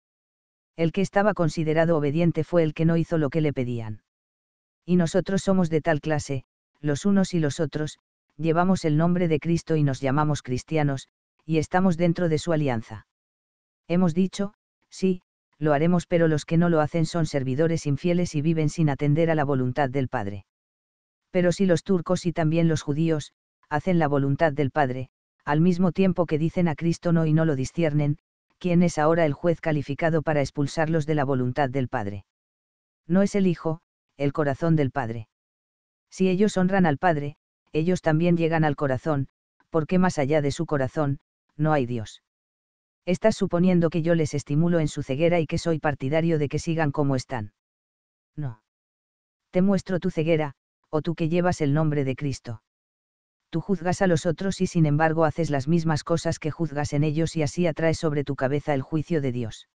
Speaker 1: El que estaba considerado obediente fue el que no hizo lo que le pedían. Y nosotros somos de tal clase, los unos y los otros, llevamos el nombre de Cristo y nos llamamos cristianos, y estamos dentro de su alianza. Hemos dicho, sí, lo haremos pero los que no lo hacen son servidores infieles y viven sin atender a la voluntad del Padre. Pero si los turcos y también los judíos, hacen la voluntad del Padre, al mismo tiempo que dicen a Cristo no y no lo disciernen, ¿quién es ahora el juez calificado para expulsarlos de la voluntad del Padre? No es el Hijo, el corazón del Padre. Si ellos honran al Padre, ellos también llegan al corazón, porque más allá de su corazón, no hay Dios. Estás suponiendo que yo les estimulo en su ceguera y que soy partidario de que sigan como están. No. Te muestro tu ceguera, o tú que llevas el nombre de Cristo tú juzgas a los otros y sin embargo haces las mismas cosas que juzgas en ellos y así atraes sobre tu cabeza el juicio de Dios.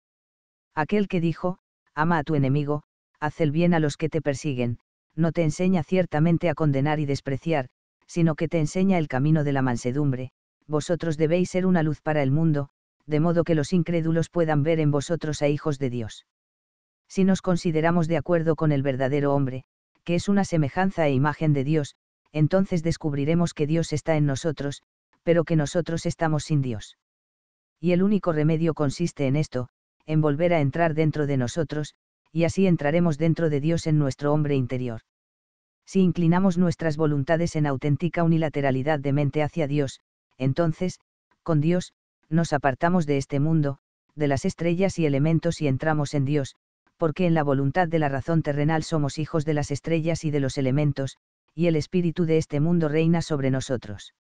Speaker 1: Aquel que dijo, ama a tu enemigo, haz el bien a los que te persiguen, no te enseña ciertamente a condenar y despreciar, sino que te enseña el camino de la mansedumbre, vosotros debéis ser una luz para el mundo, de modo que los incrédulos puedan ver en vosotros a hijos de Dios. Si nos consideramos de acuerdo con el verdadero hombre, que es una semejanza e imagen de Dios, entonces descubriremos que Dios está en nosotros, pero que nosotros estamos sin Dios. Y el único remedio consiste en esto, en volver a entrar dentro de nosotros, y así entraremos dentro de Dios en nuestro hombre interior. Si inclinamos nuestras voluntades en auténtica unilateralidad de mente hacia Dios, entonces, con Dios, nos apartamos de este mundo, de las estrellas y elementos y entramos en Dios, porque en la voluntad de la razón terrenal somos hijos de las estrellas y de los elementos, y el espíritu de este mundo reina sobre nosotros.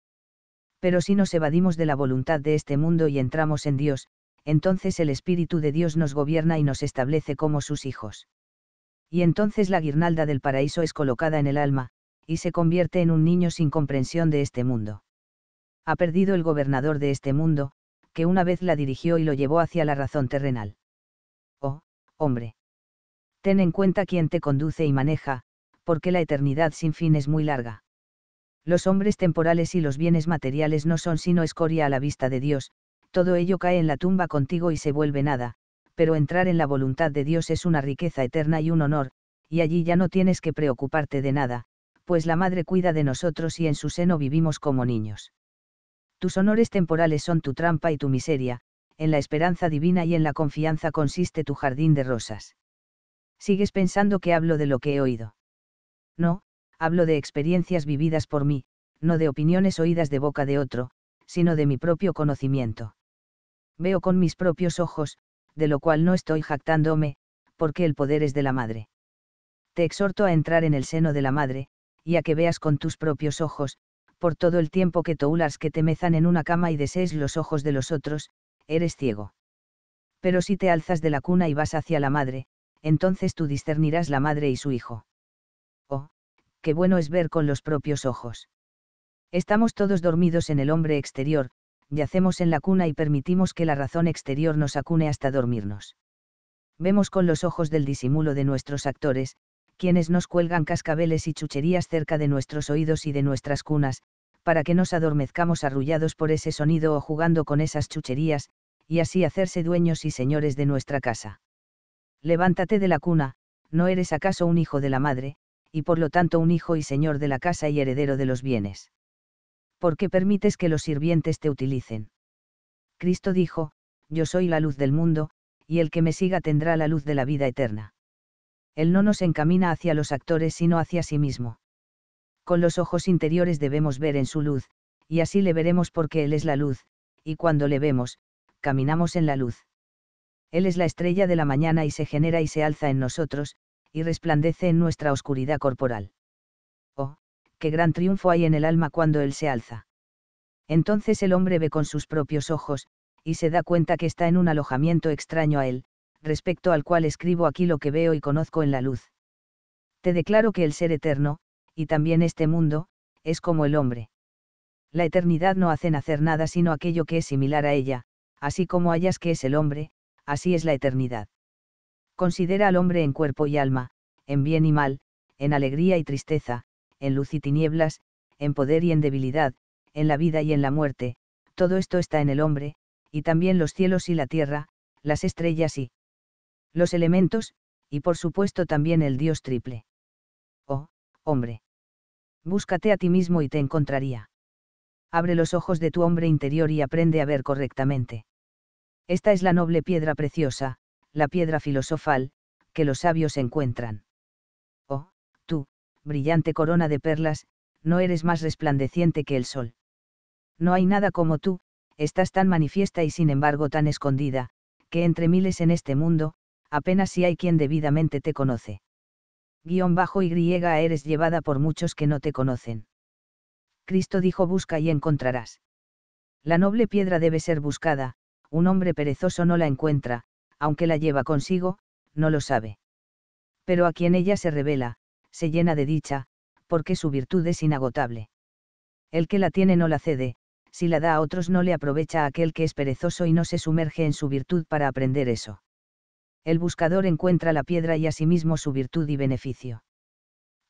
Speaker 1: Pero si nos evadimos de la voluntad de este mundo y entramos en Dios, entonces el Espíritu de Dios nos gobierna y nos establece como sus hijos. Y entonces la guirnalda del paraíso es colocada en el alma, y se convierte en un niño sin comprensión de este mundo. Ha perdido el gobernador de este mundo, que una vez la dirigió y lo llevó hacia la razón terrenal. Oh, hombre. Ten en cuenta quién te conduce y maneja, porque la eternidad sin fin es muy larga. Los hombres temporales y los bienes materiales no son sino escoria a la vista de Dios, todo ello cae en la tumba contigo y se vuelve nada, pero entrar en la voluntad de Dios es una riqueza eterna y un honor, y allí ya no tienes que preocuparte de nada, pues la Madre cuida de nosotros y en su seno vivimos como niños. Tus honores temporales son tu trampa y tu miseria, en la esperanza divina y en la confianza consiste tu jardín de rosas. Sigues pensando que hablo de lo que he oído. No, hablo de experiencias vividas por mí, no de opiniones oídas de boca de otro, sino de mi propio conocimiento. Veo con mis propios ojos, de lo cual no estoy jactándome, porque el poder es de la madre. Te exhorto a entrar en el seno de la madre, y a que veas con tus propios ojos, por todo el tiempo que toulas que te mezan en una cama y desees los ojos de los otros, eres ciego. Pero si te alzas de la cuna y vas hacia la madre, entonces tú discernirás la madre y su hijo qué bueno es ver con los propios ojos. Estamos todos dormidos en el hombre exterior, yacemos en la cuna y permitimos que la razón exterior nos acune hasta dormirnos. Vemos con los ojos del disimulo de nuestros actores, quienes nos cuelgan cascabeles y chucherías cerca de nuestros oídos y de nuestras cunas, para que nos adormezcamos arrullados por ese sonido o jugando con esas chucherías, y así hacerse dueños y señores de nuestra casa. Levántate de la cuna, ¿no eres acaso un hijo de la madre? y por lo tanto un hijo y señor de la casa y heredero de los bienes. ¿Por qué permites que los sirvientes te utilicen? Cristo dijo, Yo soy la luz del mundo, y el que me siga tendrá la luz de la vida eterna. Él no nos encamina hacia los actores sino hacia sí mismo. Con los ojos interiores debemos ver en su luz, y así le veremos porque Él es la luz, y cuando le vemos, caminamos en la luz. Él es la estrella de la mañana y se genera y se alza en nosotros, y resplandece en nuestra oscuridad corporal. Oh, qué gran triunfo hay en el alma cuando Él se alza. Entonces el hombre ve con sus propios ojos, y se da cuenta que está en un alojamiento extraño a Él, respecto al cual escribo aquí lo que veo y conozco en la luz. Te declaro que el ser eterno, y también este mundo, es como el hombre. La eternidad no hace nacer nada sino aquello que es similar a ella, así como hallas que es el hombre, así es la eternidad considera al hombre en cuerpo y alma, en bien y mal, en alegría y tristeza, en luz y tinieblas, en poder y en debilidad, en la vida y en la muerte, todo esto está en el hombre, y también los cielos y la tierra, las estrellas y los elementos, y por supuesto también el Dios triple. Oh, hombre. Búscate a ti mismo y te encontraría. Abre los ojos de tu hombre interior y aprende a ver correctamente. Esta es la noble piedra preciosa, la piedra filosofal, que los sabios encuentran. Oh, tú, brillante corona de perlas, no eres más resplandeciente que el sol. No hay nada como tú, estás tan manifiesta y sin embargo tan escondida, que entre miles en este mundo, apenas si hay quien debidamente te conoce. Guión bajo y griega eres llevada por muchos que no te conocen. Cristo dijo busca y encontrarás. La noble piedra debe ser buscada, un hombre perezoso no la encuentra, aunque la lleva consigo, no lo sabe. Pero a quien ella se revela, se llena de dicha, porque su virtud es inagotable. El que la tiene no la cede, si la da a otros no le aprovecha aquel que es perezoso y no se sumerge en su virtud para aprender eso. El buscador encuentra la piedra y asimismo su virtud y beneficio.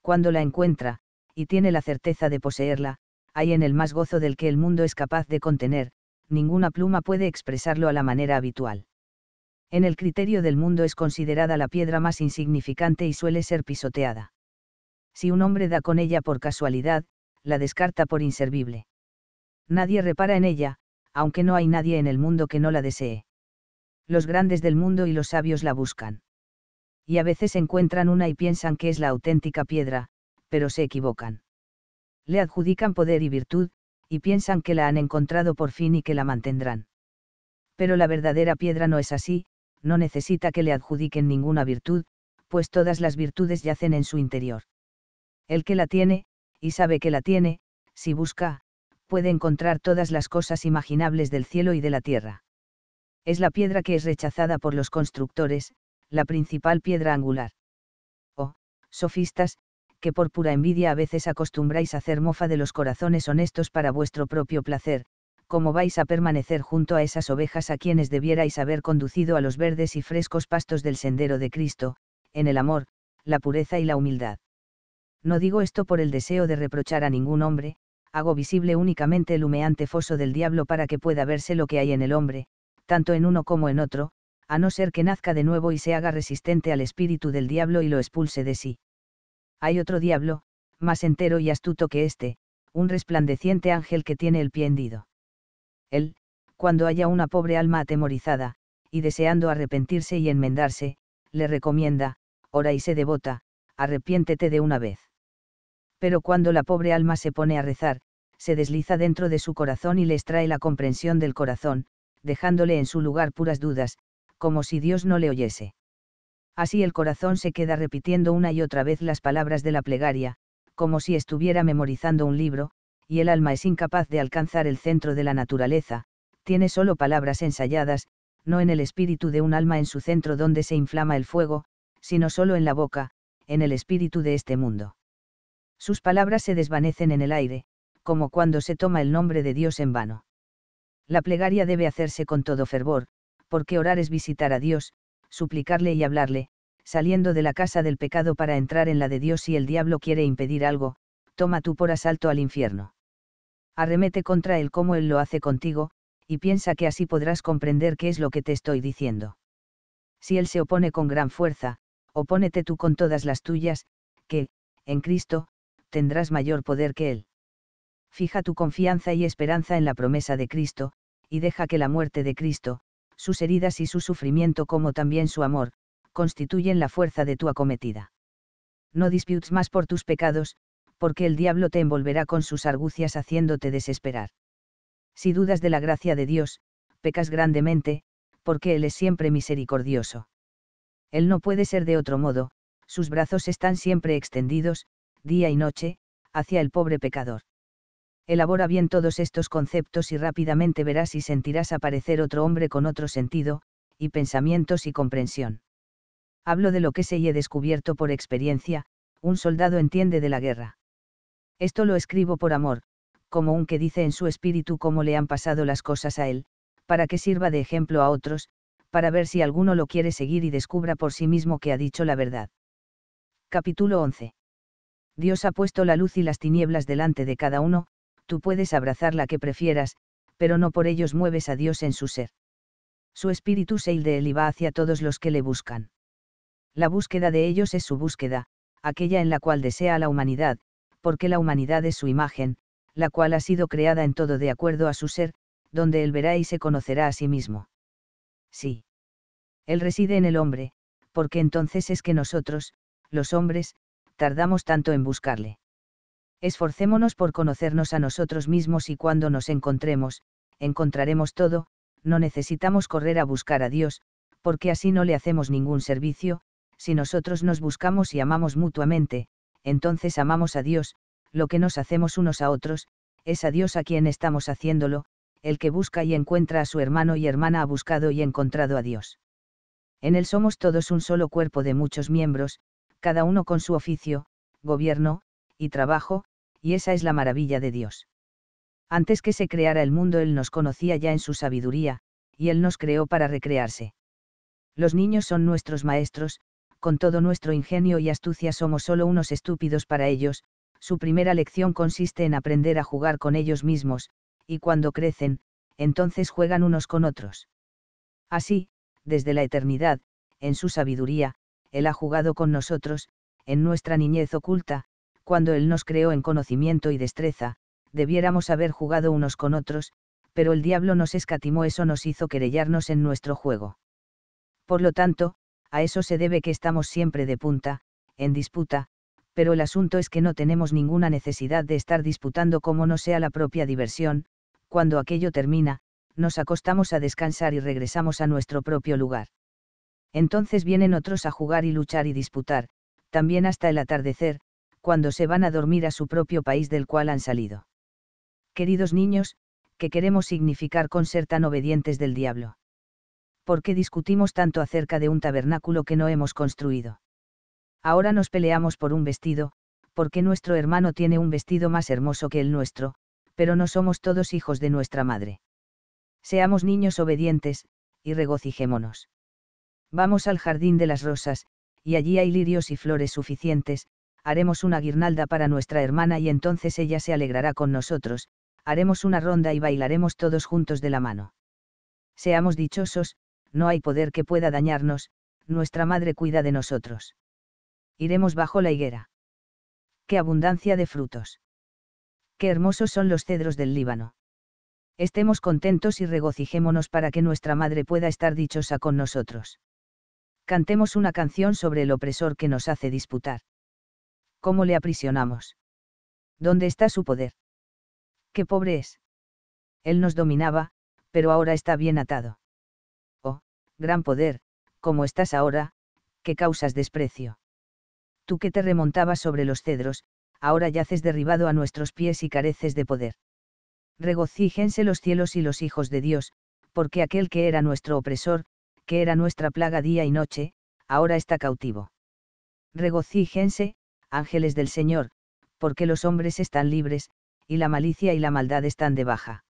Speaker 1: Cuando la encuentra, y tiene la certeza de poseerla, hay en el más gozo del que el mundo es capaz de contener, ninguna pluma puede expresarlo a la manera habitual en el criterio del mundo es considerada la piedra más insignificante y suele ser pisoteada. Si un hombre da con ella por casualidad, la descarta por inservible. Nadie repara en ella, aunque no hay nadie en el mundo que no la desee. Los grandes del mundo y los sabios la buscan. Y a veces encuentran una y piensan que es la auténtica piedra, pero se equivocan. Le adjudican poder y virtud, y piensan que la han encontrado por fin y que la mantendrán. Pero la verdadera piedra no es así, no necesita que le adjudiquen ninguna virtud, pues todas las virtudes yacen en su interior. El que la tiene, y sabe que la tiene, si busca, puede encontrar todas las cosas imaginables del cielo y de la tierra. Es la piedra que es rechazada por los constructores, la principal piedra angular. Oh, sofistas, que por pura envidia a veces acostumbráis a hacer mofa de los corazones honestos para vuestro propio placer, ¿cómo vais a permanecer junto a esas ovejas a quienes debierais haber conducido a los verdes y frescos pastos del sendero de Cristo, en el amor, la pureza y la humildad? No digo esto por el deseo de reprochar a ningún hombre, hago visible únicamente el humeante foso del diablo para que pueda verse lo que hay en el hombre, tanto en uno como en otro, a no ser que nazca de nuevo y se haga resistente al espíritu del diablo y lo expulse de sí. Hay otro diablo, más entero y astuto que éste, un resplandeciente ángel que tiene el pie hendido él, cuando haya una pobre alma atemorizada, y deseando arrepentirse y enmendarse, le recomienda, ora y se devota, arrepiéntete de una vez. Pero cuando la pobre alma se pone a rezar, se desliza dentro de su corazón y le extrae la comprensión del corazón, dejándole en su lugar puras dudas, como si Dios no le oyese. Así el corazón se queda repitiendo una y otra vez las palabras de la plegaria, como si estuviera memorizando un libro, y el alma es incapaz de alcanzar el centro de la naturaleza, tiene solo palabras ensayadas, no en el espíritu de un alma en su centro donde se inflama el fuego, sino solo en la boca, en el espíritu de este mundo. Sus palabras se desvanecen en el aire, como cuando se toma el nombre de Dios en vano. La plegaria debe hacerse con todo fervor, porque orar es visitar a Dios, suplicarle y hablarle, saliendo de la casa del pecado para entrar en la de Dios si el diablo quiere impedir algo, toma tú por asalto al infierno arremete contra él como él lo hace contigo, y piensa que así podrás comprender qué es lo que te estoy diciendo. Si él se opone con gran fuerza, opónete tú con todas las tuyas, que, en Cristo, tendrás mayor poder que él. Fija tu confianza y esperanza en la promesa de Cristo, y deja que la muerte de Cristo, sus heridas y su sufrimiento como también su amor, constituyen la fuerza de tu acometida. No disputes más por tus pecados, porque el diablo te envolverá con sus argucias haciéndote desesperar. Si dudas de la gracia de Dios, pecas grandemente, porque Él es siempre misericordioso. Él no puede ser de otro modo, sus brazos están siempre extendidos, día y noche, hacia el pobre pecador. Elabora bien todos estos conceptos y rápidamente verás y sentirás aparecer otro hombre con otro sentido, y pensamientos y comprensión. Hablo de lo que se y he descubierto por experiencia, un soldado entiende de la guerra. Esto lo escribo por amor, como un que dice en su espíritu cómo le han pasado las cosas a él, para que sirva de ejemplo a otros, para ver si alguno lo quiere seguir y descubra por sí mismo que ha dicho la verdad. Capítulo 11. Dios ha puesto la luz y las tinieblas delante de cada uno, tú puedes abrazar la que prefieras, pero no por ellos mueves a Dios en su ser. Su espíritu se de él y va hacia todos los que le buscan. La búsqueda de ellos es su búsqueda, aquella en la cual desea la humanidad, porque la humanidad es su imagen, la cual ha sido creada en todo de acuerdo a su ser, donde él verá y se conocerá a sí mismo. Sí. Él reside en el hombre, porque entonces es que nosotros, los hombres, tardamos tanto en buscarle. Esforcémonos por conocernos a nosotros mismos y cuando nos encontremos, encontraremos todo, no necesitamos correr a buscar a Dios, porque así no le hacemos ningún servicio, si nosotros nos buscamos y amamos mutuamente, entonces amamos a Dios, lo que nos hacemos unos a otros, es a Dios a quien estamos haciéndolo, el que busca y encuentra a su hermano y hermana ha buscado y encontrado a Dios. En él somos todos un solo cuerpo de muchos miembros, cada uno con su oficio, gobierno, y trabajo, y esa es la maravilla de Dios. Antes que se creara el mundo Él nos conocía ya en su sabiduría, y Él nos creó para recrearse. Los niños son nuestros maestros, con todo nuestro ingenio y astucia somos solo unos estúpidos para ellos, su primera lección consiste en aprender a jugar con ellos mismos, y cuando crecen, entonces juegan unos con otros. Así, desde la eternidad, en su sabiduría, Él ha jugado con nosotros, en nuestra niñez oculta, cuando Él nos creó en conocimiento y destreza, debiéramos haber jugado unos con otros, pero el diablo nos escatimó eso nos hizo querellarnos en nuestro juego. Por lo tanto, a eso se debe que estamos siempre de punta, en disputa, pero el asunto es que no tenemos ninguna necesidad de estar disputando como no sea la propia diversión, cuando aquello termina, nos acostamos a descansar y regresamos a nuestro propio lugar. Entonces vienen otros a jugar y luchar y disputar, también hasta el atardecer, cuando se van a dormir a su propio país del cual han salido. Queridos niños, ¿qué queremos significar con ser tan obedientes del diablo. ¿por qué discutimos tanto acerca de un tabernáculo que no hemos construido? Ahora nos peleamos por un vestido, porque nuestro hermano tiene un vestido más hermoso que el nuestro, pero no somos todos hijos de nuestra madre. Seamos niños obedientes, y regocijémonos. Vamos al jardín de las rosas, y allí hay lirios y flores suficientes, haremos una guirnalda para nuestra hermana y entonces ella se alegrará con nosotros, haremos una ronda y bailaremos todos juntos de la mano. Seamos dichosos, no hay poder que pueda dañarnos, nuestra madre cuida de nosotros. Iremos bajo la higuera. ¡Qué abundancia de frutos! ¡Qué hermosos son los cedros del Líbano! Estemos contentos y regocijémonos para que nuestra madre pueda estar dichosa con nosotros. Cantemos una canción sobre el opresor que nos hace disputar. ¿Cómo le aprisionamos? ¿Dónde está su poder? ¡Qué pobre es! Él nos dominaba, pero ahora está bien atado gran poder, como estás ahora, que causas desprecio. Tú que te remontabas sobre los cedros, ahora yaces derribado a nuestros pies y careces de poder. Regocíjense los cielos y los hijos de Dios, porque aquel que era nuestro opresor, que era nuestra plaga día y noche, ahora está cautivo. Regocíjense, ángeles del Señor, porque los hombres están libres, y la malicia y la maldad están de baja.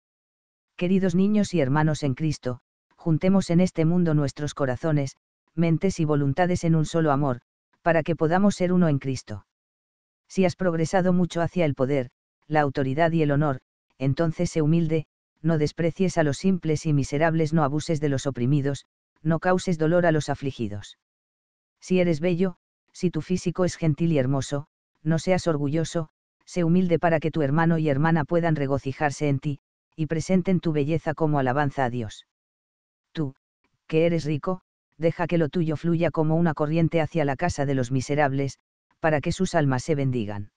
Speaker 1: Queridos niños y hermanos en Cristo, juntemos en este mundo nuestros corazones, mentes y voluntades en un solo amor, para que podamos ser uno en Cristo. Si has progresado mucho hacia el poder, la autoridad y el honor, entonces sé humilde, no desprecies a los simples y miserables, no abuses de los oprimidos, no causes dolor a los afligidos. Si eres bello, si tu físico es gentil y hermoso, no seas orgulloso, sé humilde para que tu hermano y hermana puedan regocijarse en ti, y presenten tu belleza como alabanza a Dios que eres rico, deja que lo tuyo fluya como una corriente hacia la casa de los miserables, para que sus almas se bendigan.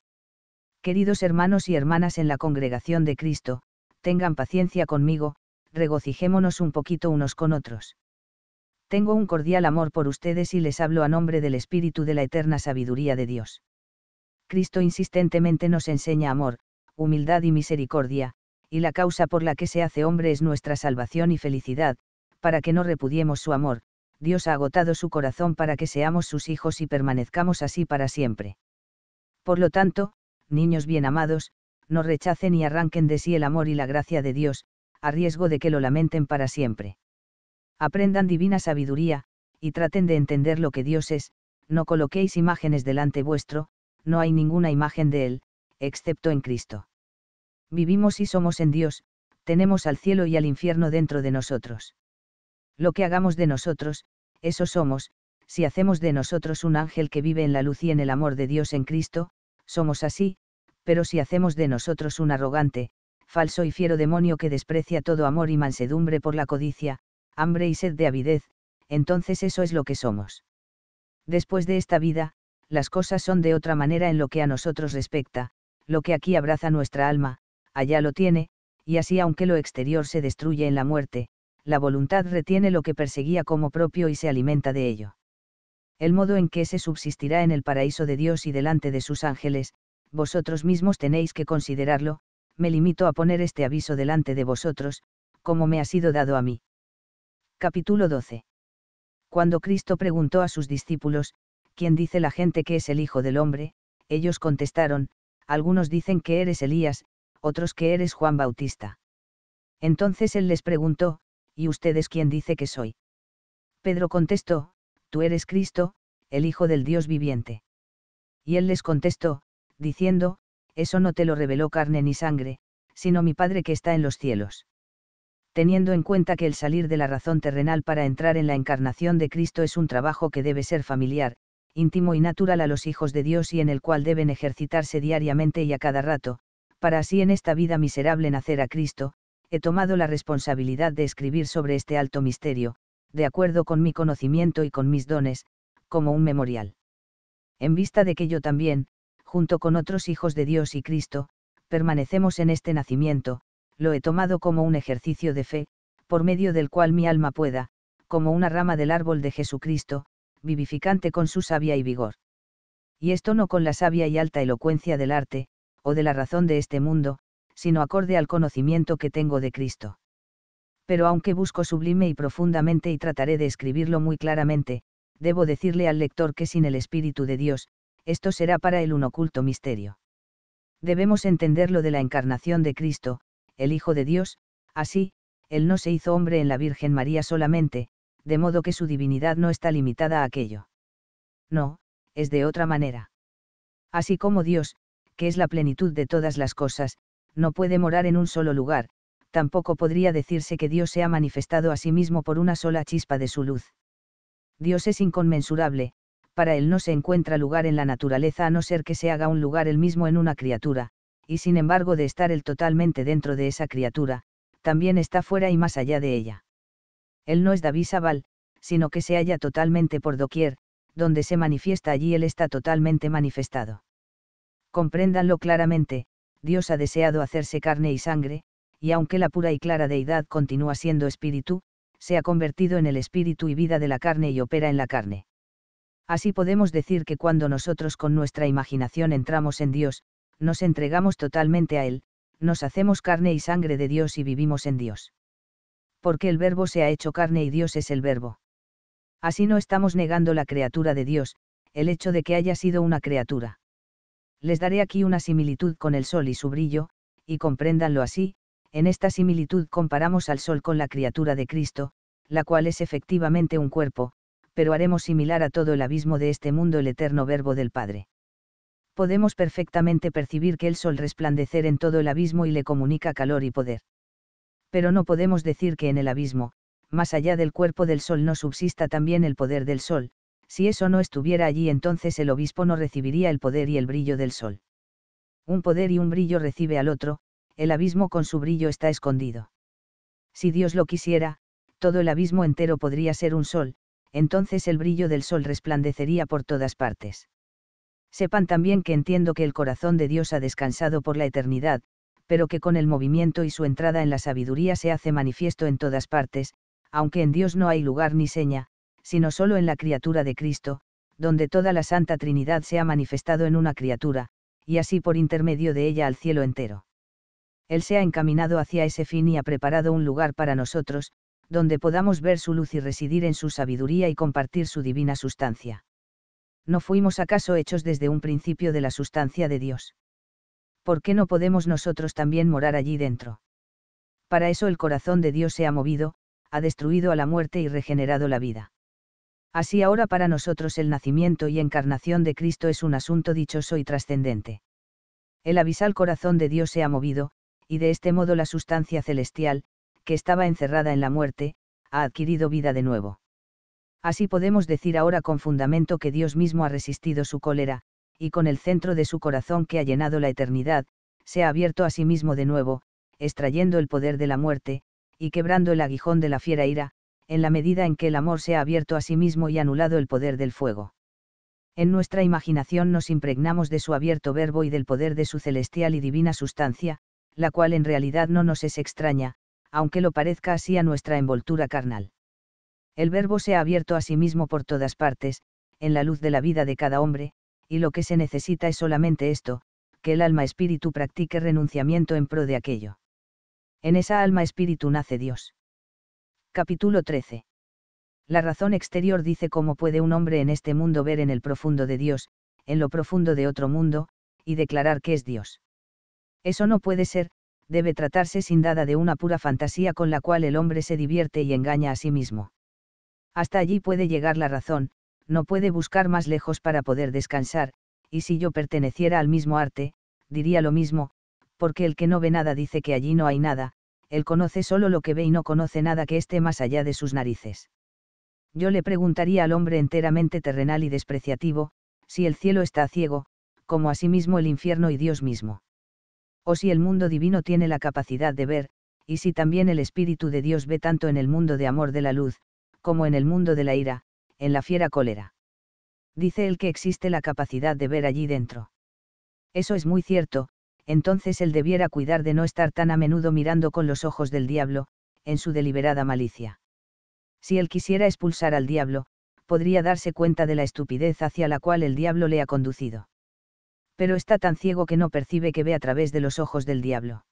Speaker 1: Queridos hermanos y hermanas en la congregación de Cristo, tengan paciencia conmigo, regocijémonos un poquito unos con otros. Tengo un cordial amor por ustedes y les hablo a nombre del Espíritu de la eterna sabiduría de Dios. Cristo insistentemente nos enseña amor, humildad y misericordia, y la causa por la que se hace hombre es nuestra salvación y felicidad, para que no repudiemos su amor, Dios ha agotado su corazón para que seamos sus hijos y permanezcamos así para siempre. Por lo tanto, niños bien amados, no rechacen y arranquen de sí el amor y la gracia de Dios, a riesgo de que lo lamenten para siempre. Aprendan divina sabiduría, y traten de entender lo que Dios es, no coloquéis imágenes delante vuestro, no hay ninguna imagen de Él, excepto en Cristo. Vivimos y somos en Dios, tenemos al cielo y al infierno dentro de nosotros. Lo que hagamos de nosotros, eso somos, si hacemos de nosotros un ángel que vive en la luz y en el amor de Dios en Cristo, somos así, pero si hacemos de nosotros un arrogante, falso y fiero demonio que desprecia todo amor y mansedumbre por la codicia, hambre y sed de avidez, entonces eso es lo que somos. Después de esta vida, las cosas son de otra manera en lo que a nosotros respecta, lo que aquí abraza nuestra alma, allá lo tiene, y así aunque lo exterior se destruye en la muerte, la voluntad retiene lo que perseguía como propio y se alimenta de ello. El modo en que se subsistirá en el paraíso de Dios y delante de sus ángeles, vosotros mismos tenéis que considerarlo, me limito a poner este aviso delante de vosotros, como me ha sido dado a mí. Capítulo 12. Cuando Cristo preguntó a sus discípulos, ¿quién dice la gente que es el Hijo del Hombre? Ellos contestaron, algunos dicen que eres Elías, otros que eres Juan Bautista. Entonces él les preguntó, ¿y usted es quien dice que soy? Pedro contestó, Tú eres Cristo, el Hijo del Dios viviente. Y él les contestó, diciendo, Eso no te lo reveló carne ni sangre, sino mi Padre que está en los cielos. Teniendo en cuenta que el salir de la razón terrenal para entrar en la encarnación de Cristo es un trabajo que debe ser familiar, íntimo y natural a los hijos de Dios y en el cual deben ejercitarse diariamente y a cada rato, para así en esta vida miserable nacer a Cristo, he tomado la responsabilidad de escribir sobre este alto misterio, de acuerdo con mi conocimiento y con mis dones, como un memorial. En vista de que yo también, junto con otros hijos de Dios y Cristo, permanecemos en este nacimiento, lo he tomado como un ejercicio de fe, por medio del cual mi alma pueda, como una rama del árbol de Jesucristo, vivificante con su savia y vigor. Y esto no con la sabia y alta elocuencia del arte, o de la razón de este mundo, sino acorde al conocimiento que tengo de Cristo. Pero aunque busco sublime y profundamente y trataré de escribirlo muy claramente, debo decirle al lector que sin el Espíritu de Dios, esto será para él un oculto misterio. Debemos entenderlo de la encarnación de Cristo, el Hijo de Dios, así, Él no se hizo hombre en la Virgen María solamente, de modo que su divinidad no está limitada a aquello. No, es de otra manera. Así como Dios, que es la plenitud de todas las cosas, no puede morar en un solo lugar, tampoco podría decirse que Dios se ha manifestado a sí mismo por una sola chispa de su luz. Dios es inconmensurable, para él no se encuentra lugar en la naturaleza a no ser que se haga un lugar él mismo en una criatura, y sin embargo de estar él totalmente dentro de esa criatura, también está fuera y más allá de ella. Él no es David Sabal, sino que se halla totalmente por doquier, donde se manifiesta allí él está totalmente manifestado. Compréndanlo claramente, Dios ha deseado hacerse carne y sangre, y aunque la pura y clara deidad continúa siendo espíritu, se ha convertido en el espíritu y vida de la carne y opera en la carne. Así podemos decir que cuando nosotros con nuestra imaginación entramos en Dios, nos entregamos totalmente a Él, nos hacemos carne y sangre de Dios y vivimos en Dios. Porque el verbo se ha hecho carne y Dios es el verbo. Así no estamos negando la criatura de Dios, el hecho de que haya sido una criatura les daré aquí una similitud con el sol y su brillo, y compréndanlo así, en esta similitud comparamos al sol con la criatura de Cristo, la cual es efectivamente un cuerpo, pero haremos similar a todo el abismo de este mundo el eterno verbo del Padre. Podemos perfectamente percibir que el sol resplandecer en todo el abismo y le comunica calor y poder. Pero no podemos decir que en el abismo, más allá del cuerpo del sol no subsista también el poder del sol, si eso no estuviera allí entonces el obispo no recibiría el poder y el brillo del sol. Un poder y un brillo recibe al otro, el abismo con su brillo está escondido. Si Dios lo quisiera, todo el abismo entero podría ser un sol, entonces el brillo del sol resplandecería por todas partes. Sepan también que entiendo que el corazón de Dios ha descansado por la eternidad, pero que con el movimiento y su entrada en la sabiduría se hace manifiesto en todas partes, aunque en Dios no hay lugar ni seña, sino solo en la criatura de Cristo, donde toda la Santa Trinidad se ha manifestado en una criatura, y así por intermedio de ella al cielo entero. Él se ha encaminado hacia ese fin y ha preparado un lugar para nosotros, donde podamos ver su luz y residir en su sabiduría y compartir su divina sustancia. ¿No fuimos acaso hechos desde un principio de la sustancia de Dios? ¿Por qué no podemos nosotros también morar allí dentro? Para eso el corazón de Dios se ha movido, ha destruido a la muerte y regenerado la vida. Así ahora para nosotros el nacimiento y encarnación de Cristo es un asunto dichoso y trascendente. El abisal corazón de Dios se ha movido, y de este modo la sustancia celestial, que estaba encerrada en la muerte, ha adquirido vida de nuevo. Así podemos decir ahora con fundamento que Dios mismo ha resistido su cólera, y con el centro de su corazón que ha llenado la eternidad, se ha abierto a sí mismo de nuevo, extrayendo el poder de la muerte, y quebrando el aguijón de la fiera ira, en la medida en que el amor se ha abierto a sí mismo y anulado el poder del fuego. En nuestra imaginación nos impregnamos de su abierto verbo y del poder de su celestial y divina sustancia, la cual en realidad no nos es extraña, aunque lo parezca así a nuestra envoltura carnal. El verbo se ha abierto a sí mismo por todas partes, en la luz de la vida de cada hombre, y lo que se necesita es solamente esto, que el alma espíritu practique renunciamiento en pro de aquello. En esa alma espíritu nace Dios. Capítulo 13. La razón exterior dice cómo puede un hombre en este mundo ver en el profundo de Dios, en lo profundo de otro mundo, y declarar que es Dios. Eso no puede ser, debe tratarse sin dada de una pura fantasía con la cual el hombre se divierte y engaña a sí mismo. Hasta allí puede llegar la razón, no puede buscar más lejos para poder descansar, y si yo perteneciera al mismo arte, diría lo mismo, porque el que no ve nada dice que allí no hay nada, él conoce solo lo que ve y no conoce nada que esté más allá de sus narices. Yo le preguntaría al hombre enteramente terrenal y despreciativo, si el cielo está ciego, como asimismo el infierno y Dios mismo. O si el mundo divino tiene la capacidad de ver, y si también el Espíritu de Dios ve tanto en el mundo de amor de la luz, como en el mundo de la ira, en la fiera cólera. Dice él que existe la capacidad de ver allí dentro. Eso es muy cierto, entonces él debiera cuidar de no estar tan a menudo mirando con los ojos del diablo, en su deliberada malicia. Si él quisiera expulsar al diablo, podría darse cuenta de la estupidez hacia la cual el diablo le ha conducido. Pero está tan ciego que no percibe que ve a través de los ojos del diablo.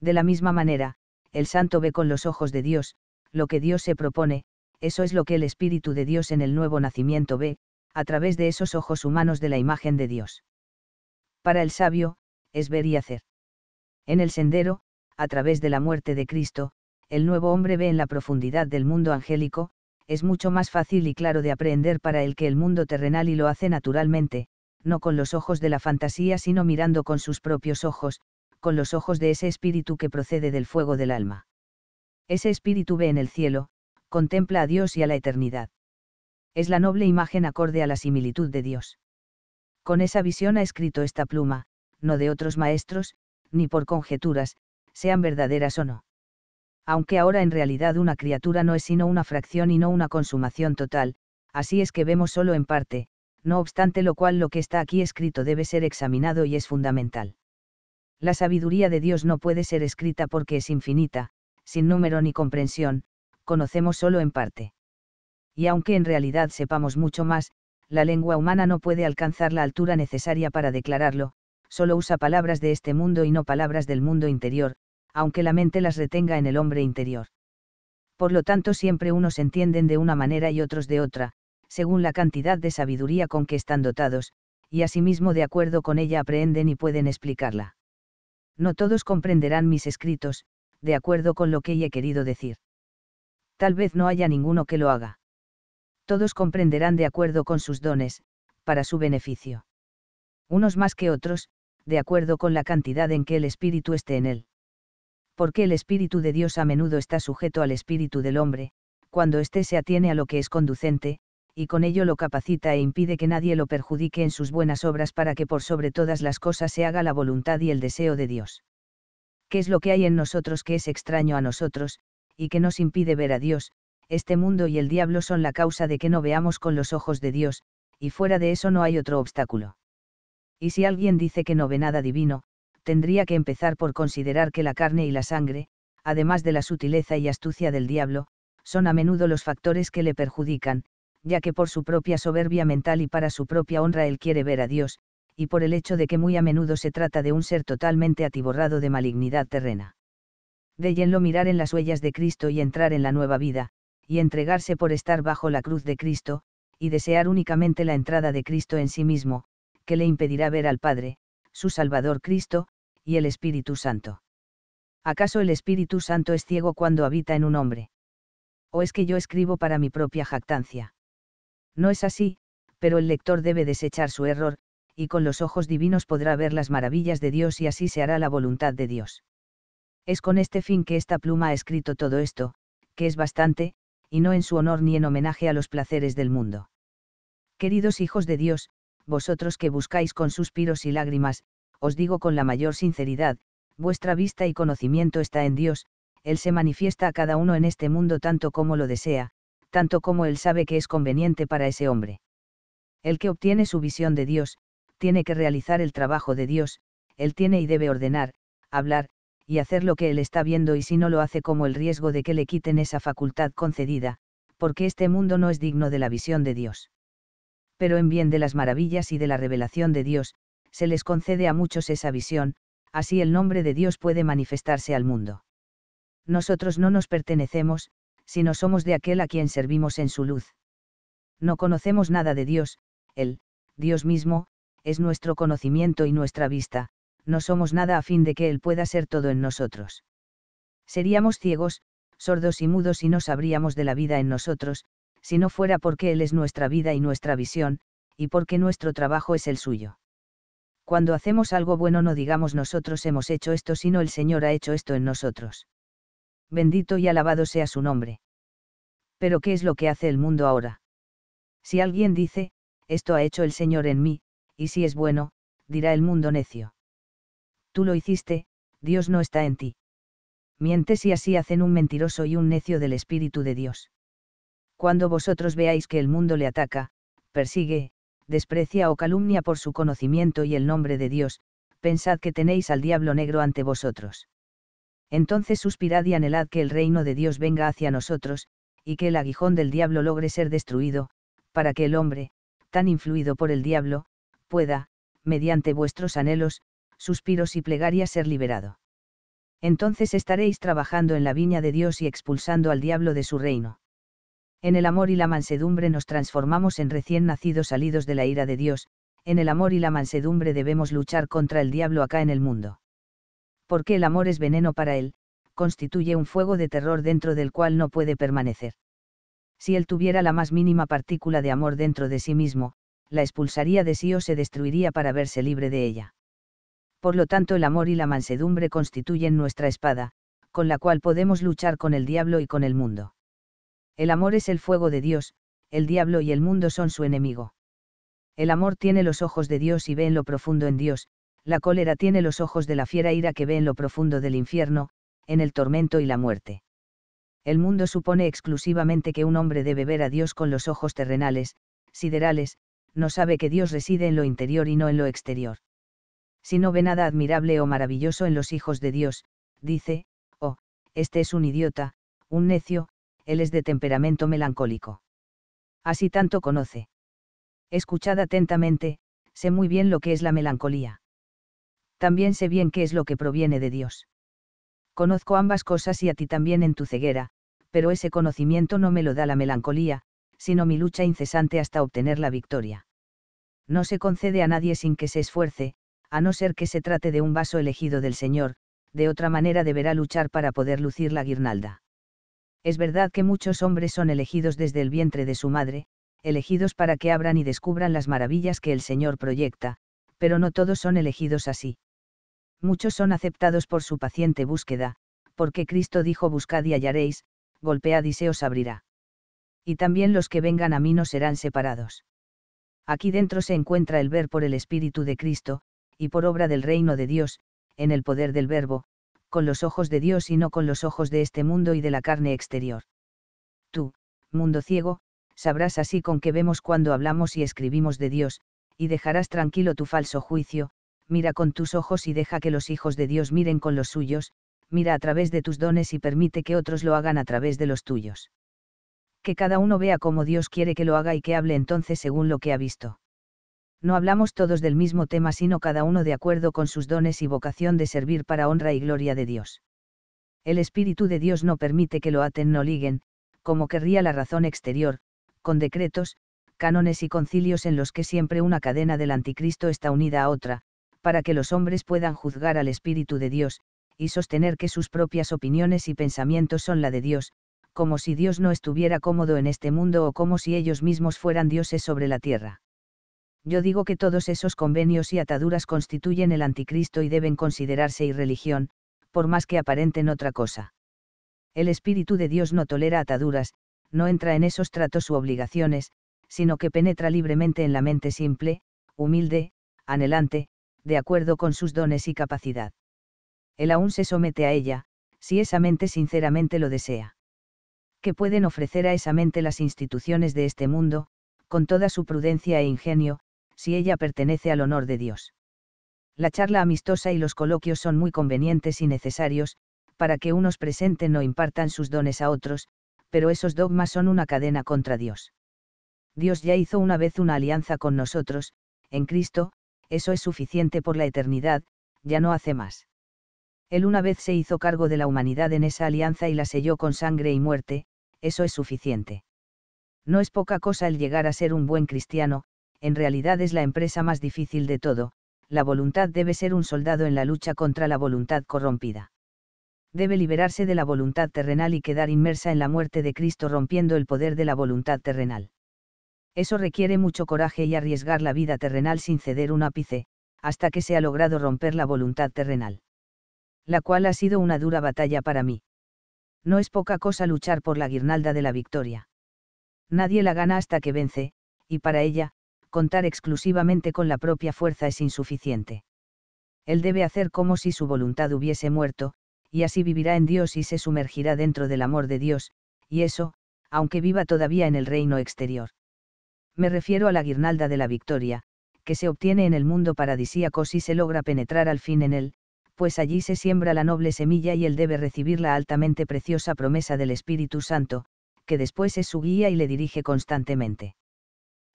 Speaker 1: De la misma manera, el santo ve con los ojos de Dios, lo que Dios se propone, eso es lo que el Espíritu de Dios en el nuevo nacimiento ve, a través de esos ojos humanos de la imagen de Dios. Para el sabio, es ver y hacer. En el sendero, a través de la muerte de Cristo, el nuevo hombre ve en la profundidad del mundo angélico, es mucho más fácil y claro de aprender para él que el mundo terrenal y lo hace naturalmente, no con los ojos de la fantasía sino mirando con sus propios ojos, con los ojos de ese espíritu que procede del fuego del alma. Ese espíritu ve en el cielo, contempla a Dios y a la eternidad. Es la noble imagen acorde a la similitud de Dios. Con esa visión ha escrito esta pluma, no de otros maestros, ni por conjeturas, sean verdaderas o no. Aunque ahora en realidad una criatura no es sino una fracción y no una consumación total, así es que vemos solo en parte, no obstante lo cual lo que está aquí escrito debe ser examinado y es fundamental. La sabiduría de Dios no puede ser escrita porque es infinita, sin número ni comprensión, conocemos solo en parte. Y aunque en realidad sepamos mucho más, la lengua humana no puede alcanzar la altura necesaria para declararlo, solo usa palabras de este mundo y no palabras del mundo interior, aunque la mente las retenga en el hombre interior. Por lo tanto, siempre unos entienden de una manera y otros de otra, según la cantidad de sabiduría con que están dotados, y asimismo de acuerdo con ella aprenden y pueden explicarla. No todos comprenderán mis escritos, de acuerdo con lo que he querido decir. Tal vez no haya ninguno que lo haga. Todos comprenderán de acuerdo con sus dones, para su beneficio. Unos más que otros, de acuerdo con la cantidad en que el espíritu esté en él. Porque el espíritu de Dios a menudo está sujeto al espíritu del hombre, cuando éste se atiene a lo que es conducente, y con ello lo capacita e impide que nadie lo perjudique en sus buenas obras para que por sobre todas las cosas se haga la voluntad y el deseo de Dios. ¿Qué es lo que hay en nosotros que es extraño a nosotros, y que nos impide ver a Dios? Este mundo y el diablo son la causa de que no veamos con los ojos de Dios, y fuera de eso no hay otro obstáculo y si alguien dice que no ve nada divino, tendría que empezar por considerar que la carne y la sangre, además de la sutileza y astucia del diablo, son a menudo los factores que le perjudican, ya que por su propia soberbia mental y para su propia honra él quiere ver a Dios, y por el hecho de que muy a menudo se trata de un ser totalmente atiborrado de malignidad terrena. Déjenlo mirar en las huellas de Cristo y entrar en la nueva vida, y entregarse por estar bajo la cruz de Cristo, y desear únicamente la entrada de Cristo en sí mismo, que le impedirá ver al Padre, su Salvador Cristo, y el Espíritu Santo. ¿Acaso el Espíritu Santo es ciego cuando habita en un hombre? ¿O es que yo escribo para mi propia jactancia? No es así, pero el lector debe desechar su error, y con los ojos divinos podrá ver las maravillas de Dios y así se hará la voluntad de Dios. Es con este fin que esta pluma ha escrito todo esto, que es bastante, y no en su honor ni en homenaje a los placeres del mundo. Queridos hijos de Dios, vosotros que buscáis con suspiros y lágrimas, os digo con la mayor sinceridad, vuestra vista y conocimiento está en Dios, Él se manifiesta a cada uno en este mundo tanto como lo desea, tanto como Él sabe que es conveniente para ese hombre. El que obtiene su visión de Dios, tiene que realizar el trabajo de Dios, Él tiene y debe ordenar, hablar, y hacer lo que Él está viendo y si no lo hace como el riesgo de que le quiten esa facultad concedida, porque este mundo no es digno de la visión de Dios pero en bien de las maravillas y de la revelación de Dios, se les concede a muchos esa visión, así el nombre de Dios puede manifestarse al mundo. Nosotros no nos pertenecemos, sino somos de aquel a quien servimos en su luz. No conocemos nada de Dios, Él, Dios mismo, es nuestro conocimiento y nuestra vista, no somos nada a fin de que Él pueda ser todo en nosotros. Seríamos ciegos, sordos y mudos y no sabríamos de la vida en nosotros, si no fuera porque Él es nuestra vida y nuestra visión, y porque nuestro trabajo es el suyo. Cuando hacemos algo bueno no digamos nosotros hemos hecho esto, sino el Señor ha hecho esto en nosotros. Bendito y alabado sea su nombre. Pero ¿qué es lo que hace el mundo ahora? Si alguien dice, esto ha hecho el Señor en mí, y si es bueno, dirá el mundo necio. Tú lo hiciste, Dios no está en ti. Mientes y así hacen un mentiroso y un necio del Espíritu de Dios cuando vosotros veáis que el mundo le ataca, persigue, desprecia o calumnia por su conocimiento y el nombre de Dios, pensad que tenéis al diablo negro ante vosotros. Entonces suspirad y anhelad que el reino de Dios venga hacia nosotros, y que el aguijón del diablo logre ser destruido, para que el hombre, tan influido por el diablo, pueda, mediante vuestros anhelos, suspiros y plegarias ser liberado. Entonces estaréis trabajando en la viña de Dios y expulsando al diablo de su reino. En el amor y la mansedumbre nos transformamos en recién nacidos salidos de la ira de Dios, en el amor y la mansedumbre debemos luchar contra el diablo acá en el mundo. Porque el amor es veneno para él, constituye un fuego de terror dentro del cual no puede permanecer. Si él tuviera la más mínima partícula de amor dentro de sí mismo, la expulsaría de sí o se destruiría para verse libre de ella. Por lo tanto, el amor y la mansedumbre constituyen nuestra espada, con la cual podemos luchar con el diablo y con el mundo. El amor es el fuego de Dios, el diablo y el mundo son su enemigo. El amor tiene los ojos de Dios y ve en lo profundo en Dios, la cólera tiene los ojos de la fiera ira que ve en lo profundo del infierno, en el tormento y la muerte. El mundo supone exclusivamente que un hombre debe ver a Dios con los ojos terrenales, siderales, no sabe que Dios reside en lo interior y no en lo exterior. Si no ve nada admirable o maravilloso en los hijos de Dios, dice, oh, este es un idiota, un necio, él es de temperamento melancólico. Así tanto conoce. Escuchad atentamente, sé muy bien lo que es la melancolía. También sé bien qué es lo que proviene de Dios. Conozco ambas cosas y a ti también en tu ceguera, pero ese conocimiento no me lo da la melancolía, sino mi lucha incesante hasta obtener la victoria. No se concede a nadie sin que se esfuerce, a no ser que se trate de un vaso elegido del Señor, de otra manera deberá luchar para poder lucir la guirnalda. Es verdad que muchos hombres son elegidos desde el vientre de su madre, elegidos para que abran y descubran las maravillas que el Señor proyecta, pero no todos son elegidos así. Muchos son aceptados por su paciente búsqueda, porque Cristo dijo buscad y hallaréis, golpead y se os abrirá. Y también los que vengan a mí no serán separados. Aquí dentro se encuentra el ver por el Espíritu de Cristo, y por obra del reino de Dios, en el poder del Verbo, con los ojos de Dios y no con los ojos de este mundo y de la carne exterior. Tú, mundo ciego, sabrás así con qué vemos cuando hablamos y escribimos de Dios, y dejarás tranquilo tu falso juicio, mira con tus ojos y deja que los hijos de Dios miren con los suyos, mira a través de tus dones y permite que otros lo hagan a través de los tuyos. Que cada uno vea como Dios quiere que lo haga y que hable entonces según lo que ha visto no hablamos todos del mismo tema sino cada uno de acuerdo con sus dones y vocación de servir para honra y gloria de Dios. El Espíritu de Dios no permite que lo aten no liguen, como querría la razón exterior, con decretos, cánones y concilios en los que siempre una cadena del anticristo está unida a otra, para que los hombres puedan juzgar al Espíritu de Dios, y sostener que sus propias opiniones y pensamientos son la de Dios, como si Dios no estuviera cómodo en este mundo o como si ellos mismos fueran dioses sobre la tierra yo digo que todos esos convenios y ataduras constituyen el anticristo y deben considerarse irreligión, por más que aparenten otra cosa. El Espíritu de Dios no tolera ataduras, no entra en esos tratos u obligaciones, sino que penetra libremente en la mente simple, humilde, anhelante, de acuerdo con sus dones y capacidad. Él aún se somete a ella, si esa mente sinceramente lo desea. ¿Qué pueden ofrecer a esa mente las instituciones de este mundo, con toda su prudencia e ingenio, si ella pertenece al honor de Dios. La charla amistosa y los coloquios son muy convenientes y necesarios, para que unos presenten o impartan sus dones a otros, pero esos dogmas son una cadena contra Dios. Dios ya hizo una vez una alianza con nosotros, en Cristo, eso es suficiente por la eternidad, ya no hace más. Él una vez se hizo cargo de la humanidad en esa alianza y la selló con sangre y muerte, eso es suficiente. No es poca cosa el llegar a ser un buen cristiano, en realidad es la empresa más difícil de todo, la voluntad debe ser un soldado en la lucha contra la voluntad corrompida. Debe liberarse de la voluntad terrenal y quedar inmersa en la muerte de Cristo rompiendo el poder de la voluntad terrenal. Eso requiere mucho coraje y arriesgar la vida terrenal sin ceder un ápice, hasta que se ha logrado romper la voluntad terrenal. La cual ha sido una dura batalla para mí. No es poca cosa luchar por la guirnalda de la victoria. Nadie la gana hasta que vence, y para ella, contar exclusivamente con la propia fuerza es insuficiente. Él debe hacer como si su voluntad hubiese muerto, y así vivirá en Dios y se sumergirá dentro del amor de Dios, y eso, aunque viva todavía en el reino exterior. Me refiero a la guirnalda de la victoria, que se obtiene en el mundo paradisíaco si se logra penetrar al fin en él, pues allí se siembra la noble semilla y él debe recibir la altamente preciosa promesa del Espíritu Santo, que después es su guía y le dirige constantemente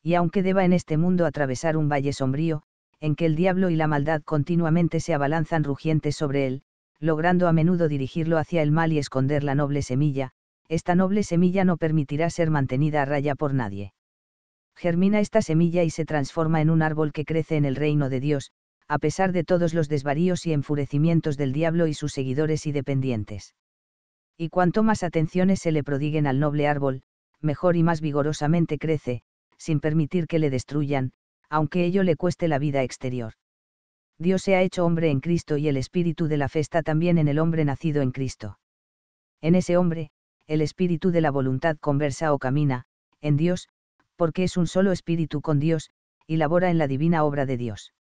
Speaker 1: y aunque deba en este mundo atravesar un valle sombrío, en que el diablo y la maldad continuamente se abalanzan rugientes sobre él, logrando a menudo dirigirlo hacia el mal y esconder la noble semilla, esta noble semilla no permitirá ser mantenida a raya por nadie. Germina esta semilla y se transforma en un árbol que crece en el reino de Dios, a pesar de todos los desvaríos y enfurecimientos del diablo y sus seguidores y dependientes. Y cuanto más atenciones se le prodiguen al noble árbol, mejor y más vigorosamente crece, sin permitir que le destruyan, aunque ello le cueste la vida exterior. Dios se ha hecho hombre en Cristo y el espíritu de la fe está también en el hombre nacido en Cristo. En ese hombre, el espíritu de la voluntad conversa o camina, en Dios, porque es un solo espíritu con Dios, y labora en la divina obra de Dios.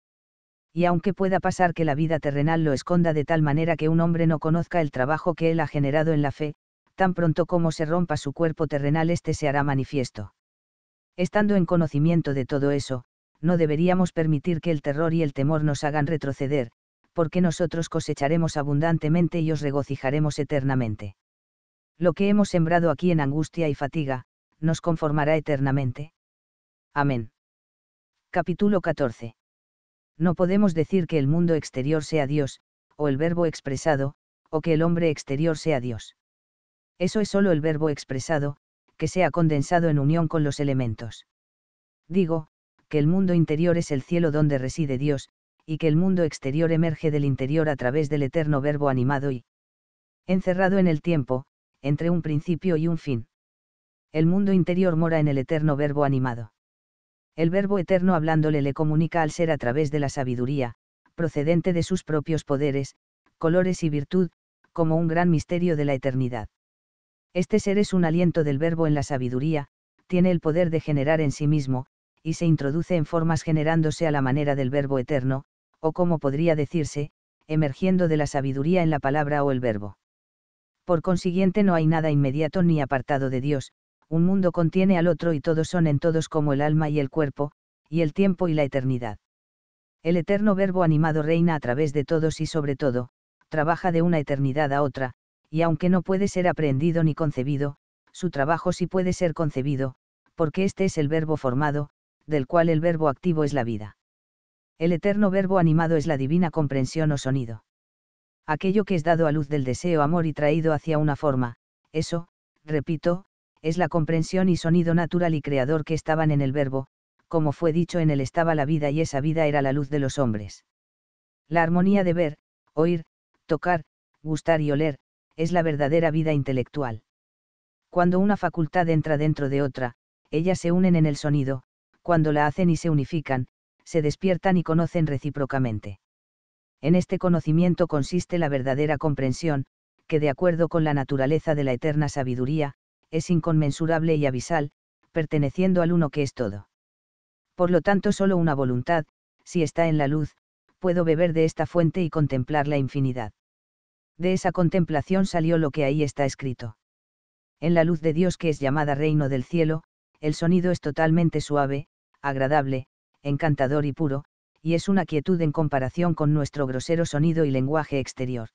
Speaker 1: Y aunque pueda pasar que la vida terrenal lo esconda de tal manera que un hombre no conozca el trabajo que él ha generado en la fe, tan pronto como se rompa su cuerpo terrenal este se hará manifiesto. Estando en conocimiento de todo eso, no deberíamos permitir que el terror y el temor nos hagan retroceder, porque nosotros cosecharemos abundantemente y os regocijaremos eternamente. Lo que hemos sembrado aquí en angustia y fatiga, nos conformará eternamente. Amén. Capítulo 14. No podemos decir que el mundo exterior sea Dios, o el verbo expresado, o que el hombre exterior sea Dios. Eso es solo el verbo expresado, que se condensado en unión con los elementos. Digo, que el mundo interior es el cielo donde reside Dios, y que el mundo exterior emerge del interior a través del eterno verbo animado y encerrado en el tiempo, entre un principio y un fin. El mundo interior mora en el eterno verbo animado. El verbo eterno hablándole le comunica al ser a través de la sabiduría, procedente de sus propios poderes, colores y virtud, como un gran misterio de la eternidad. Este ser es un aliento del verbo en la sabiduría, tiene el poder de generar en sí mismo, y se introduce en formas generándose a la manera del verbo eterno, o como podría decirse, emergiendo de la sabiduría en la palabra o el verbo. Por consiguiente no hay nada inmediato ni apartado de Dios, un mundo contiene al otro y todos son en todos como el alma y el cuerpo, y el tiempo y la eternidad. El eterno verbo animado reina a través de todos y sobre todo, trabaja de una eternidad a otra, y aunque no puede ser aprendido ni concebido, su trabajo sí puede ser concebido, porque este es el verbo formado, del cual el verbo activo es la vida. El eterno verbo animado es la divina comprensión o sonido. Aquello que es dado a luz del deseo amor y traído hacia una forma, eso, repito, es la comprensión y sonido natural y creador que estaban en el verbo, como fue dicho en él estaba la vida y esa vida era la luz de los hombres. La armonía de ver, oír, tocar, gustar y oler, es la verdadera vida intelectual. Cuando una facultad entra dentro de otra, ellas se unen en el sonido, cuando la hacen y se unifican, se despiertan y conocen recíprocamente. En este conocimiento consiste la verdadera comprensión, que de acuerdo con la naturaleza de la eterna sabiduría, es inconmensurable y abisal, perteneciendo al uno que es todo. Por lo tanto, solo una voluntad, si está en la luz, puedo beber de esta fuente y contemplar la infinidad de esa contemplación salió lo que ahí está escrito. En la luz de Dios que es llamada reino del cielo, el sonido es totalmente suave, agradable, encantador y puro, y es una quietud en comparación con nuestro grosero sonido y lenguaje exterior.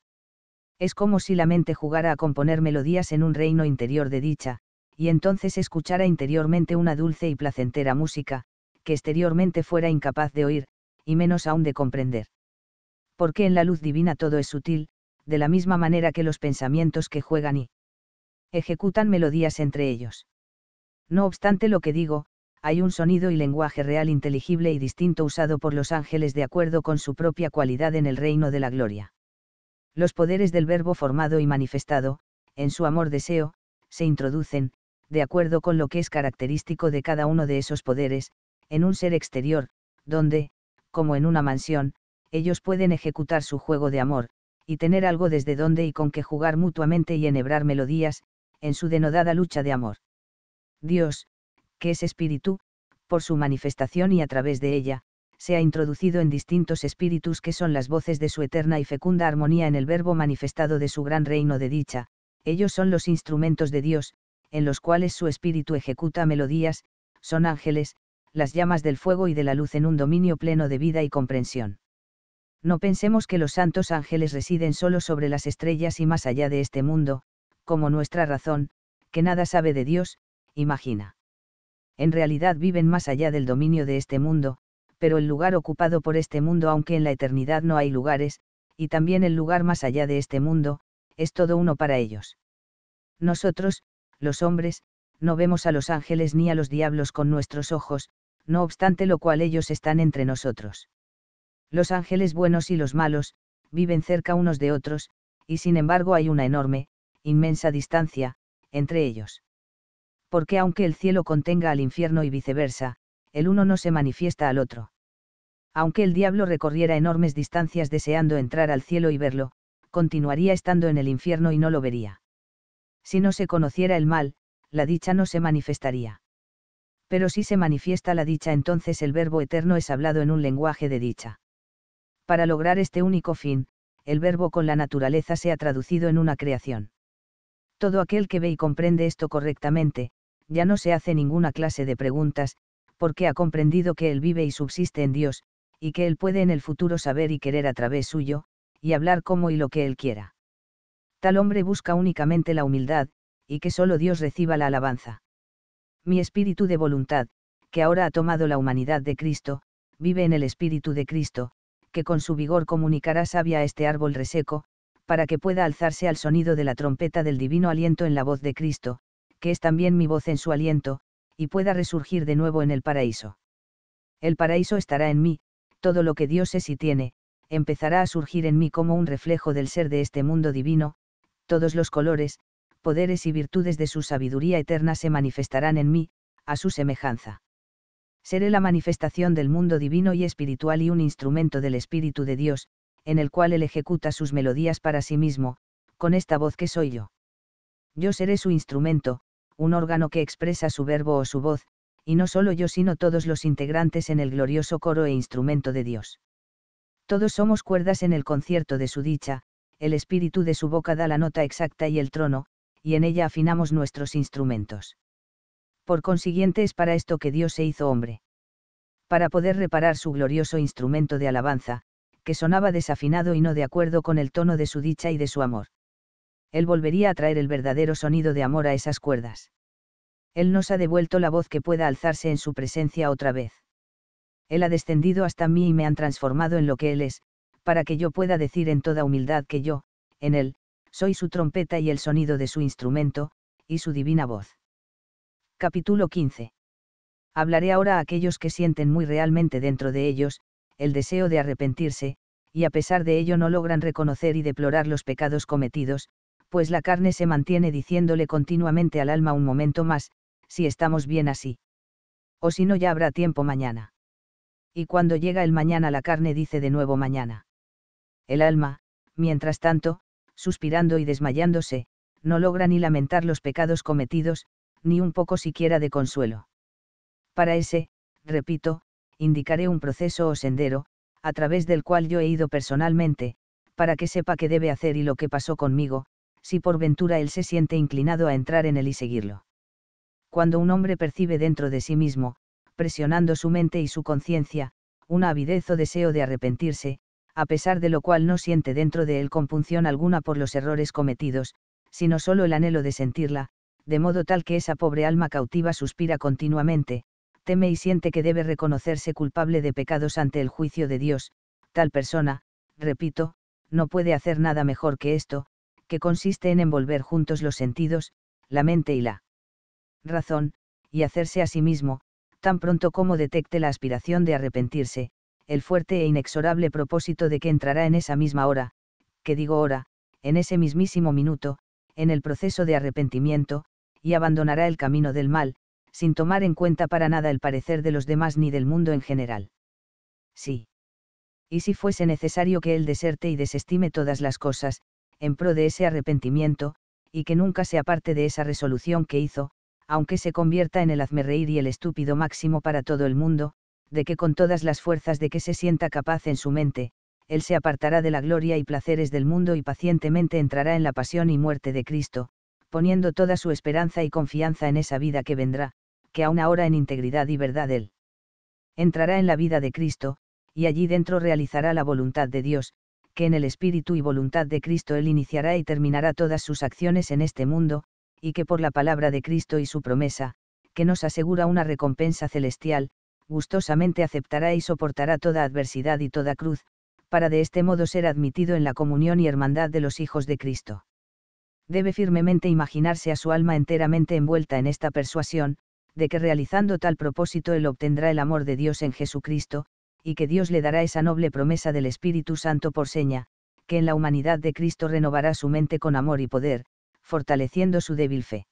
Speaker 1: Es como si la mente jugara a componer melodías en un reino interior de dicha, y entonces escuchara interiormente una dulce y placentera música, que exteriormente fuera incapaz de oír, y menos aún de comprender. Porque en la luz divina todo es sutil, de la misma manera que los pensamientos que juegan y ejecutan melodías entre ellos. No obstante lo que digo, hay un sonido y lenguaje real inteligible y distinto usado por los ángeles de acuerdo con su propia cualidad en el reino de la gloria. Los poderes del verbo formado y manifestado, en su amor deseo, se introducen, de acuerdo con lo que es característico de cada uno de esos poderes, en un ser exterior, donde, como en una mansión, ellos pueden ejecutar su juego de amor, y tener algo desde donde y con qué jugar mutuamente y enhebrar melodías, en su denodada lucha de amor. Dios, que es espíritu, por su manifestación y a través de ella, se ha introducido en distintos espíritus que son las voces de su eterna y fecunda armonía en el verbo manifestado de su gran reino de dicha, ellos son los instrumentos de Dios, en los cuales su espíritu ejecuta melodías, son ángeles, las llamas del fuego y de la luz en un dominio pleno de vida y comprensión no pensemos que los santos ángeles residen solo sobre las estrellas y más allá de este mundo, como nuestra razón, que nada sabe de Dios, imagina. En realidad viven más allá del dominio de este mundo, pero el lugar ocupado por este mundo, aunque en la eternidad no hay lugares, y también el lugar más allá de este mundo, es todo uno para ellos. Nosotros, los hombres, no vemos a los ángeles ni a los diablos con nuestros ojos, no obstante lo cual ellos están entre nosotros. Los ángeles buenos y los malos, viven cerca unos de otros, y sin embargo hay una enorme, inmensa distancia, entre ellos. Porque aunque el cielo contenga al infierno y viceversa, el uno no se manifiesta al otro. Aunque el diablo recorriera enormes distancias deseando entrar al cielo y verlo, continuaría estando en el infierno y no lo vería. Si no se conociera el mal, la dicha no se manifestaría. Pero si se manifiesta la dicha entonces el verbo eterno es hablado en un lenguaje de dicha. Para lograr este único fin, el verbo con la naturaleza se ha traducido en una creación. Todo aquel que ve y comprende esto correctamente, ya no se hace ninguna clase de preguntas, porque ha comprendido que Él vive y subsiste en Dios, y que Él puede en el futuro saber y querer a través suyo, y hablar como y lo que Él quiera. Tal hombre busca únicamente la humildad, y que solo Dios reciba la alabanza. Mi espíritu de voluntad, que ahora ha tomado la humanidad de Cristo, vive en el espíritu de Cristo, que con su vigor comunicará sabia a este árbol reseco, para que pueda alzarse al sonido de la trompeta del divino aliento en la voz de Cristo, que es también mi voz en su aliento, y pueda resurgir de nuevo en el paraíso. El paraíso estará en mí, todo lo que Dios es y tiene, empezará a surgir en mí como un reflejo del ser de este mundo divino, todos los colores, poderes y virtudes de su sabiduría eterna se manifestarán en mí, a su semejanza seré la manifestación del mundo divino y espiritual y un instrumento del Espíritu de Dios, en el cual Él ejecuta sus melodías para sí mismo, con esta voz que soy yo. Yo seré su instrumento, un órgano que expresa su verbo o su voz, y no solo yo sino todos los integrantes en el glorioso coro e instrumento de Dios. Todos somos cuerdas en el concierto de su dicha, el espíritu de su boca da la nota exacta y el trono, y en ella afinamos nuestros instrumentos. Por consiguiente es para esto que Dios se hizo hombre. Para poder reparar su glorioso instrumento de alabanza, que sonaba desafinado y no de acuerdo con el tono de su dicha y de su amor. Él volvería a traer el verdadero sonido de amor a esas cuerdas. Él nos ha devuelto la voz que pueda alzarse en su presencia otra vez. Él ha descendido hasta mí y me han transformado en lo que Él es, para que yo pueda decir en toda humildad que yo, en Él, soy su trompeta y el sonido de su instrumento, y su divina voz. Capítulo 15. Hablaré ahora a aquellos que sienten muy realmente dentro de ellos, el deseo de arrepentirse, y a pesar de ello no logran reconocer y deplorar los pecados cometidos, pues la carne se mantiene diciéndole continuamente al alma un momento más, si estamos bien así. O si no ya habrá tiempo mañana. Y cuando llega el mañana la carne dice de nuevo mañana. El alma, mientras tanto, suspirando y desmayándose, no logra ni lamentar los pecados cometidos, ni un poco siquiera de consuelo. Para ese, repito, indicaré un proceso o sendero, a través del cual yo he ido personalmente, para que sepa qué debe hacer y lo que pasó conmigo, si por ventura él se siente inclinado a entrar en él y seguirlo. Cuando un hombre percibe dentro de sí mismo, presionando su mente y su conciencia, una avidez o deseo de arrepentirse, a pesar de lo cual no siente dentro de él compunción alguna por los errores cometidos, sino solo el anhelo de sentirla, de modo tal que esa pobre alma cautiva suspira continuamente, teme y siente que debe reconocerse culpable de pecados ante el juicio de Dios, tal persona, repito, no puede hacer nada mejor que esto, que consiste en envolver juntos los sentidos, la mente y la razón, y hacerse a sí mismo, tan pronto como detecte la aspiración de arrepentirse, el fuerte e inexorable propósito de que entrará en esa misma hora, que digo hora, en ese mismísimo minuto, en el proceso de arrepentimiento, y abandonará el camino del mal, sin tomar en cuenta para nada el parecer de los demás ni del mundo en general. Sí. Y si fuese necesario que él deserte y desestime todas las cosas, en pro de ese arrepentimiento, y que nunca se aparte de esa resolución que hizo, aunque se convierta en el hazmerreír y el estúpido máximo para todo el mundo, de que con todas las fuerzas de que se sienta capaz en su mente, él se apartará de la gloria y placeres del mundo y pacientemente entrará en la pasión y muerte de Cristo, poniendo toda su esperanza y confianza en esa vida que vendrá, que aún ahora en integridad y verdad él entrará en la vida de Cristo, y allí dentro realizará la voluntad de Dios, que en el espíritu y voluntad de Cristo él iniciará y terminará todas sus acciones en este mundo, y que por la palabra de Cristo y su promesa, que nos asegura una recompensa celestial, gustosamente aceptará y soportará toda adversidad y toda cruz, para de este modo ser admitido en la comunión y hermandad de los hijos de Cristo debe firmemente imaginarse a su alma enteramente envuelta en esta persuasión, de que realizando tal propósito él obtendrá el amor de Dios en Jesucristo, y que Dios le dará esa noble promesa del Espíritu Santo por seña, que en la humanidad de Cristo renovará su mente con amor y poder, fortaleciendo su débil fe.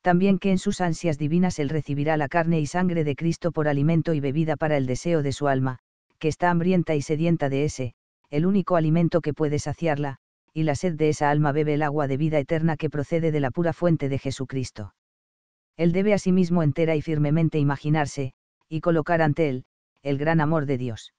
Speaker 1: También que en sus ansias divinas él recibirá la carne y sangre de Cristo por alimento y bebida para el deseo de su alma, que está hambrienta y sedienta de ese, el único alimento que puede saciarla, y la sed de esa alma bebe el agua de vida eterna que procede de la pura fuente de Jesucristo. Él debe asimismo sí entera y firmemente imaginarse, y colocar ante él, el gran amor de Dios.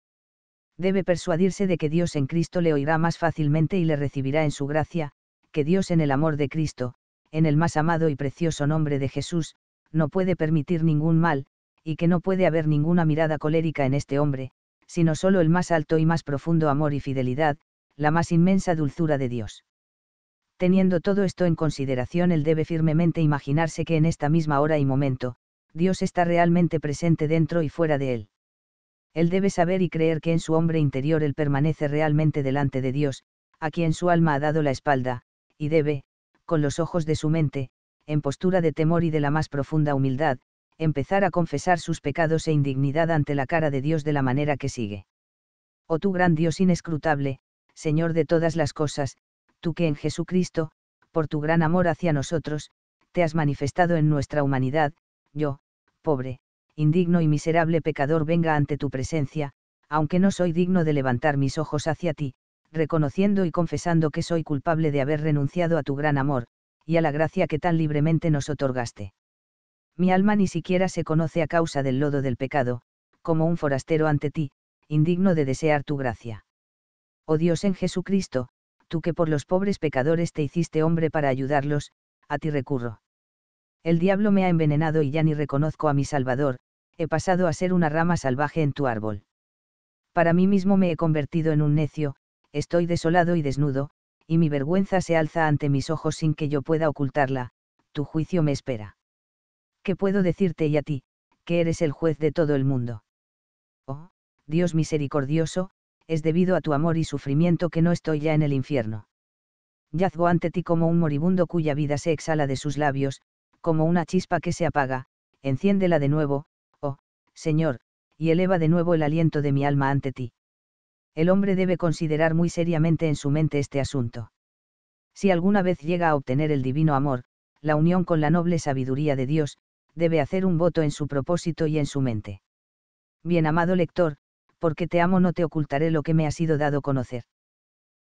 Speaker 1: Debe persuadirse de que Dios en Cristo le oirá más fácilmente y le recibirá en su gracia, que Dios en el amor de Cristo, en el más amado y precioso nombre de Jesús, no puede permitir ningún mal, y que no puede haber ninguna mirada colérica en este hombre, sino solo el más alto y más profundo amor y fidelidad, la más inmensa dulzura de Dios. Teniendo todo esto en consideración, él debe firmemente imaginarse que en esta misma hora y momento, Dios está realmente presente dentro y fuera de él. Él debe saber y creer que en su hombre interior él permanece realmente delante de Dios, a quien su alma ha dado la espalda, y debe, con los ojos de su mente, en postura de temor y de la más profunda humildad, empezar a confesar sus pecados e indignidad ante la cara de Dios de la manera que sigue. Oh tu gran Dios inescrutable, Señor de todas las cosas, tú que en Jesucristo, por tu gran amor hacia nosotros, te has manifestado en nuestra humanidad, yo, pobre, indigno y miserable pecador venga ante tu presencia, aunque no soy digno de levantar mis ojos hacia ti, reconociendo y confesando que soy culpable de haber renunciado a tu gran amor, y a la gracia que tan libremente nos otorgaste. Mi alma ni siquiera se conoce a causa del lodo del pecado, como un forastero ante ti, indigno de desear tu gracia oh Dios en Jesucristo, tú que por los pobres pecadores te hiciste hombre para ayudarlos, a ti recurro. El diablo me ha envenenado y ya ni reconozco a mi Salvador, he pasado a ser una rama salvaje en tu árbol. Para mí mismo me he convertido en un necio, estoy desolado y desnudo, y mi vergüenza se alza ante mis ojos sin que yo pueda ocultarla, tu juicio me espera. ¿Qué puedo decirte y a ti, que eres el juez de todo el mundo? Oh, Dios misericordioso, es debido a tu amor y sufrimiento que no estoy ya en el infierno. Yazgo ante ti como un moribundo cuya vida se exhala de sus labios, como una chispa que se apaga, enciéndela de nuevo, oh, Señor, y eleva de nuevo el aliento de mi alma ante ti. El hombre debe considerar muy seriamente en su mente este asunto. Si alguna vez llega a obtener el divino amor, la unión con la noble sabiduría de Dios, debe hacer un voto en su propósito y en su mente. Bien amado lector, porque te amo no te ocultaré lo que me ha sido dado conocer.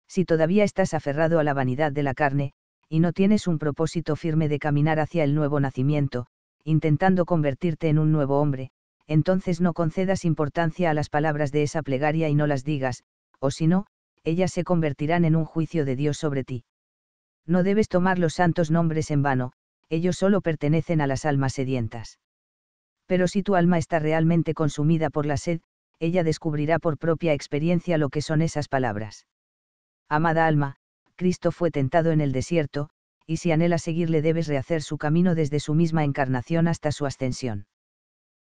Speaker 1: Si todavía estás aferrado a la vanidad de la carne, y no tienes un propósito firme de caminar hacia el nuevo nacimiento, intentando convertirte en un nuevo hombre, entonces no concedas importancia a las palabras de esa plegaria y no las digas, o si no, ellas se convertirán en un juicio de Dios sobre ti. No debes tomar los santos nombres en vano, ellos solo pertenecen a las almas sedientas. Pero si tu alma está realmente consumida por la sed, ella descubrirá por propia experiencia lo que son esas palabras. Amada alma, Cristo fue tentado en el desierto, y si anhelas seguirle debes rehacer su camino desde su misma encarnación hasta su ascensión.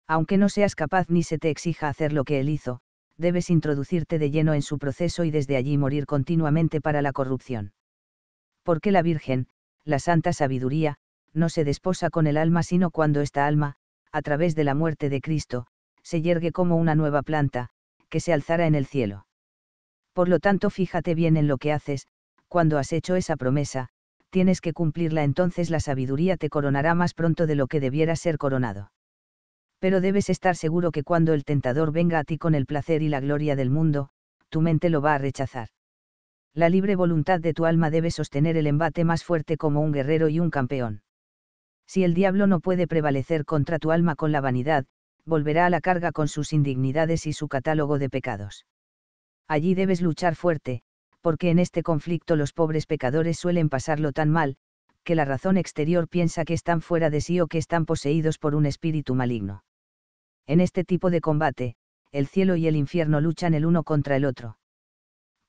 Speaker 1: Aunque no seas capaz ni se te exija hacer lo que él hizo, debes introducirte de lleno en su proceso y desde allí morir continuamente para la corrupción. Porque la Virgen, la santa sabiduría, no se desposa con el alma sino cuando esta alma, a través de la muerte de Cristo, se yergue como una nueva planta, que se alzara en el cielo. Por lo tanto, fíjate bien en lo que haces, cuando has hecho esa promesa, tienes que cumplirla entonces la sabiduría te coronará más pronto de lo que debiera ser coronado. Pero debes estar seguro que cuando el tentador venga a ti con el placer y la gloria del mundo, tu mente lo va a rechazar. La libre voluntad de tu alma debe sostener el embate más fuerte como un guerrero y un campeón. Si el diablo no puede prevalecer contra tu alma con la vanidad, volverá a la carga con sus indignidades y su catálogo de pecados. Allí debes luchar fuerte, porque en este conflicto los pobres pecadores suelen pasarlo tan mal, que la razón exterior piensa que están fuera de sí o que están poseídos por un espíritu maligno. En este tipo de combate, el cielo y el infierno luchan el uno contra el otro.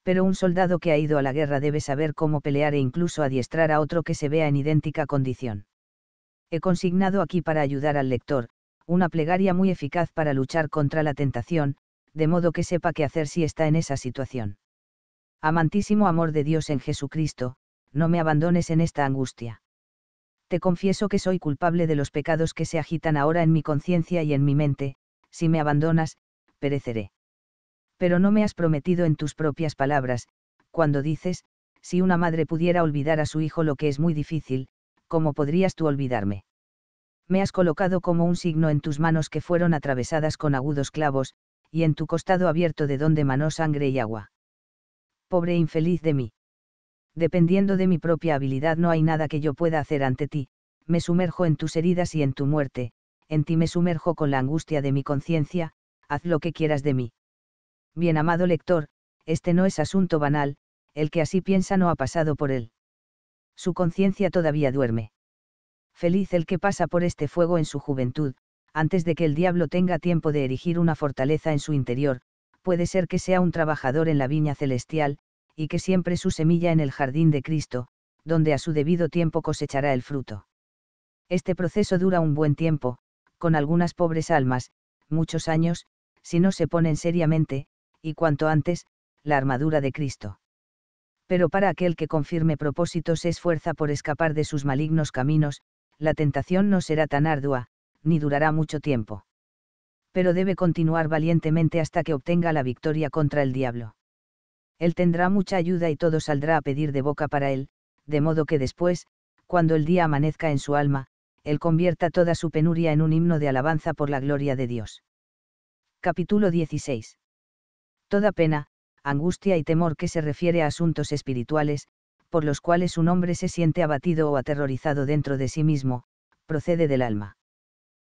Speaker 1: Pero un soldado que ha ido a la guerra debe saber cómo pelear e incluso adiestrar a otro que se vea en idéntica condición. He consignado aquí para ayudar al lector, una plegaria muy eficaz para luchar contra la tentación, de modo que sepa qué hacer si está en esa situación. Amantísimo amor de Dios en Jesucristo, no me abandones en esta angustia. Te confieso que soy culpable de los pecados que se agitan ahora en mi conciencia y en mi mente, si me abandonas, pereceré. Pero no me has prometido en tus propias palabras, cuando dices, si una madre pudiera olvidar a su hijo lo que es muy difícil, ¿cómo podrías tú olvidarme? me has colocado como un signo en tus manos que fueron atravesadas con agudos clavos, y en tu costado abierto de donde manó sangre y agua. Pobre infeliz de mí. Dependiendo de mi propia habilidad no hay nada que yo pueda hacer ante ti, me sumerjo en tus heridas y en tu muerte, en ti me sumerjo con la angustia de mi conciencia, haz lo que quieras de mí. Bien amado lector, este no es asunto banal, el que así piensa no ha pasado por él. Su conciencia todavía duerme feliz el que pasa por este fuego en su juventud, antes de que el diablo tenga tiempo de erigir una fortaleza en su interior, puede ser que sea un trabajador en la viña celestial, y que siempre su semilla en el jardín de Cristo, donde a su debido tiempo cosechará el fruto. Este proceso dura un buen tiempo, con algunas pobres almas, muchos años, si no se ponen seriamente, y cuanto antes, la armadura de Cristo. Pero para aquel que confirme propósitos, propósito se esfuerza por escapar de sus malignos caminos, la tentación no será tan ardua, ni durará mucho tiempo. Pero debe continuar valientemente hasta que obtenga la victoria contra el diablo. Él tendrá mucha ayuda y todo saldrá a pedir de boca para él, de modo que después, cuando el día amanezca en su alma, él convierta toda su penuria en un himno de alabanza por la gloria de Dios. Capítulo 16. Toda pena, angustia y temor que se refiere a asuntos espirituales, por los cuales un hombre se siente abatido o aterrorizado dentro de sí mismo, procede del alma.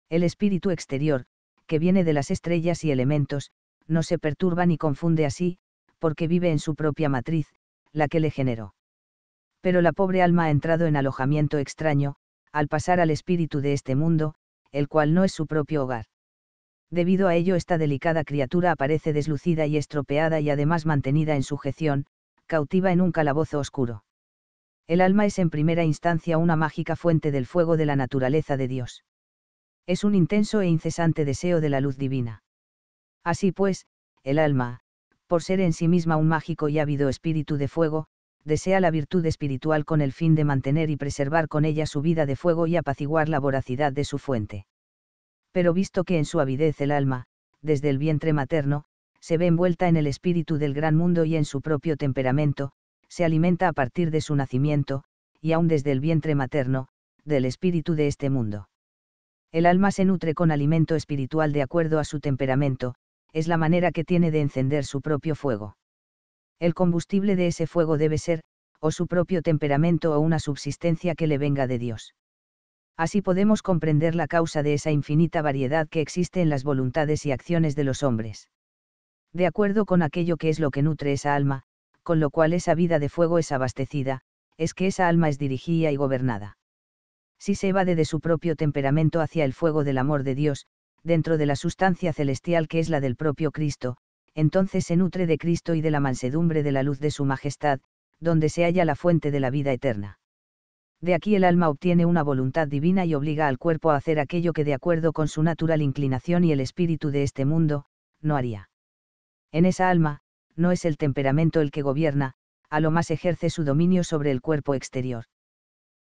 Speaker 1: El espíritu exterior, que viene de las estrellas y elementos, no se perturba ni confunde así, porque vive en su propia matriz, la que le generó. Pero la pobre alma ha entrado en alojamiento extraño, al pasar al espíritu de este mundo, el cual no es su propio hogar. Debido a ello esta delicada criatura aparece deslucida y estropeada y además mantenida en sujeción, cautiva en un calabozo oscuro el alma es en primera instancia una mágica fuente del fuego de la naturaleza de Dios. Es un intenso e incesante deseo de la luz divina. Así pues, el alma, por ser en sí misma un mágico y ávido espíritu de fuego, desea la virtud espiritual con el fin de mantener y preservar con ella su vida de fuego y apaciguar la voracidad de su fuente. Pero visto que en su avidez el alma, desde el vientre materno, se ve envuelta en el espíritu del gran mundo y en su propio temperamento, se alimenta a partir de su nacimiento, y aún desde el vientre materno, del espíritu de este mundo. El alma se nutre con alimento espiritual de acuerdo a su temperamento, es la manera que tiene de encender su propio fuego. El combustible de ese fuego debe ser, o su propio temperamento o una subsistencia que le venga de Dios. Así podemos comprender la causa de esa infinita variedad que existe en las voluntades y acciones de los hombres. De acuerdo con aquello que es lo que nutre esa alma, con lo cual esa vida de fuego es abastecida, es que esa alma es dirigida y gobernada. Si se evade de su propio temperamento hacia el fuego del amor de Dios, dentro de la sustancia celestial que es la del propio Cristo, entonces se nutre de Cristo y de la mansedumbre de la luz de su majestad, donde se halla la fuente de la vida eterna. De aquí el alma obtiene una voluntad divina y obliga al cuerpo a hacer aquello que de acuerdo con su natural inclinación y el espíritu de este mundo, no haría. En esa alma, no es el temperamento el que gobierna, a lo más ejerce su dominio sobre el cuerpo exterior.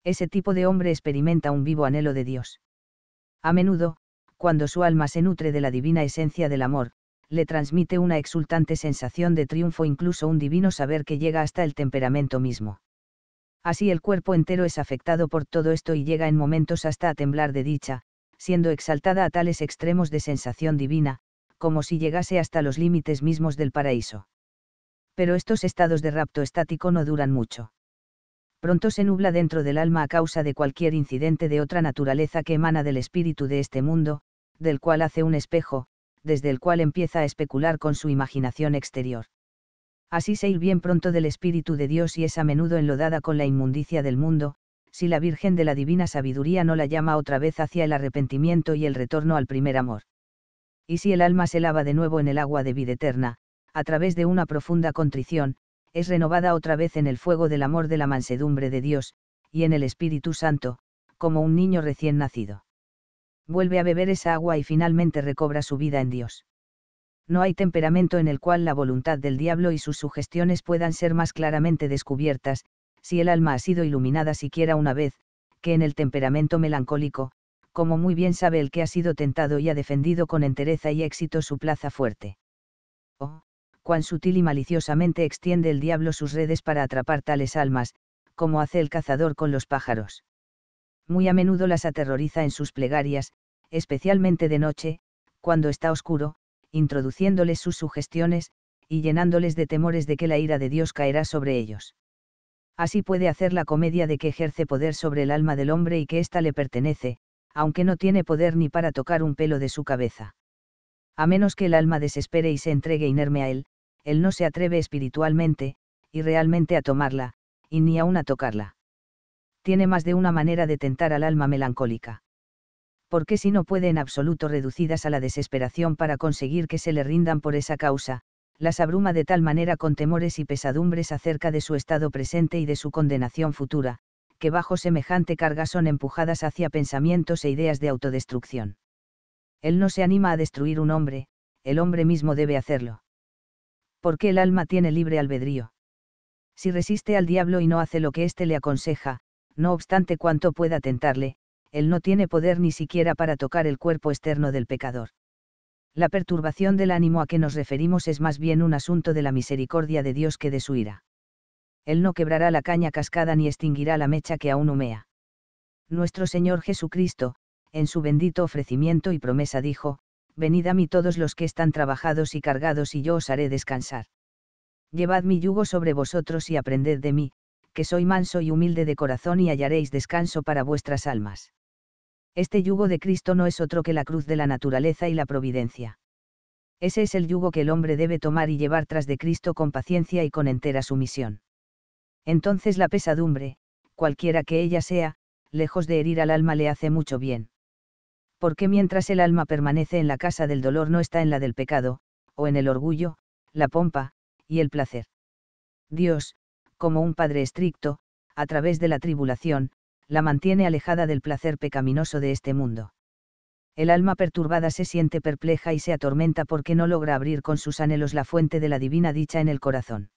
Speaker 1: Ese tipo de hombre experimenta un vivo anhelo de Dios. A menudo, cuando su alma se nutre de la divina esencia del amor, le transmite una exultante sensación de triunfo, incluso un divino saber que llega hasta el temperamento mismo. Así el cuerpo entero es afectado por todo esto y llega en momentos hasta a temblar de dicha, siendo exaltada a tales extremos de sensación divina, como si llegase hasta los límites mismos del paraíso pero estos estados de rapto estático no duran mucho. Pronto se nubla dentro del alma a causa de cualquier incidente de otra naturaleza que emana del espíritu de este mundo, del cual hace un espejo, desde el cual empieza a especular con su imaginación exterior. Así se ir bien pronto del Espíritu de Dios y es a menudo enlodada con la inmundicia del mundo, si la Virgen de la Divina Sabiduría no la llama otra vez hacia el arrepentimiento y el retorno al primer amor. Y si el alma se lava de nuevo en el agua de vida eterna, a través de una profunda contrición, es renovada otra vez en el fuego del amor de la mansedumbre de Dios, y en el Espíritu Santo, como un niño recién nacido. Vuelve a beber esa agua y finalmente recobra su vida en Dios. No hay temperamento en el cual la voluntad del diablo y sus sugestiones puedan ser más claramente descubiertas, si el alma ha sido iluminada siquiera una vez, que en el temperamento melancólico, como muy bien sabe el que ha sido tentado y ha defendido con entereza y éxito su plaza fuerte. Oh, cuán sutil y maliciosamente extiende el diablo sus redes para atrapar tales almas, como hace el cazador con los pájaros. Muy a menudo las aterroriza en sus plegarias, especialmente de noche, cuando está oscuro, introduciéndoles sus sugestiones, y llenándoles de temores de que la ira de Dios caerá sobre ellos. Así puede hacer la comedia de que ejerce poder sobre el alma del hombre y que ésta le pertenece, aunque no tiene poder ni para tocar un pelo de su cabeza. A menos que el alma desespere y se entregue inerme a él, él no se atreve espiritualmente, y realmente a tomarla, y ni aun a tocarla. Tiene más de una manera de tentar al alma melancólica. Porque si no puede en absoluto reducidas a la desesperación para conseguir que se le rindan por esa causa, las abruma de tal manera con temores y pesadumbres acerca de su estado presente y de su condenación futura, que bajo semejante carga son empujadas hacia pensamientos e ideas de autodestrucción. Él no se anima a destruir un hombre, el hombre mismo debe hacerlo. Porque el alma tiene libre albedrío. Si resiste al diablo y no hace lo que éste le aconseja, no obstante cuanto pueda tentarle, él no tiene poder ni siquiera para tocar el cuerpo externo del pecador. La perturbación del ánimo a que nos referimos es más bien un asunto de la misericordia de Dios que de su ira. Él no quebrará la caña cascada ni extinguirá la mecha que aún humea. Nuestro Señor Jesucristo, en su bendito ofrecimiento y promesa dijo, Venid a mí todos los que están trabajados y cargados y yo os haré descansar. Llevad mi yugo sobre vosotros y aprended de mí, que soy manso y humilde de corazón y hallaréis descanso para vuestras almas. Este yugo de Cristo no es otro que la cruz de la naturaleza y la providencia. Ese es el yugo que el hombre debe tomar y llevar tras de Cristo con paciencia y con entera sumisión. Entonces la pesadumbre, cualquiera que ella sea, lejos de herir al alma le hace mucho bien porque mientras el alma permanece en la casa del dolor no está en la del pecado, o en el orgullo, la pompa, y el placer. Dios, como un Padre estricto, a través de la tribulación, la mantiene alejada del placer pecaminoso de este mundo. El alma perturbada se siente perpleja y se atormenta porque no logra abrir con sus anhelos la fuente de la divina dicha en el corazón.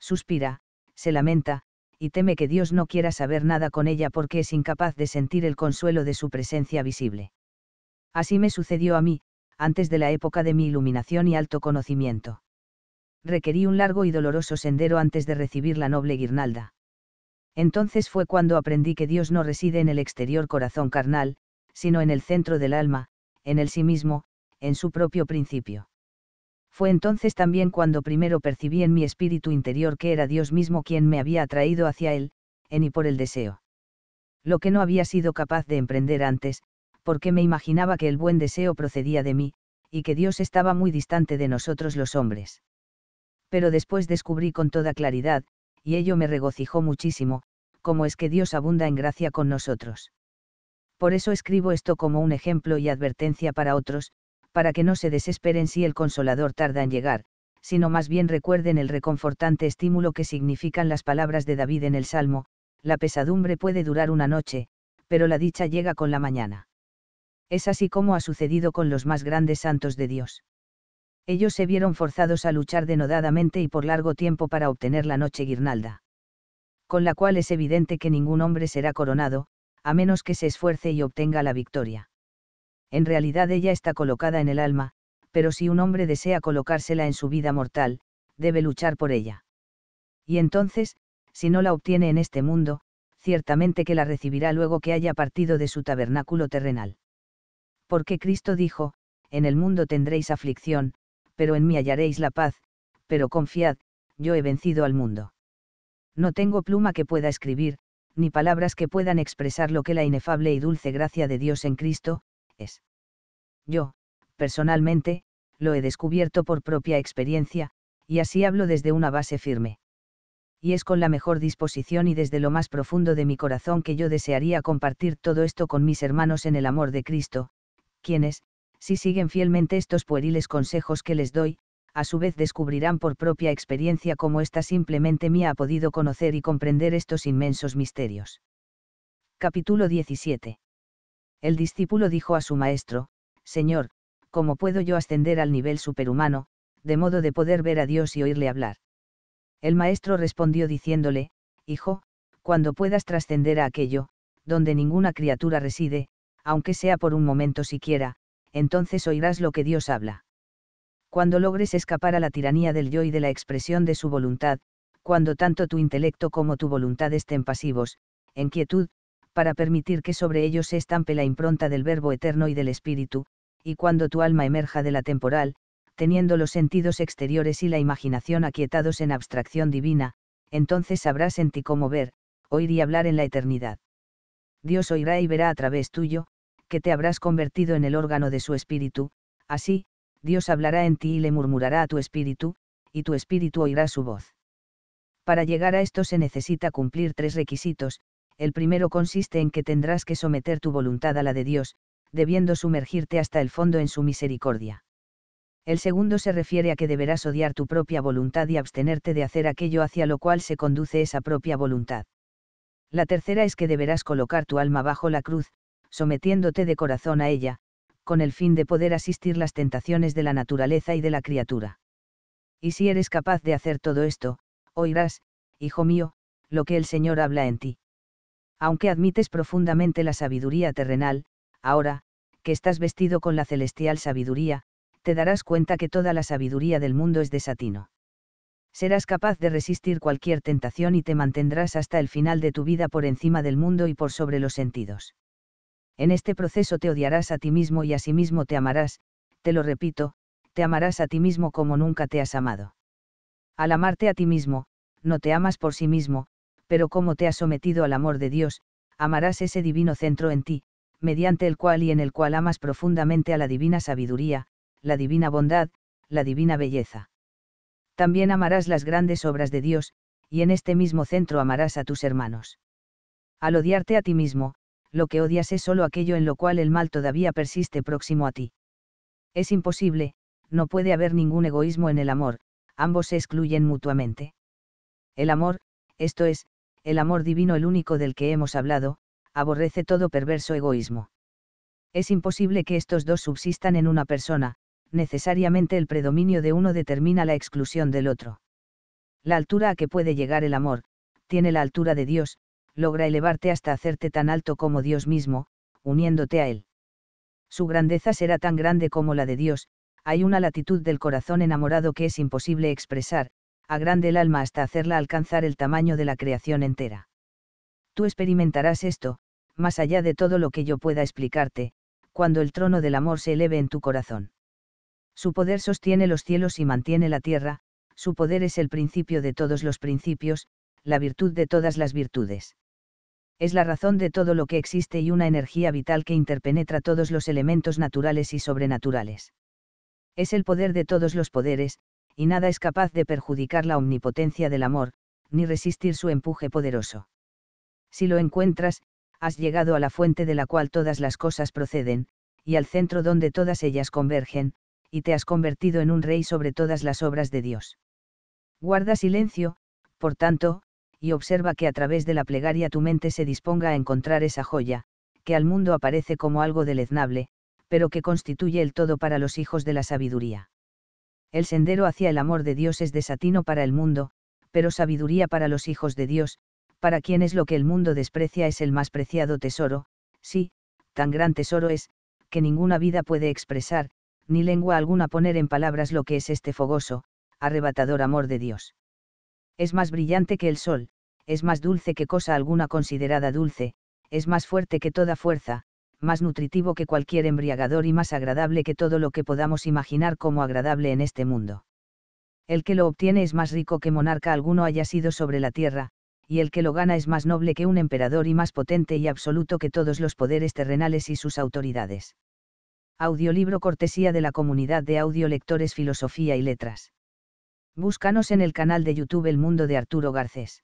Speaker 1: Suspira, se lamenta, y teme que Dios no quiera saber nada con ella porque es incapaz de sentir el consuelo de su presencia visible. Así me sucedió a mí, antes de la época de mi iluminación y alto conocimiento. Requerí un largo y doloroso sendero antes de recibir la noble guirnalda. Entonces fue cuando aprendí que Dios no reside en el exterior corazón carnal, sino en el centro del alma, en el sí mismo, en su propio principio. Fue entonces también cuando primero percibí en mi espíritu interior que era Dios mismo quien me había atraído hacia Él, en y por el deseo. Lo que no había sido capaz de emprender antes, porque me imaginaba que el buen deseo procedía de mí, y que Dios estaba muy distante de nosotros los hombres. Pero después descubrí con toda claridad, y ello me regocijó muchísimo, cómo es que Dios abunda en gracia con nosotros. Por eso escribo esto como un ejemplo y advertencia para otros, para que no se desesperen si el consolador tarda en llegar, sino más bien recuerden el reconfortante estímulo que significan las palabras de David en el Salmo, la pesadumbre puede durar una noche, pero la dicha llega con la mañana. Es así como ha sucedido con los más grandes santos de Dios. Ellos se vieron forzados a luchar denodadamente y por largo tiempo para obtener la noche guirnalda. Con la cual es evidente que ningún hombre será coronado, a menos que se esfuerce y obtenga la victoria. En realidad ella está colocada en el alma, pero si un hombre desea colocársela en su vida mortal, debe luchar por ella. Y entonces, si no la obtiene en este mundo, ciertamente que la recibirá luego que haya partido de su tabernáculo terrenal. Porque Cristo dijo, en el mundo tendréis aflicción, pero en mí hallaréis la paz, pero confiad, yo he vencido al mundo. No tengo pluma que pueda escribir, ni palabras que puedan expresar lo que la inefable y dulce gracia de Dios en Cristo, es. Yo, personalmente, lo he descubierto por propia experiencia, y así hablo desde una base firme. Y es con la mejor disposición y desde lo más profundo de mi corazón que yo desearía compartir todo esto con mis hermanos en el amor de Cristo, quienes, si siguen fielmente estos pueriles consejos que les doy, a su vez descubrirán por propia experiencia cómo esta simplemente mía ha podido conocer y comprender estos inmensos misterios. Capítulo 17. El discípulo dijo a su maestro, Señor, ¿cómo puedo yo ascender al nivel superhumano, de modo de poder ver a Dios y oírle hablar? El maestro respondió diciéndole, Hijo, cuando puedas trascender a aquello, donde ninguna criatura reside, aunque sea por un momento siquiera, entonces oirás lo que Dios habla. Cuando logres escapar a la tiranía del yo y de la expresión de su voluntad, cuando tanto tu intelecto como tu voluntad estén pasivos, en quietud, para permitir que sobre ellos se estampe la impronta del Verbo eterno y del Espíritu, y cuando tu alma emerja de la temporal, teniendo los sentidos exteriores y la imaginación aquietados en abstracción divina, entonces sabrás en ti cómo ver, oír y hablar en la eternidad. Dios oirá y verá a través tuyo, que te habrás convertido en el órgano de su espíritu, así, Dios hablará en ti y le murmurará a tu espíritu, y tu espíritu oirá su voz. Para llegar a esto se necesita cumplir tres requisitos, el primero consiste en que tendrás que someter tu voluntad a la de Dios, debiendo sumergirte hasta el fondo en su misericordia. El segundo se refiere a que deberás odiar tu propia voluntad y abstenerte de hacer aquello hacia lo cual se conduce esa propia voluntad. La tercera es que deberás colocar tu alma bajo la cruz, sometiéndote de corazón a ella, con el fin de poder asistir las tentaciones de la naturaleza y de la criatura. Y si eres capaz de hacer todo esto, oirás, hijo mío, lo que el Señor habla en ti. Aunque admites profundamente la sabiduría terrenal, ahora, que estás vestido con la celestial sabiduría, te darás cuenta que toda la sabiduría del mundo es desatino. Serás capaz de resistir cualquier tentación y te mantendrás hasta el final de tu vida por encima del mundo y por sobre los sentidos. En este proceso te odiarás a ti mismo y a sí mismo te amarás, te lo repito, te amarás a ti mismo como nunca te has amado. Al amarte a ti mismo, no te amas por sí mismo, pero como te has sometido al amor de Dios, amarás ese divino centro en ti, mediante el cual y en el cual amas profundamente a la divina sabiduría, la divina bondad, la divina belleza. También amarás las grandes obras de Dios, y en este mismo centro amarás a tus hermanos. Al odiarte a ti mismo, lo que odias es solo aquello en lo cual el mal todavía persiste próximo a ti. Es imposible, no puede haber ningún egoísmo en el amor, ambos se excluyen mutuamente. El amor, esto es, el amor divino el único del que hemos hablado, aborrece todo perverso egoísmo. Es imposible que estos dos subsistan en una persona, necesariamente el predominio de uno determina la exclusión del otro. La altura a que puede llegar el amor, tiene la altura de Dios, logra elevarte hasta hacerte tan alto como Dios mismo, uniéndote a Él. Su grandeza será tan grande como la de Dios, hay una latitud del corazón enamorado que es imposible expresar, agrande el alma hasta hacerla alcanzar el tamaño de la creación entera. Tú experimentarás esto, más allá de todo lo que yo pueda explicarte, cuando el trono del amor se eleve en tu corazón. Su poder sostiene los cielos y mantiene la tierra, su poder es el principio de todos los principios, la virtud de todas las virtudes es la razón de todo lo que existe y una energía vital que interpenetra todos los elementos naturales y sobrenaturales. Es el poder de todos los poderes, y nada es capaz de perjudicar la omnipotencia del amor, ni resistir su empuje poderoso. Si lo encuentras, has llegado a la fuente de la cual todas las cosas proceden, y al centro donde todas ellas convergen, y te has convertido en un rey sobre todas las obras de Dios. Guarda silencio, por tanto, y observa que a través de la plegaria tu mente se disponga a encontrar esa joya, que al mundo aparece como algo deleznable, pero que constituye el todo para los hijos de la sabiduría. El sendero hacia el amor de Dios es desatino para el mundo, pero sabiduría para los hijos de Dios, para quienes lo que el mundo desprecia es el más preciado tesoro, sí, tan gran tesoro es, que ninguna vida puede expresar, ni lengua alguna poner en palabras lo que es este fogoso, arrebatador amor de Dios. Es más brillante que el sol, es más dulce que cosa alguna considerada dulce, es más fuerte que toda fuerza, más nutritivo que cualquier embriagador y más agradable que todo lo que podamos imaginar como agradable en este mundo. El que lo obtiene es más rico que monarca alguno haya sido sobre la tierra, y el que lo gana es más noble que un emperador y más potente y absoluto que todos los poderes terrenales y sus autoridades. Audiolibro cortesía de la comunidad de audiolectores Filosofía y Letras. Búscanos en el canal de YouTube El Mundo de Arturo Garcés.